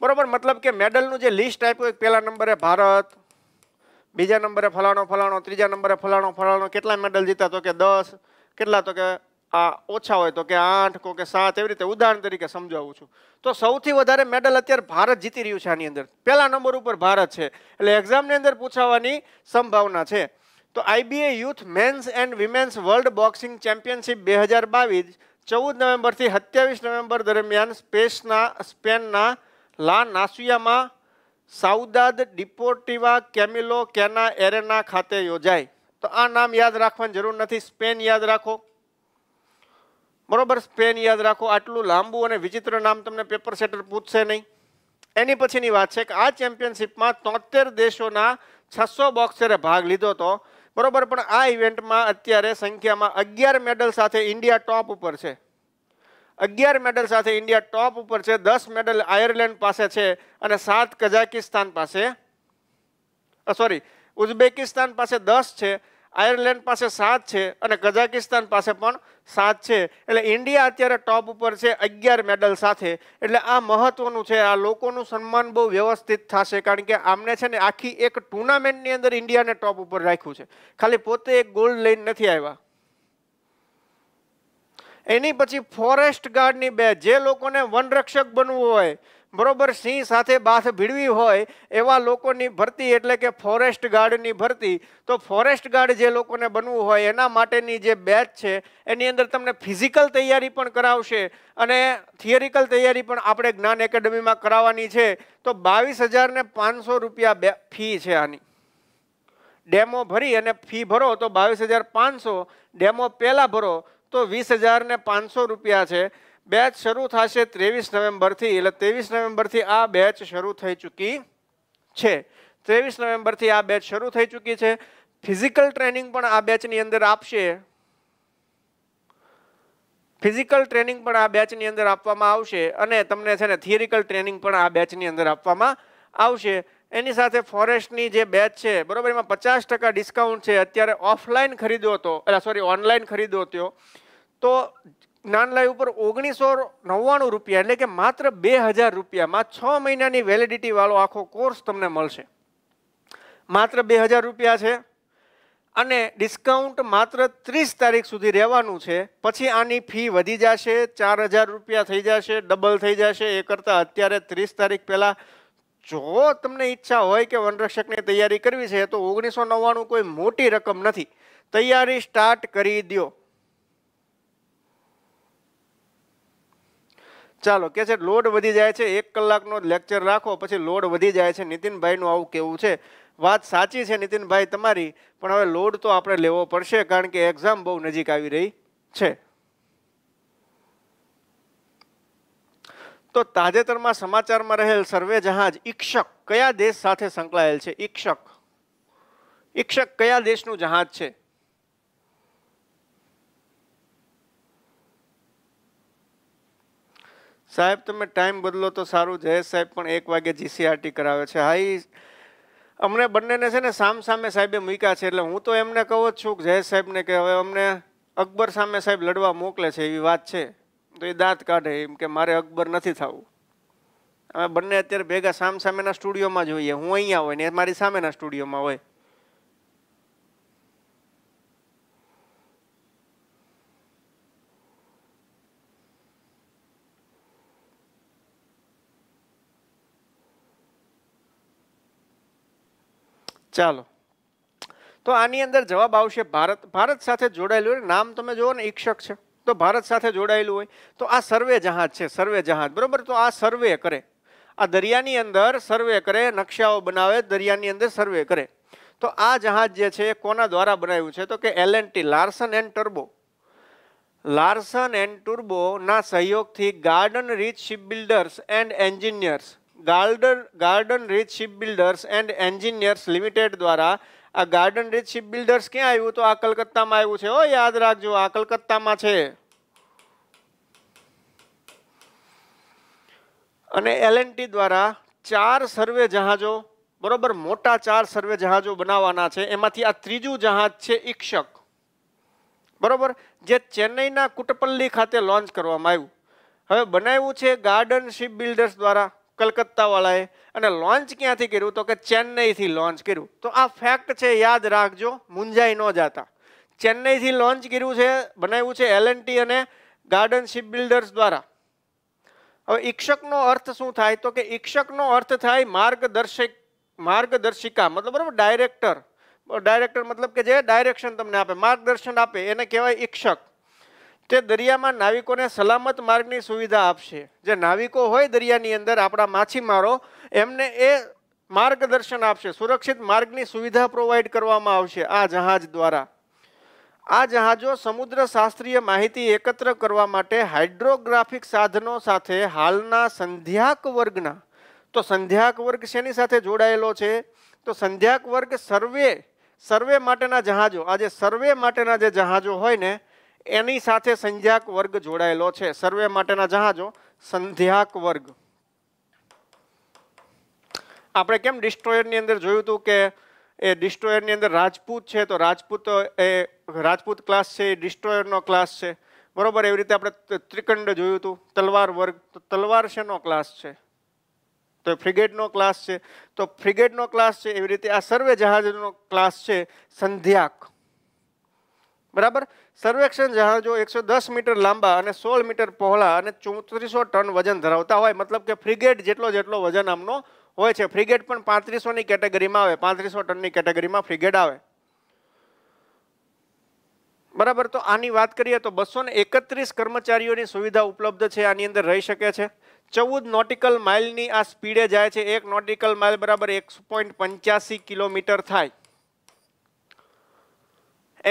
બરાબર મતલબ કે મેડલનું જે લિસ્ટ આપ્યું એક પહેલા નંબરે ભારત બીજા નંબરે ફલાણો ફલાણો ત્રીજા નંબરે ફલાણો ફલાણો કેટલા મેડલ જીતા તો કે દસ કેટલા તો કે આ ઓછા હોય તો કે આઠ કો કે સાત એવી રીતે ઉદાહરણ તરીકે સમજાવું છું તો સૌથી વધારે મેડલ અત્યારે ભારત જીતી રહ્યું છે આની અંદર પહેલા નંબર ઉપર ભારત છે એટલે એક્ઝામની અંદર પૂછાવાની સંભાવના છે તો IBA youth men's and women's world boxing championship બે હજાર બાવીસ ચૌદ નવેમ્બરથી સત્યાવીસ નવેમ્બર દરમિયાન સ્પેસના સ્પેનના લા નાસુયામાં સાઉદાદ ડિપોર્ટિવા કેમિલો કેના એરેના ખાતે યોજાય તો આ નામ યાદ રાખવાની જરૂર નથી સ્પેન યાદ રાખો બરોબર સ્પેન યાદ રાખો આટલું લાંબુ અને વિચિત્ર નામ તમને પેપર સેટર પૂછશે નહીં એની પછીની વાત છે કે આ ચેમ્પિયનશિપમાં તોતેર દેશોના છસો બોક્સરે ભાગ લીધો હતો બરોબર પણ આ ઇવેન્ટમાં અત્યારે સંખ્યામાં અગિયાર મેડલ સાથે ઇન્ડિયા ટોપ ઉપર છે અગિયાર મેડલ સાથે ઇન્ડિયા ટોપ ઉપર છે દસ મેડલ આયર્લેન્ડ પાસે છે અને સાત કઝાકિસ્તાન પાસે સોરી ઉઝબેકિસ્તાન પાસે દસ છે આયર્લેન્ડ પાસે સાત છે અને કઝાકિસ્તાન પાસે પણ સાત છે એટલે ઇન્ડિયા અત્યારે ટોપ ઉપર છે અગિયાર મેડલ સાથે એટલે આ મહત્વનું છે આ લોકોનું સન્માન બહુ વ્યવસ્થિત થશે કારણ કે આમને છે ને આખી એક ટુર્નામેન્ટની અંદર ઇન્ડિયાને ટોપ ઉપર રાખ્યું છે ખાલી પોતે એક ગોલ્ડ લઈને નથી આવ્યા એની પછી ફોરેસ્ટ ગાર્ડની બેચ જે લોકોને વનરક્ષક બનવું હોય બરોબર સિંહ સાથે બાથ ભીડવી હોય એવા લોકોની ભરતી એટલે કે ફોરેસ્ટ ગાર્ડની ભરતી તો ફોરેસ્ટ ગાર્ડ જે લોકોને બનવું હોય એના માટેની જે બેચ છે એની અંદર તમને ફિઝિકલ તૈયારી પણ કરાવશે અને થિયરિકલ તૈયારી પણ આપણે જ્ઞાન એકેડમીમાં કરાવવાની છે તો બાવીસ હજારને પાંચસો રૂપિયા ફી છે આની ડેમો ભરી અને ફી ભરો તો બાવીસ હજાર પાંચસો ડેમો પહેલાં ભરો તો વીસ હજારને પાંચસો રૂપિયા છે બેચ શરૂ થશે ત્રેવીસ નવેમ્બરથી એટલે ત્રેવીસ નવેમ્બરથી આ બેચ શરૂ થઈ ચૂકી છે ત્રેવીસ નવેમ્બરથી આ બેચ શરૂ થઈ ચૂકી છે ફિઝિકલ ટ્રેનિંગ પણ આ બેચની અંદર આપશે ફિઝિકલ ટ્રેનિંગ પણ આ બેચની અંદર આપવામાં આવશે અને તમને છે ને થિયરિકલ ટ્રેનિંગ પણ આ બેચની અંદર આપવામાં આવશે એની સાથે ફોરેસ્ટની જે બેચ છે બરાબર એમાં પચાસ ટકા ડિસ્કાઉન્ટ છે અત્યારે ઓફલાઈન ખરીદ્યો હતો એટલે સોરી ઓનલાઈન ખરીદ્યો હતો તો જ્ઞાનલાઈ ઉપર ઓગણીસો નવ્વાણું રૂપિયા એટલે કે માત્ર બે હજાર રૂપિયામાં છ મહિનાની વેલિડિટીવાળો આખો કોર્સ તમને મળશે માત્ર બે હજાર રૂપિયા છે અને ડિસ્કાઉન્ટ માત્ર ત્રીસ તારીખ સુધી રહેવાનું છે પછી આની ફી વધી જશે ચાર હજાર રૂપિયા થઈ જશે ડબલ થઈ જશે એ કરતાં અત્યારે ત્રીસ તારીખ પહેલાં જો તમને ઈચ્છા હોય કે વનરક્ષકની તૈયારી કરવી છે તો ઓગણીસો નવ્વાણું કોઈ મોટી રકમ નથી તૈયારી સ્ટાર્ટ કરી દો ચાલો કે છે લોડ વધી જાય છે એક કલાકનો લેક્ચર રાખો પછી લોડ વધી જાય છે નીતિનભાઈનું આવું કેવું છે વાત સાચી છે નીતિનભાઈ તમારી પણ હવે લોડ તો આપણે લેવો પડશે કારણ કે એક્ઝામ બહુ નજીક આવી રહી છે તો તાજેતરમાં સમાચારમાં રહેલ સર્વે જહાજ ઈક્ષક કયા દેશ સાથે સંકળાયેલ છે ઈક્ષક ઈક્ષક કયા દેશનું જહાજ છે સાહેબ તમે ટાઈમ બદલો તો સારું જયેશ સાહેબ પણ એક વાગે જીસીઆરટી કરાવે છે હાઈ અમને બંનેને છે ને સામ સામે સાહેબે મૂક્યા છે એટલે હું તો એમને કહું જ છું જયેશ સાહેબને કે હવે અમને અકબર સામે સાહેબ લડવા મોકલે છે એવી વાત છે તો એ દાંત કાઢે એમ કે મારે અકબર નથી થવું અમે બંને અત્યારે ભેગા સામ સામેના સ્ટુડિયોમાં જોઈએ હું અહીંયા હોય ને મારી સામેના સ્ટુડિયોમાં હોય ચાલો તો આની અંદર જવાબ આવશે ભારત ભારત સાથે જોડાયેલું નામ તમે જુઓ ને ઈક્ષક છે તો ભારત સાથે જોડાયેલું હોય તો આ સર્વે જહાજ છે સર્વે જહાજ બરાબર તો આ સર્વે કરે આ દરિયાની અંદર સર્વે કરે નકશાઓ બનાવે દરિયાની અંદર સર્વે કરે તો આ જહાજ જે છે એ કોના દ્વારા બનાવ્યું છે તો કે L and T Larsen and ટર્બો લાર્સન એન્ડ ટુર્બોના સહયોગથી garden reach ship and engineers garden garden reach ship builders and engineers limited દ્વારા આ ગાર્ડન રીચ શિપ બિલ્ડર્સ ક્યાં આવ્યું તો આ કલકત્તામાં આવ્યું છે ઓ યાદ રાખજો આ કલકત્તામાં છે અને એલએનટી દ્વારા ચાર સર્વે જહાજો બરોબર મોટા ચાર સર્વે જહાજો બનાવવાના છે એમાંથી આ ત્રીજું જહાજ છે ઈક્ષક બરોબર જે ચેન્નઈના કુટપલ્લી ખાતે લોન્ચ કરવામાં આવ્યું હવે બનાવ્યું છે ગાર્ડન શિપ બિલ્ડર્સ દ્વારા કલકત્તાવાળાએ અને લોન્ચ ક્યાંથી કર્યું તો કે ચેન્નઈથી લોન્ચ કર્યું તો આ ફેક્ટ છે યાદ રાખજો મૂંઝાઈ ન જાતા ચેન્નઈથી લોન્ચ કર્યું છે બનાવ્યું છે એલએનટી અને ગાર્ડન શિપ બિલ્ડર્સ દ્વારા હવે ઈક્ષકનો અર્થ શું થાય તો કે ઈક્ષકનો અર્થ થાય માર્ગદર્શક માર્ગદર્શિકા મતલબ બરાબર ડાયરેક્ટર ડાયરેક્ટર મતલબ કે જે ડાયરેક્શન તમને આપે માર્ગદર્શન આપે એને કહેવાય ઈક્ષક તે દરિયામાં નાવિકોને સલામત માર્ગની સુવિધા આપશે જે નાવિકો હોય દરિયાની અંદર આપણા માછીમારો એમને એ માર્ગદર્શન આપશે સુરક્ષિત માર્ગની સુવિધા પ્રોવાઈડ કરવામાં આવશે આ જહાજ દ્વારા આ જહાજો સમુદ્ર શાસ્ત્રીય માહિતી એકત્ર કરવા માટે હાઇડ્રોગ્રાફિક સાધનો સાથે હાલના સંધ્યાક વર્ગના તો સંધ્યાક વર્ગ શેની સાથે જોડાયેલો છે તો સંધ્યાક વર્ગ સર્વે સર્વે માટેના જહાજો આજે સર્વે માટેના જે જહાજો હોય ને એની સાથે સંધ્યાક વર્ગ જોડાયેલો છે સર્વે માટેના જહાજો સંધ્યાક વર્ગ આપણે કેમ ડિસ્ટ્રોયરની અંદર જોયું હતું કે એ ડિસ્ટ્રોયરની અંદર રાજપૂત છે તો રાજપૂત એ રાજપૂત ક્લાસ છે એ ડિસ્ટ્રોયરનો ક્લાસ છે બરોબર એવી રીતે આપણે ત્રિકંડ જોયું હતું તલવાર વર્ગ તો તલવાર શેનો ક્લાસ છે તો ફ્રિગેટનો ક્લાસ છે તો ફ્રિગેટનો ક્લાસ છે એવી રીતે આ સર્વે જહાજનો ક્લાસ છે સંધ્યાક બરાબર સર્વેક્ષણ જહાજો એકસો દસ મીટર લાંબા અને સોળ મીટર પહોળા અને ચોત્રીસો ટન વજન ધરાવતા હોય મતલબ કે ફ્રિગેટ જેટલો જેટલો વજન આમનો હોય છે ફ્રિગેટ પણ પાંત્રીસોની કેટેગરીમાં આવે પાંત્રીસો ટનની કેટેગરીમાં ફ્રિગેટ આવે બરાબર તો આની વાત કરીએ તો બસો એકત્રીસ કર્મચારીઓની સુવિધા ઉપલબ્ધ છે આની અંદર રહી શકે છે ચૌદ નોટિકલ માઇલની આ સ્પીડે જાય છે એક નોટિકલ માઇલ બરાબર એક પોઈન્ટ પંચ્યાસી કિલોમીટર થાય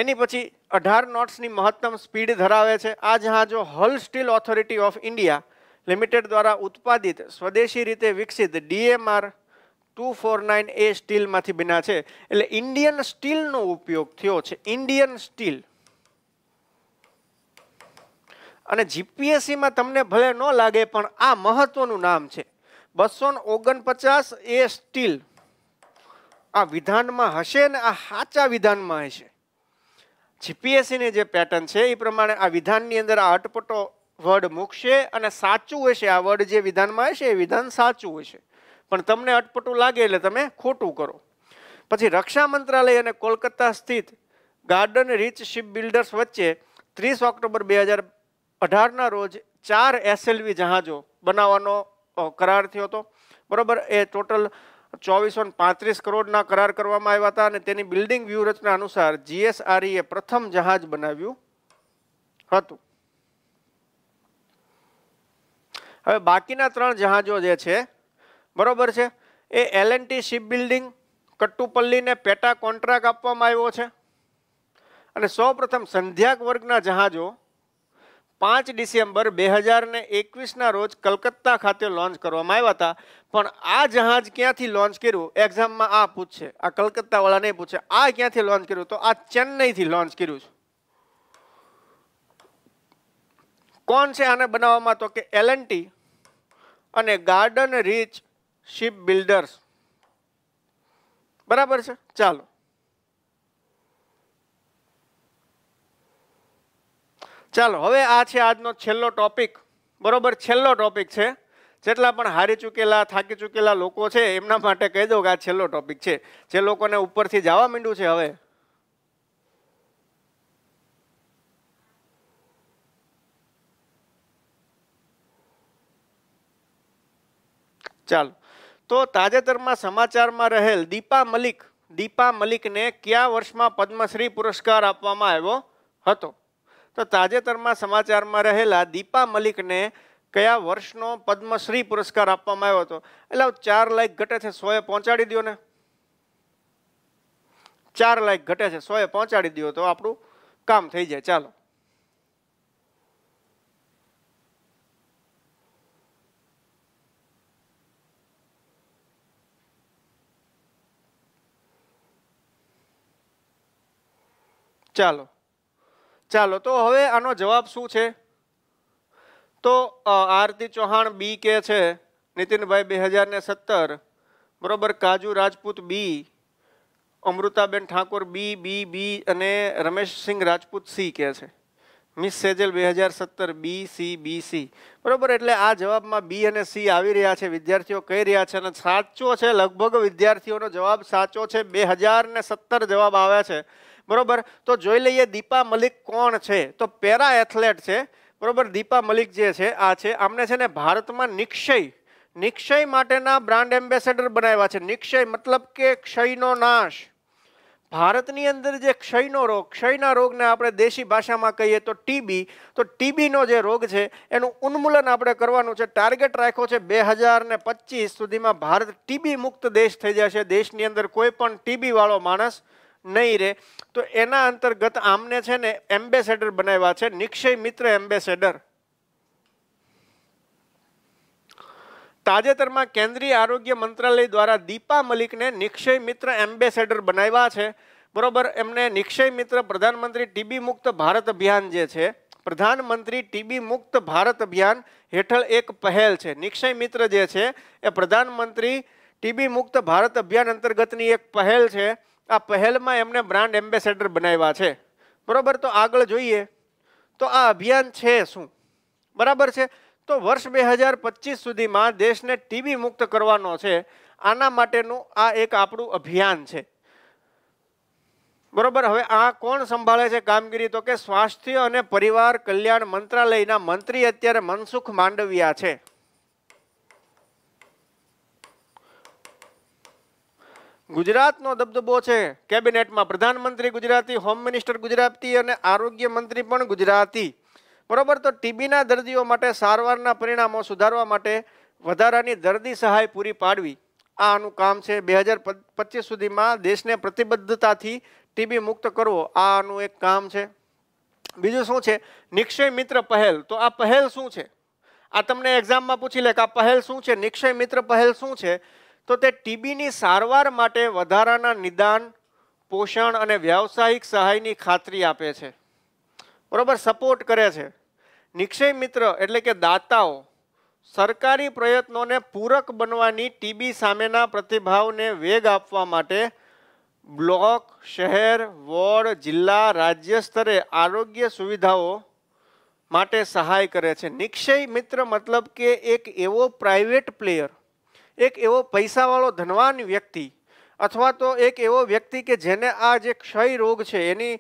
એની પછી અઢાર નોટ્સની મહત્તમ સ્પીડ ધરાવે છે આ જહાજો hull steel authority of India limited દ્વારા ઉત્પાદિત સ્વદેશી રીતે વિકસિત DMR two four nine A સ્ટીલમાંથી બન્યા છે એટલે ઇન્ડિયન સ્ટીલનો ઉપયોગ થયો છે ઇન્ડિયન સ્ટીલ અને જીપીએસસીમાં તમને ભલે ન લાગે પણ આ મહત્વનું નામ છે બસો ઓગણપચાસ એ સ્ટીલ આ વિધાનમાં હશે ને આ સાચા વિધાનમાં હશે જીપીએસસીની જે પેટર્ન છે એ પ્રમાણે આ વિધાનની અંદર આ અટપટો વર્ડ મૂકશે અને સાચું હશે આ વર્ડ જે વિધાનમાં હશે એ વિધાન સાચું હશે પણ તમને અટપટું લાગે એટલે તમે ખોટું કરો પછી રક્ષા મંત્રાલય અને કોલકાતા સ્થિત ગાર્ડન રીચ શિપ બિલ્ડર્સ વચ્ચે ત્રીસ ઓક્ટોબર બે હજાર અઢારના રોજ ચાર એસએલવી જહાજો બનાવવાનો કરાર થયો હતો બરાબર એ ટોટલ ચોવીસો પાંત્રીસ કરોડના કરાર કરવામાં આવ્યા હતા અને તેની બિલ્ડિંગ વ્યૂહરચના અનુસાર જીએસઆરઈએ પ્રથમ જહાજ બનાવ્યું હતું હવે બાકીના ત્રણ જહાજો જે છે બરોબર છે એ L and T ship building કટ્ટુપલ્લીને પેટા કોન્ટ્રાક્ટ આપવામાં આવ્યો છે અને સૌપ્રથમ સંધ્યાક વર્ગના જહાજો પાંચ ડિસેમ્બર બે હજારને એકવીસના રોજ કલકત્તા ખાતે લોન્ચ કરવામાં આવ્યા હતા પણ આ જહાજ ક્યાંથી લોન્ચ કર્યું એક્ઝામમાં આ પૂછશે આ કલકત્તાવાળા નહીં પૂછે આ ક્યાંથી લોન્ચ કર્યું તો આ ચેન્નઈથી લોન્ચ કર્યું છે કોણ છે આને બનાવવામાં તો કે એલએનટી અને ગાર્ડન રીચ શિપ બિલ્ડર્સ બરાબર છે ચાલો ચાલો હવે આ છે આજનો છેલ્લો ટોપિક બરોબર છેલ્લો ટોપિક છે જેટલા પણ હારી ચૂકેલા થાકી ચૂકેલા લોકો છે એમના માટે કહી દઉં કે આ છેલ્લો ટોપિક છે જે લોકોને ઉપરથી જવા માંડ્યું છે હવે ચાલો તો તાજેતરમાં સમાચારમાં રહેલ દીપા મલિક દીપા મલિકને કયા વર્ષમાં પદ્મશ્રી પુરસ્કાર આપવામાં આવ્યો હતો તો તાજેતરમાં સમાચારમાં રહેલા દીપા મલિકને કયા વર્ષનો પદ્મશ્રી પુરસ્કાર આપવામાં આવ્યો હતો એટલે ચાર લાખ ઘટે છે સોએ પહોંચાડી દો ને ચાર લાખ ઘટે છે સોએ પહોંચાડી દો તો આપણું કામ થઈ જાય ચાલો ચાલો ચાલો તો હવે આનો જવાબ શું છે તો આરતી ચૌહાણ બી કે છે નીતિનભાઈ બે હજાર ને સત્તર બરાબર કાજુ રાજપૂત બી અમૃતાબેન ઠાકોર બી બી બી અને રમેશસિંહ રાજપૂત સી કે છે મિસ સેજલ બે હજાર સત્તર બી સી બી સી બરાબર એટલે આ જવાબમાં બી અને સી આવી રહ્યા છે વિદ્યાર્થીઓ કહી રહ્યા છે અને સાચો છે લગભગ વિદ્યાર્થીઓનો જવાબ સાચો છે બે હજાર ને સત્તર જવાબ આવ્યા છે બરોબર તો જોઈ લઈએ દીપા મલિક કોણ છે તો પેરા એથ્લેટ છે બરોબર દીપા મલિક જે છે આ છે આમને છે ને ભારતમાં નિક્ષય નિક્ષય માટેના બ્રાન્ડ એમ્બેસેડર બનાવ્યા છે નિક્ષય મતલબ કે ક્ષયનો નાશ ભારતની અંદર જે ક્ષયનો રોગ ક્ષયના રોગને આપણે દેશી ભાષામાં કહીએ તો ટીબી તો ટીબીનો જે રોગ છે એનું ઉન્મૂલન આપણે કરવાનું છે ટાર્ગેટ રાખ્યો છે બે હજાર ને પચીસ સુધીમાં ભારત ટીબી મુક્ત દેશ થઈ જશે દેશની અંદર કોઈ પણ ટીબીવાળો માણસ નહીં રહે તો એના અંતર્ગત આમને છે ને એમ્બેસેડર બનાવ્યા છે નિક્ષય મિત્ર એમ્બેસેડર તાજેતરમાં કેન્દ્રીય આરોગ્ય મંત્રાલય દ્વારા દીપા મલિકને નિક્ષય મિત્ર એમ્બેસેડર બનાવ્યા છે બરોબર એમને નિક્ષય મિત્ર પ્રધાનમંત્રી ટીબી મુક્ત ભારત અભિયાન જે છે પ્રધાનમંત્રી ટીબી મુક્ત ભારત અભિયાન હેઠળ એક પહેલ છે નિક્ષય મિત્ર જે છે એ પ્રધાનમંત્રી ટીબી મુક્ત ભારત અભિયાન અંતર્ગતની એક પહેલ છે આ પહેલમાં એમને બ્રાન્ડ એમ્બેસેડર બનાવ્યા છે બરાબર તો આગળ જોઈએ તો આ અભિયાન છે શું બરાબર છે તો વર્ષ બે હજાર પચીસ સુધીમાં દેશને ટીબી મુક્ત કરવાનો છે આના માટેનું આ એક આપણું અભિયાન છે બરોબર હવે આ કોણ સંભાળે છે કામગીરી તો કે સ્વાસ્થ્ય અને પરિવાર કલ્યાણ મંત્રાલયના મંત્રી અત્યારે મનસુખ માંડવિયા છે ગુજરાતનો દબદબો છે કેબિનેટમાં પ્રધાનમંત્રી ગુજરાતી હોમ મિનિસ્ટર ગુજરાતી અને આરોગ્ય મંત્રી પણ ગુજરાતી બરોબર તો ટીબીના દર્દીઓ માટે સારવારના પરિણામો સુધારવા માટે વધારાની દર્દી સહાય પૂરી પાડવી આ આનું કામ છે બે હજાર પચીસ સુધીમાં દેશને પ્રતિબદ્ધતાથી ટીબી મુક્ત કરવો આ આનું એક કામ છે બીજું શું છે નિક્ષય મિત્ર પહેલ તો આ પહેલ શું છે આ તમને એક્ઝામમાં પૂછી લે કે આ પહેલ શું છે નિક્ષય મિત્ર પહેલ શું છે તો તે ટીબીની સારવાર માટે વધારાના નિદાન પોષણ અને વ્યાવસાયિક સહાયની ખાતરી આપે છે બરાબર સપોર્ટ કરે છે નિક્ષય મિત્ર એટલે કે દાતાઓ સરકારી પ્રયત્નોને પૂરક બનવાની ટીબી સામેના પ્રતિભાવને વેગ આપવા માટે બ્લોક શહેર વોર્ડ જિલ્લા રાજ્ય સ્તરે આરોગ્ય સુવિધાઓ માટે સહાય કરે છે નિક્ષય મિત્ર મતલબ કે એક એવો પ્રાઇવેટ પ્લેયર એક એવો પૈસાવાળો ધનવાન વ્યક્તિ અથવા તો એક એવો વ્યક્તિ કે જેને આ જે ક્ષય રોગ છે એની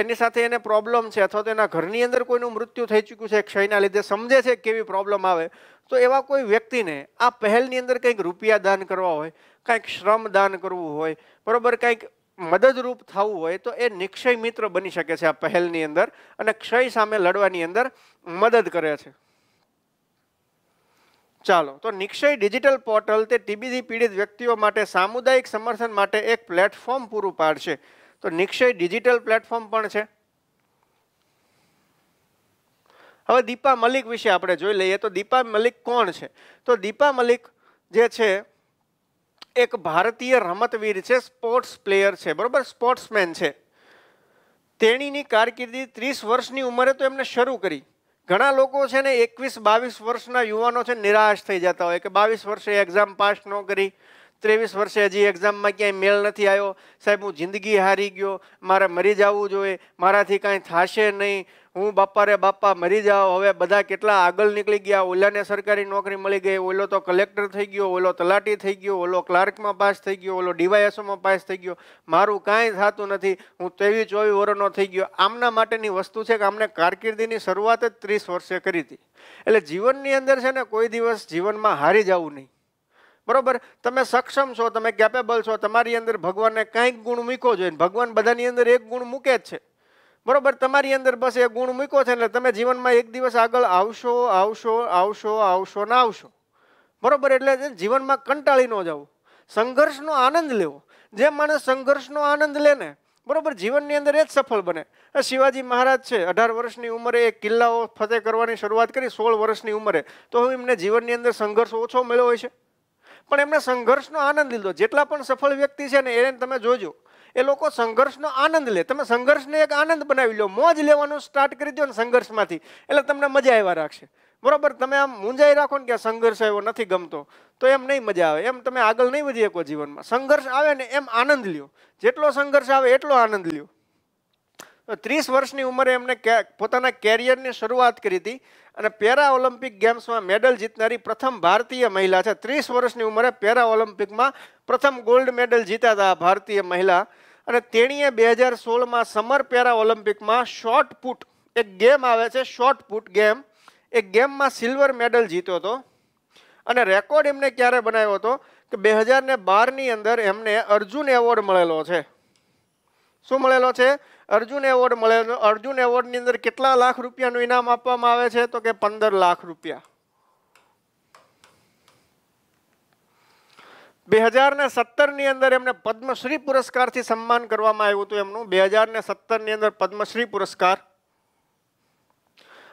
એની સાથે એને પ્રોબ્લેમ છે અથવા તો એના ઘરની અંદર કોઈનું મૃત્યુ થઈ ચૂક્યું છે ક્ષયના લીધે સમજે છે કેવી પ્રોબ્લેમ આવે તો એવા કોઈ વ્યક્તિને આ પહેલની અંદર કંઈક રૂપિયા દાન કરવા હોય કંઈક શ્રમ દાન કરવું હોય બરાબર કંઈક મદદરૂપ થવું હોય તો એ નિક્ષય મિત્ર બની શકે છે આ પહેલની અંદર અને ક્ષય સામે લડવાની અંદર મદદ કરે છે ચાલો તો નિક્ષય ડિજિટલ પોર્ટલ તે ટીબીથી પીડિત વ્યક્તિઓ માટે સામુદાયિક સમર્થન માટે એક પ્લેટફોર્મ પૂરું પાડશે તો નિક્ષય ડિજિટલ પ્લેટફોર્મ પણ છે હવે દીપા મલિક વિશે આપણે જોઈ લઈએ તો દીપા મલિક કોણ છે તો દીપા મલિક જે છે એક ભારતીય રમતવીર છે સ્પોર્ટ્સ પ્લેયર છે બરાબર સ્પોર્ટ્સમેન છે તેણીની કારકિર્દી ત્રીસ વર્ષની ઉંમરે તો એમને શરૂ કરી ઘણા લોકો છે ને એકવીસ બાવીસ વર્ષના યુવાનો છે નિરાશ થઈ જતા હોય કે બાવીસ વર્ષે એક્ઝામ પાસ ન કરી ત્રેવીસ વર્ષે હજી એક્ઝામમાં ક્યાંય મેળ નથી આવ્યો સાહેબ હું જિંદગી હારી ગયો મારે મરી જવું જોઈએ મારાથી કાંઈ થશે નહીં હું બાપા રે બાપા મરી જાઓ હવે બધા કેટલા આગળ નીકળી ગયા ઓલાને સરકારી નોકરી મળી ગઈ ઓલો તો કલેક્ટર થઈ ગયો ઓલો તલાટી થઈ ગયો ઓલો ક્લાર્કમાં પાસ થઈ ગયો ઓલો ડીવાયએસઓમાં પાસ થઈ ગયો મારું કાંઈ થતું નથી હું ત્રેવીસ ચોવીસ વર્ષનો થઈ ગયો આમના માટેની વસ્તુ છે કે આમને કારકિર્દીની શરૂઆત જ ત્રીસ વર્ષે કરી હતી એટલે જીવનની અંદર છે ને કોઈ દિવસ જીવનમાં હારી જવું નહીં બરોબર તમે સક્ષમ છો તમે કેપેબલ છો તમારી અંદર ભગવાનને કાંઈક ગુણ મૂકો જોઈએ ભગવાન બધાની અંદર એક ગુણ મૂકે જ છે બરોબર તમારી અંદર બસ એ ગુણ મૂક્યો છે એટલે તમે જીવનમાં એક દિવસ આગળ આવશો આવશો આવશો આવશો ના આવશો બરોબર એટલે જીવનમાં કંટાળી ન જવું સંઘર્ષનો આનંદ લેવો જે માણસ સંઘર્ષનો આનંદ લે ને બરોબર જીવનની અંદર એ જ સફળ બને શિવાજી મહારાજ છે અઢાર વર્ષની ઉંમરે એક કિલ્લાઓ ફતે કરવાની શરૂઆત કરી સોળ વર્ષની ઉંમરે તો એમને જીવનની અંદર સંઘર્ષ ઓછો મળ્યો હોય છે પણ એમને સંઘર્ષનો આનંદ લીધો જેટલા પણ સફળ વ્યક્તિ છે ને એને તમે જોજો એ લોકો સંઘર્ષનો આનંદ લે તમે સંઘર્ષને એક આનંદ બનાવી લો મોજ લેવાનું સ્ટાર્ટ કરી દો ને સંઘર્ષમાંથી એટલે તમને મજા આવ્યા રાખશે બરાબર તમે આમ મૂંઝાઈ રાખો ને કે સંઘર્ષ એવો નથી ગમતો તો એમ નહીં મજા આવે એમ તમે આગળ નહીં વધી શકો જીવનમાં સંઘર્ષ આવે ને એમ આનંદ લ્યો જેટલો સંઘર્ષ આવે એટલો આનંદ લ્યો તો ત્રીસ વર્ષની ઉંમરે એમણે પોતાના કેરિયરની શરૂઆત કરી હતી અને પેરા ઓલિમ્પિક ગેમ્સમાં મેડલ જીતનારી પ્રથમ ભારતીય મહિલા છે ત્રીસ વર્ષની ઉંમરે પેરા ઓલિમ્પિકમાં પ્રથમ ગોલ્ડ મેડલ જીતા હતા ભારતીય મહિલા અને તેણીએ બે હજાર સોળમાં સમર પેરા ઓલિમ્પિકમાં શોર્ટ પુટ એક ગેમ આવે છે શોર્ટ પુટ ગેમ એ ગેમમાં સિલ્વર મેડલ જીત્યો હતો અને રેકોર્ડ એમને ક્યારે બનાવ્યો હતો કે બે હજાર ને બારની અંદર એમને અર્જુન એવોર્ડ મળેલો છે શું મળેલો છે અર્જુન એવોર્ડ મળે અર્જુન એવોર્ડની અંદર કેટલા લાખ રૂપિયાનું ઇનામ આપવામાં આવે છે તો કે પંદર લાખ રૂપિયા બે હજાર ને સત્તરની અંદર એમને પદ્મશ્રી પુરસ્કારથી સન્માન કરવામાં આવ્યું હતું એમનું બે હજાર ને સત્તરની અંદર પદ્મશ્રી પુરસ્કાર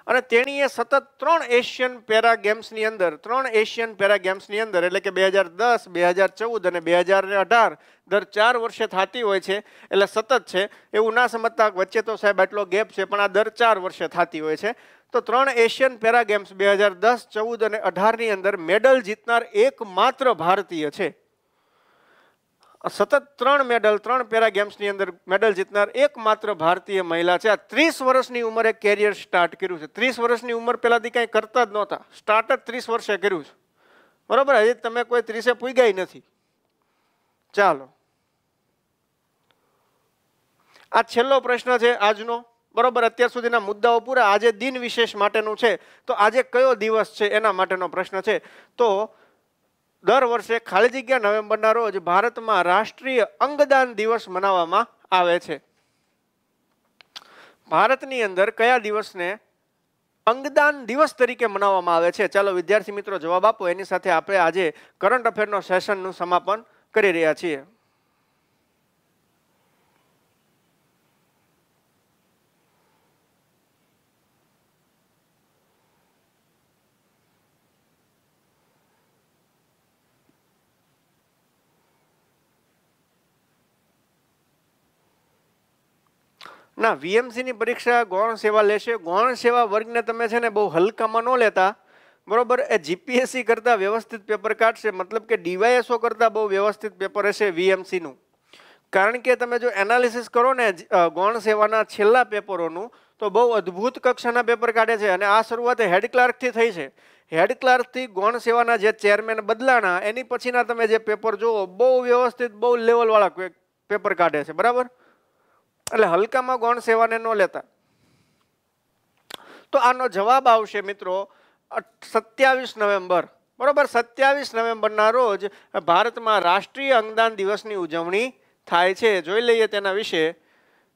અને તેણીએ સતત ત્રણ એશિયન પેરા ગેમ્સની અંદર ત્રણ એશિયન પેરા ગેમ્સની અંદર એટલે કે બે હજાર દસ બે હજાર ચૌદ અને બે હજાર અઢાર દર ચાર વર્ષે થતી હોય છે એટલે સતત છે એવું ના સમજતા વચ્ચે તો સાહેબ આટલો ગેપ છે પણ આ દર ચાર વર્ષે થતી હોય છે તો ત્રણ એશિયન પેરા ગેમ્સ બે હજાર દસ ચૌદ અને અઢારની અંદર મેડલ જીતનાર એકમાત્ર ભારતીય છે સતત ત્રણ મેડલ ત્રણ પેરા ગેમ્સની અંદર મેડલ જીતનાર એકમાત્ર ભારતીય મહિલા છે આ ત્રીસ વર્ષની ઉંમરે કેરિયર સ્ટાર્ટ કર્યું છે ત્રીસ વર્ષની ઉંમર પહેલાંથી કંઈ કરતા જ નહોતા સ્ટાર્ટ જ ત્રીસ વર્ષે કર્યું છે બરાબર હજી તમે કોઈ ત્રીસે પૂગાઈ નથી ચાલો આ છેલ્લો પ્રશ્ન છે આજનો બરાબર અત્યાર સુધીના મુદ્દાઓ પૂરા આજે દિન વિશેષ માટેનું છે તો આજે કયો દિવસ છે એના માટેનો પ્રશ્ન છે તો દર વર્ષે ખાલી જગ્યા નવેમ્બરના રોજ ભારતમાં રાષ્ટ્રીય અંગદાન દિવસ મનાવવામાં આવે છે ભારતની અંદર કયા દિવસને અંગદાન દિવસ તરીકે મનાવવામાં આવે છે ચાલો વિદ્યાર્થી મિત્રો જવાબ આપો એની સાથે આપણે આજે કરંટ અફેરનો સેશનનું સમાપન કરી રહ્યા છીએ ના વીએમસીની પરીક્ષા ગૌણ સેવા લેશે ગૌણ સેવા વર્ગને તમે છે ને બહુ હલકામાં ન લેતા બરોબર એ જીપીએસસી કરતાં વ્યવસ્થિત પેપર કાઢશે મતલબ કે ડીવાયએસઓ કરતાં બહુ વ્યવસ્થિત પેપર હશે વીએમસીનું કારણ કે તમે જો એનાલિસિસ કરો ને ગૌણ સેવાના છેલ્લા પેપરોનું તો બહુ અદ્ભુત કક્ષાના પેપર કાઢે છે અને આ શરૂઆત હેડ ક્લાર્કથી થઈ છે હેડ ક્લાર્કથી ગૌણ સેવાના જે ચેરમેન બદલાણા એની પછીના તમે જે પેપર જુઓ બહુ વ્યવસ્થિત બહુ લેવલવાળા પેપર કાઢે છે બરાબર એટલે હલકામાં ગૌણ સેવાને ન લેતા તો આનો જવાબ આવશે મિત્રો સત્યાવીસ નવેમ્બર બરોબર સત્યાવીસ નવેમ્બરના રોજ ભારતમાં રાષ્ટ્રીય અંગદાન દિવસની ઉજવણી થાય છે જોઈ લઈએ તેના વિશે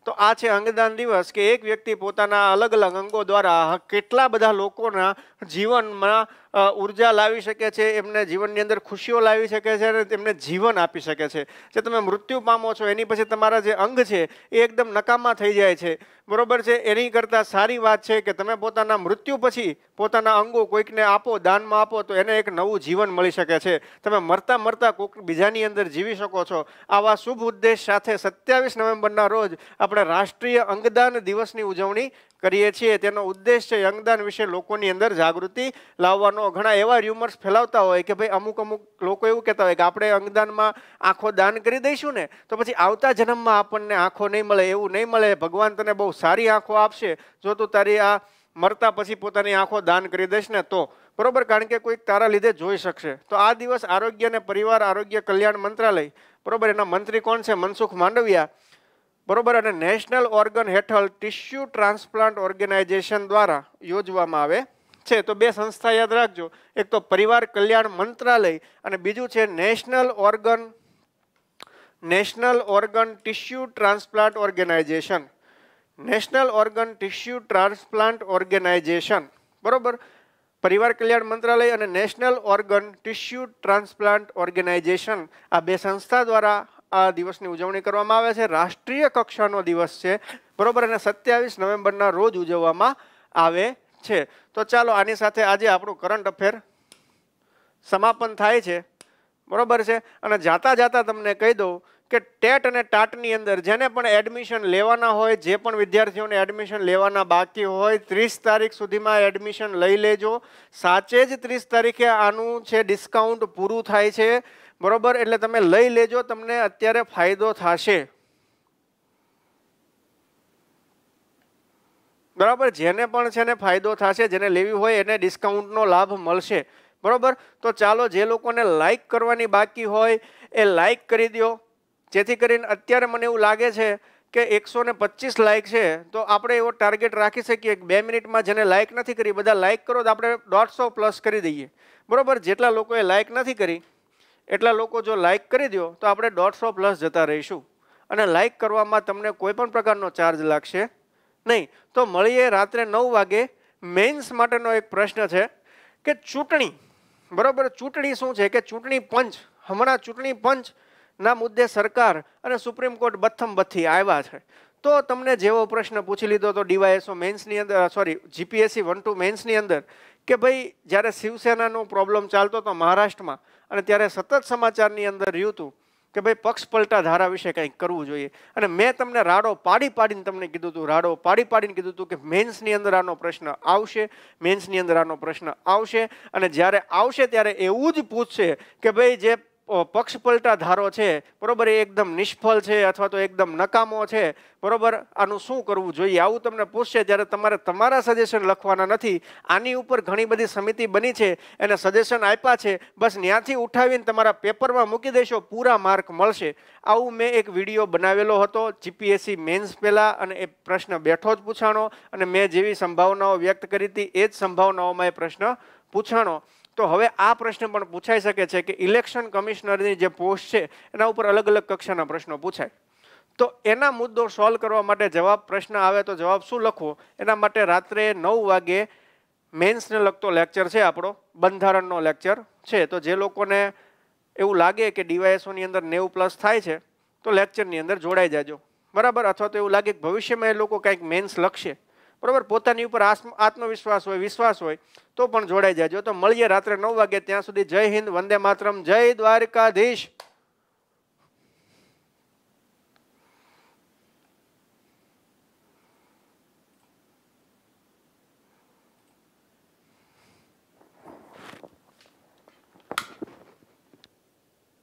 તો આ છે અંગદાન દિવસ કે એક વ્યક્તિ પોતાના અલગ અલગ અંગો દ્વારા કેટલા બધા લોકોના જીવનમાં ઉર્જા લાવી શકે છે એમને જીવનની અંદર ખુશીઓ લાવી શકે છે અને તેમને જીવન આપી શકે છે જે તમે મૃત્યુ પામો છો એની પછી તમારા જે અંગ છે એ એકદમ નકામા થઈ જાય છે બરોબર છે એની કરતાં સારી વાત છે કે તમે પોતાના મૃત્યુ પછી પોતાના અંગો કોઈકને આપો દાનમાં આપો તો એને એક નવું જીવન મળી શકે છે તમે મરતા મરતા કોઈક બીજાની અંદર જીવી શકો છો આવા શુભ ઉદ્દેશ સાથે સત્યાવીસ નવેમ્બરના રોજ આપણે રાષ્ટ્રીય અંગદાન દિવસની ઉજવણી કરીએ છીએ તેનો ઉદ્દેશ છે અંગદાન વિશે લોકોની અંદર જાગૃતિ લાવવાનો ઘણા એવા ર્યુમર્સ ફેલાવતા હોય કે ભાઈ અમુક અમુક લોકો એવું કહેતા હોય કે આપણે અંગદાનમાં આંખો દાન કરી દઈશું ને તો પછી આવતા જન્મમાં આપણને આંખો નહીં મળે એવું નહીં મળે ભગવાન તને બહુ સારી આંખો આપશે જો તું તારી આ મરતા પછી પોતાની આંખો દાન કરી દઈશ ને તો બરોબર કારણ કે કોઈક તારા લીધે જોઈ શકશે તો આ દિવસ આરોગ્ય અને પરિવાર આરોગ્ય કલ્યાણ મંત્રાલય બરોબર એના મંત્રી કોણ છે મનસુખ માંડવિયા બરોબર અને નેશનલ ઓર્ગન હેઠળ ટિશ્યુ ટ્રાન્સપ્લાન્ટ ઓર્ગેનાઇઝેશન દ્વારા યોજવામાં આવે છે તો બે સંસ્થા યાદ રાખજો એક તો પરિવાર કલ્યાણ મંત્રાલય અને બીજું છે national organ national organ tissue transplant organisation national organ tissue transplant organisation બરાબર પરિવાર કલ્યાણ મંત્રાલય અને national organ tissue transplant organisation આ બે સંસ્થા દ્વારા આ દિવસની ઉજવણી કરવામાં આવે છે રાષ્ટ્રીય કક્ષાનો દિવસ છે બરોબર અને સત્યાવીસ નવેમ્બરના રોજ ઉજવવામાં આવે છે તો ચાલો આની સાથે આજે આપણું કરંટ અફેર સમાપન થાય છે બરાબર છે અને જાતા જાતા તમને કહી દઉં કે ટેટ અને ટાટની અંદર જેને પણ એડમિશન લેવાના હોય જે પણ વિદ્યાર્થીઓને એડમિશન લેવાના બાકી હોય ત્રીસ તારીખ સુધીમાં એડમિશન લઈ લેજો સાચે જ ત્રીસ તારીખે આનું છે ડિસ્કાઉન્ટ પૂરું થાય છે બરોબર એટલે તમે લઈ લેજો તમને અત્યારે ફાયદો થશે બરાબર જેને પણ છે ને ફાયદો થશે જેને લેવી હોય એને ડિસ્કાઉન્ટનો લાભ મળશે બરાબર તો ચાલો જે લોકોને લાઇક કરવાની બાકી હોય એ લાઇક કરી દો જેથી કરીને અત્યારે મને એવું લાગે છે કે એકસો ને પચીસ લાઇક છે તો આપણે એવો ટાર્ગેટ રાખી શકીએ કે બે મિનિટમાં જેને લાઇક નથી કરી બધા લાઇક કરો તો આપણે દોઢસો પ્લસ કરી દઈએ બરાબર જેટલા લોકોએ લાઇક નથી કરી એટલા લોકો જો લાઇક કરી દો તો આપણે દોઢસો પ્લસ જતા રહીશું અને લાઇક કરવામાં તમને કોઈ પણ પ્રકારનો ચાર્જ લાગશે નહીં તો મળીએ રાત્રે નવ વાગે મેઇન્સ માટેનો એક પ્રશ્ન છે કે ચૂંટણી બરાબર ચૂંટણી શું છે કે ચૂંટણી પંચ હમણાં ચૂંટણી પંચના મુદ્દે સરકાર અને સુપ્રીમ કોર્ટ બથમ બથી આવ્યા છે તો તમને જેવો પ્રશ્ન પૂછી લીધો તો ડીવાયએસઓ મેન્સની અંદર સોરી જીપીએસસી વન ટુ મેન્સની અંદર કે ભાઈ જ્યારે શિવસેનાનો પ્રોબ્લેમ ચાલતો હતો મહારાષ્ટ્રમાં અને ત્યારે સતત સમાચારની અંદર રહ્યું હતું કે ભાઈ પક્ષ પલટા ધારા વિશે કંઈક કરવું જોઈએ અને મેં તમને રાડો પાડી પાડીને તમને કીધું હતું રાડો પાડી પાડીને કીધું હતું કે મેન્સની અંદર આનો પ્રશ્ન આવશે મેન્સની અંદર આનો પ્રશ્ન આવશે અને જ્યારે આવશે ત્યારે એવું જ પૂછશે કે ભાઈ જે પક્ષપલટા ધારો છે બરોબર એ એકદમ નિષ્ફળ છે અથવા તો એકદમ નકામો છે બરોબર આનું શું કરવું જોઈએ આવું તમને પૂછશે જ્યારે તમારે તમારા સજેશન લખવાના નથી આની ઉપર ઘણી બધી સમિતિ બની છે એને સજેશન આપ્યા છે બસ ત્યાંથી ઉઠાવીને તમારા પેપરમાં મૂકી દેશો પૂરા માર્ક મળશે આવું મેં એક વિડીયો બનાવેલો હતો જીપીએસસી મેન્સ પહેલાં અને એ પ્રશ્ન બેઠો જ પૂછાણો અને મેં જેવી સંભાવનાઓ વ્યક્ત કરી હતી એ જ સંભાવનાઓમાં એ પ્રશ્ન પૂછાણો તો હવે આ પ્રશ્ન પણ પૂછાઈ શકે છે કે ઇલેક્શન કમિશનરની જે પોસ્ટ છે એના ઉપર અલગ અલગ કક્ષાના પ્રશ્નો પૂછાય તો એના મુદ્દો સોલ્વ કરવા માટે જવાબ પ્રશ્ન આવે તો જવાબ શું લખવો એના માટે રાત્રે નવ વાગે મેન્સને લગતો લેક્ચર છે આપણો બંધારણનો લેક્ચર છે તો જે લોકોને એવું લાગે કે ડીવાયએસઓની અંદર નેવું પ્લસ થાય છે તો લેક્ચરની અંદર જોડાઈ જાજો બરાબર અથવા તો એવું લાગે કે ભવિષ્યમાં એ લોકો કંઈક મેન્સ લખશે બરાબર પોતાની ઉપર આત્મવિશ્વાસ હોય વિશ્વાસ હોય તો પણ જોડાઈ જાય જો તો મળીએ રાત્રે નવ વાગે ત્યાં સુધી જય હિન્દ વંદે માત્રમ જય દ્વારકાધીશ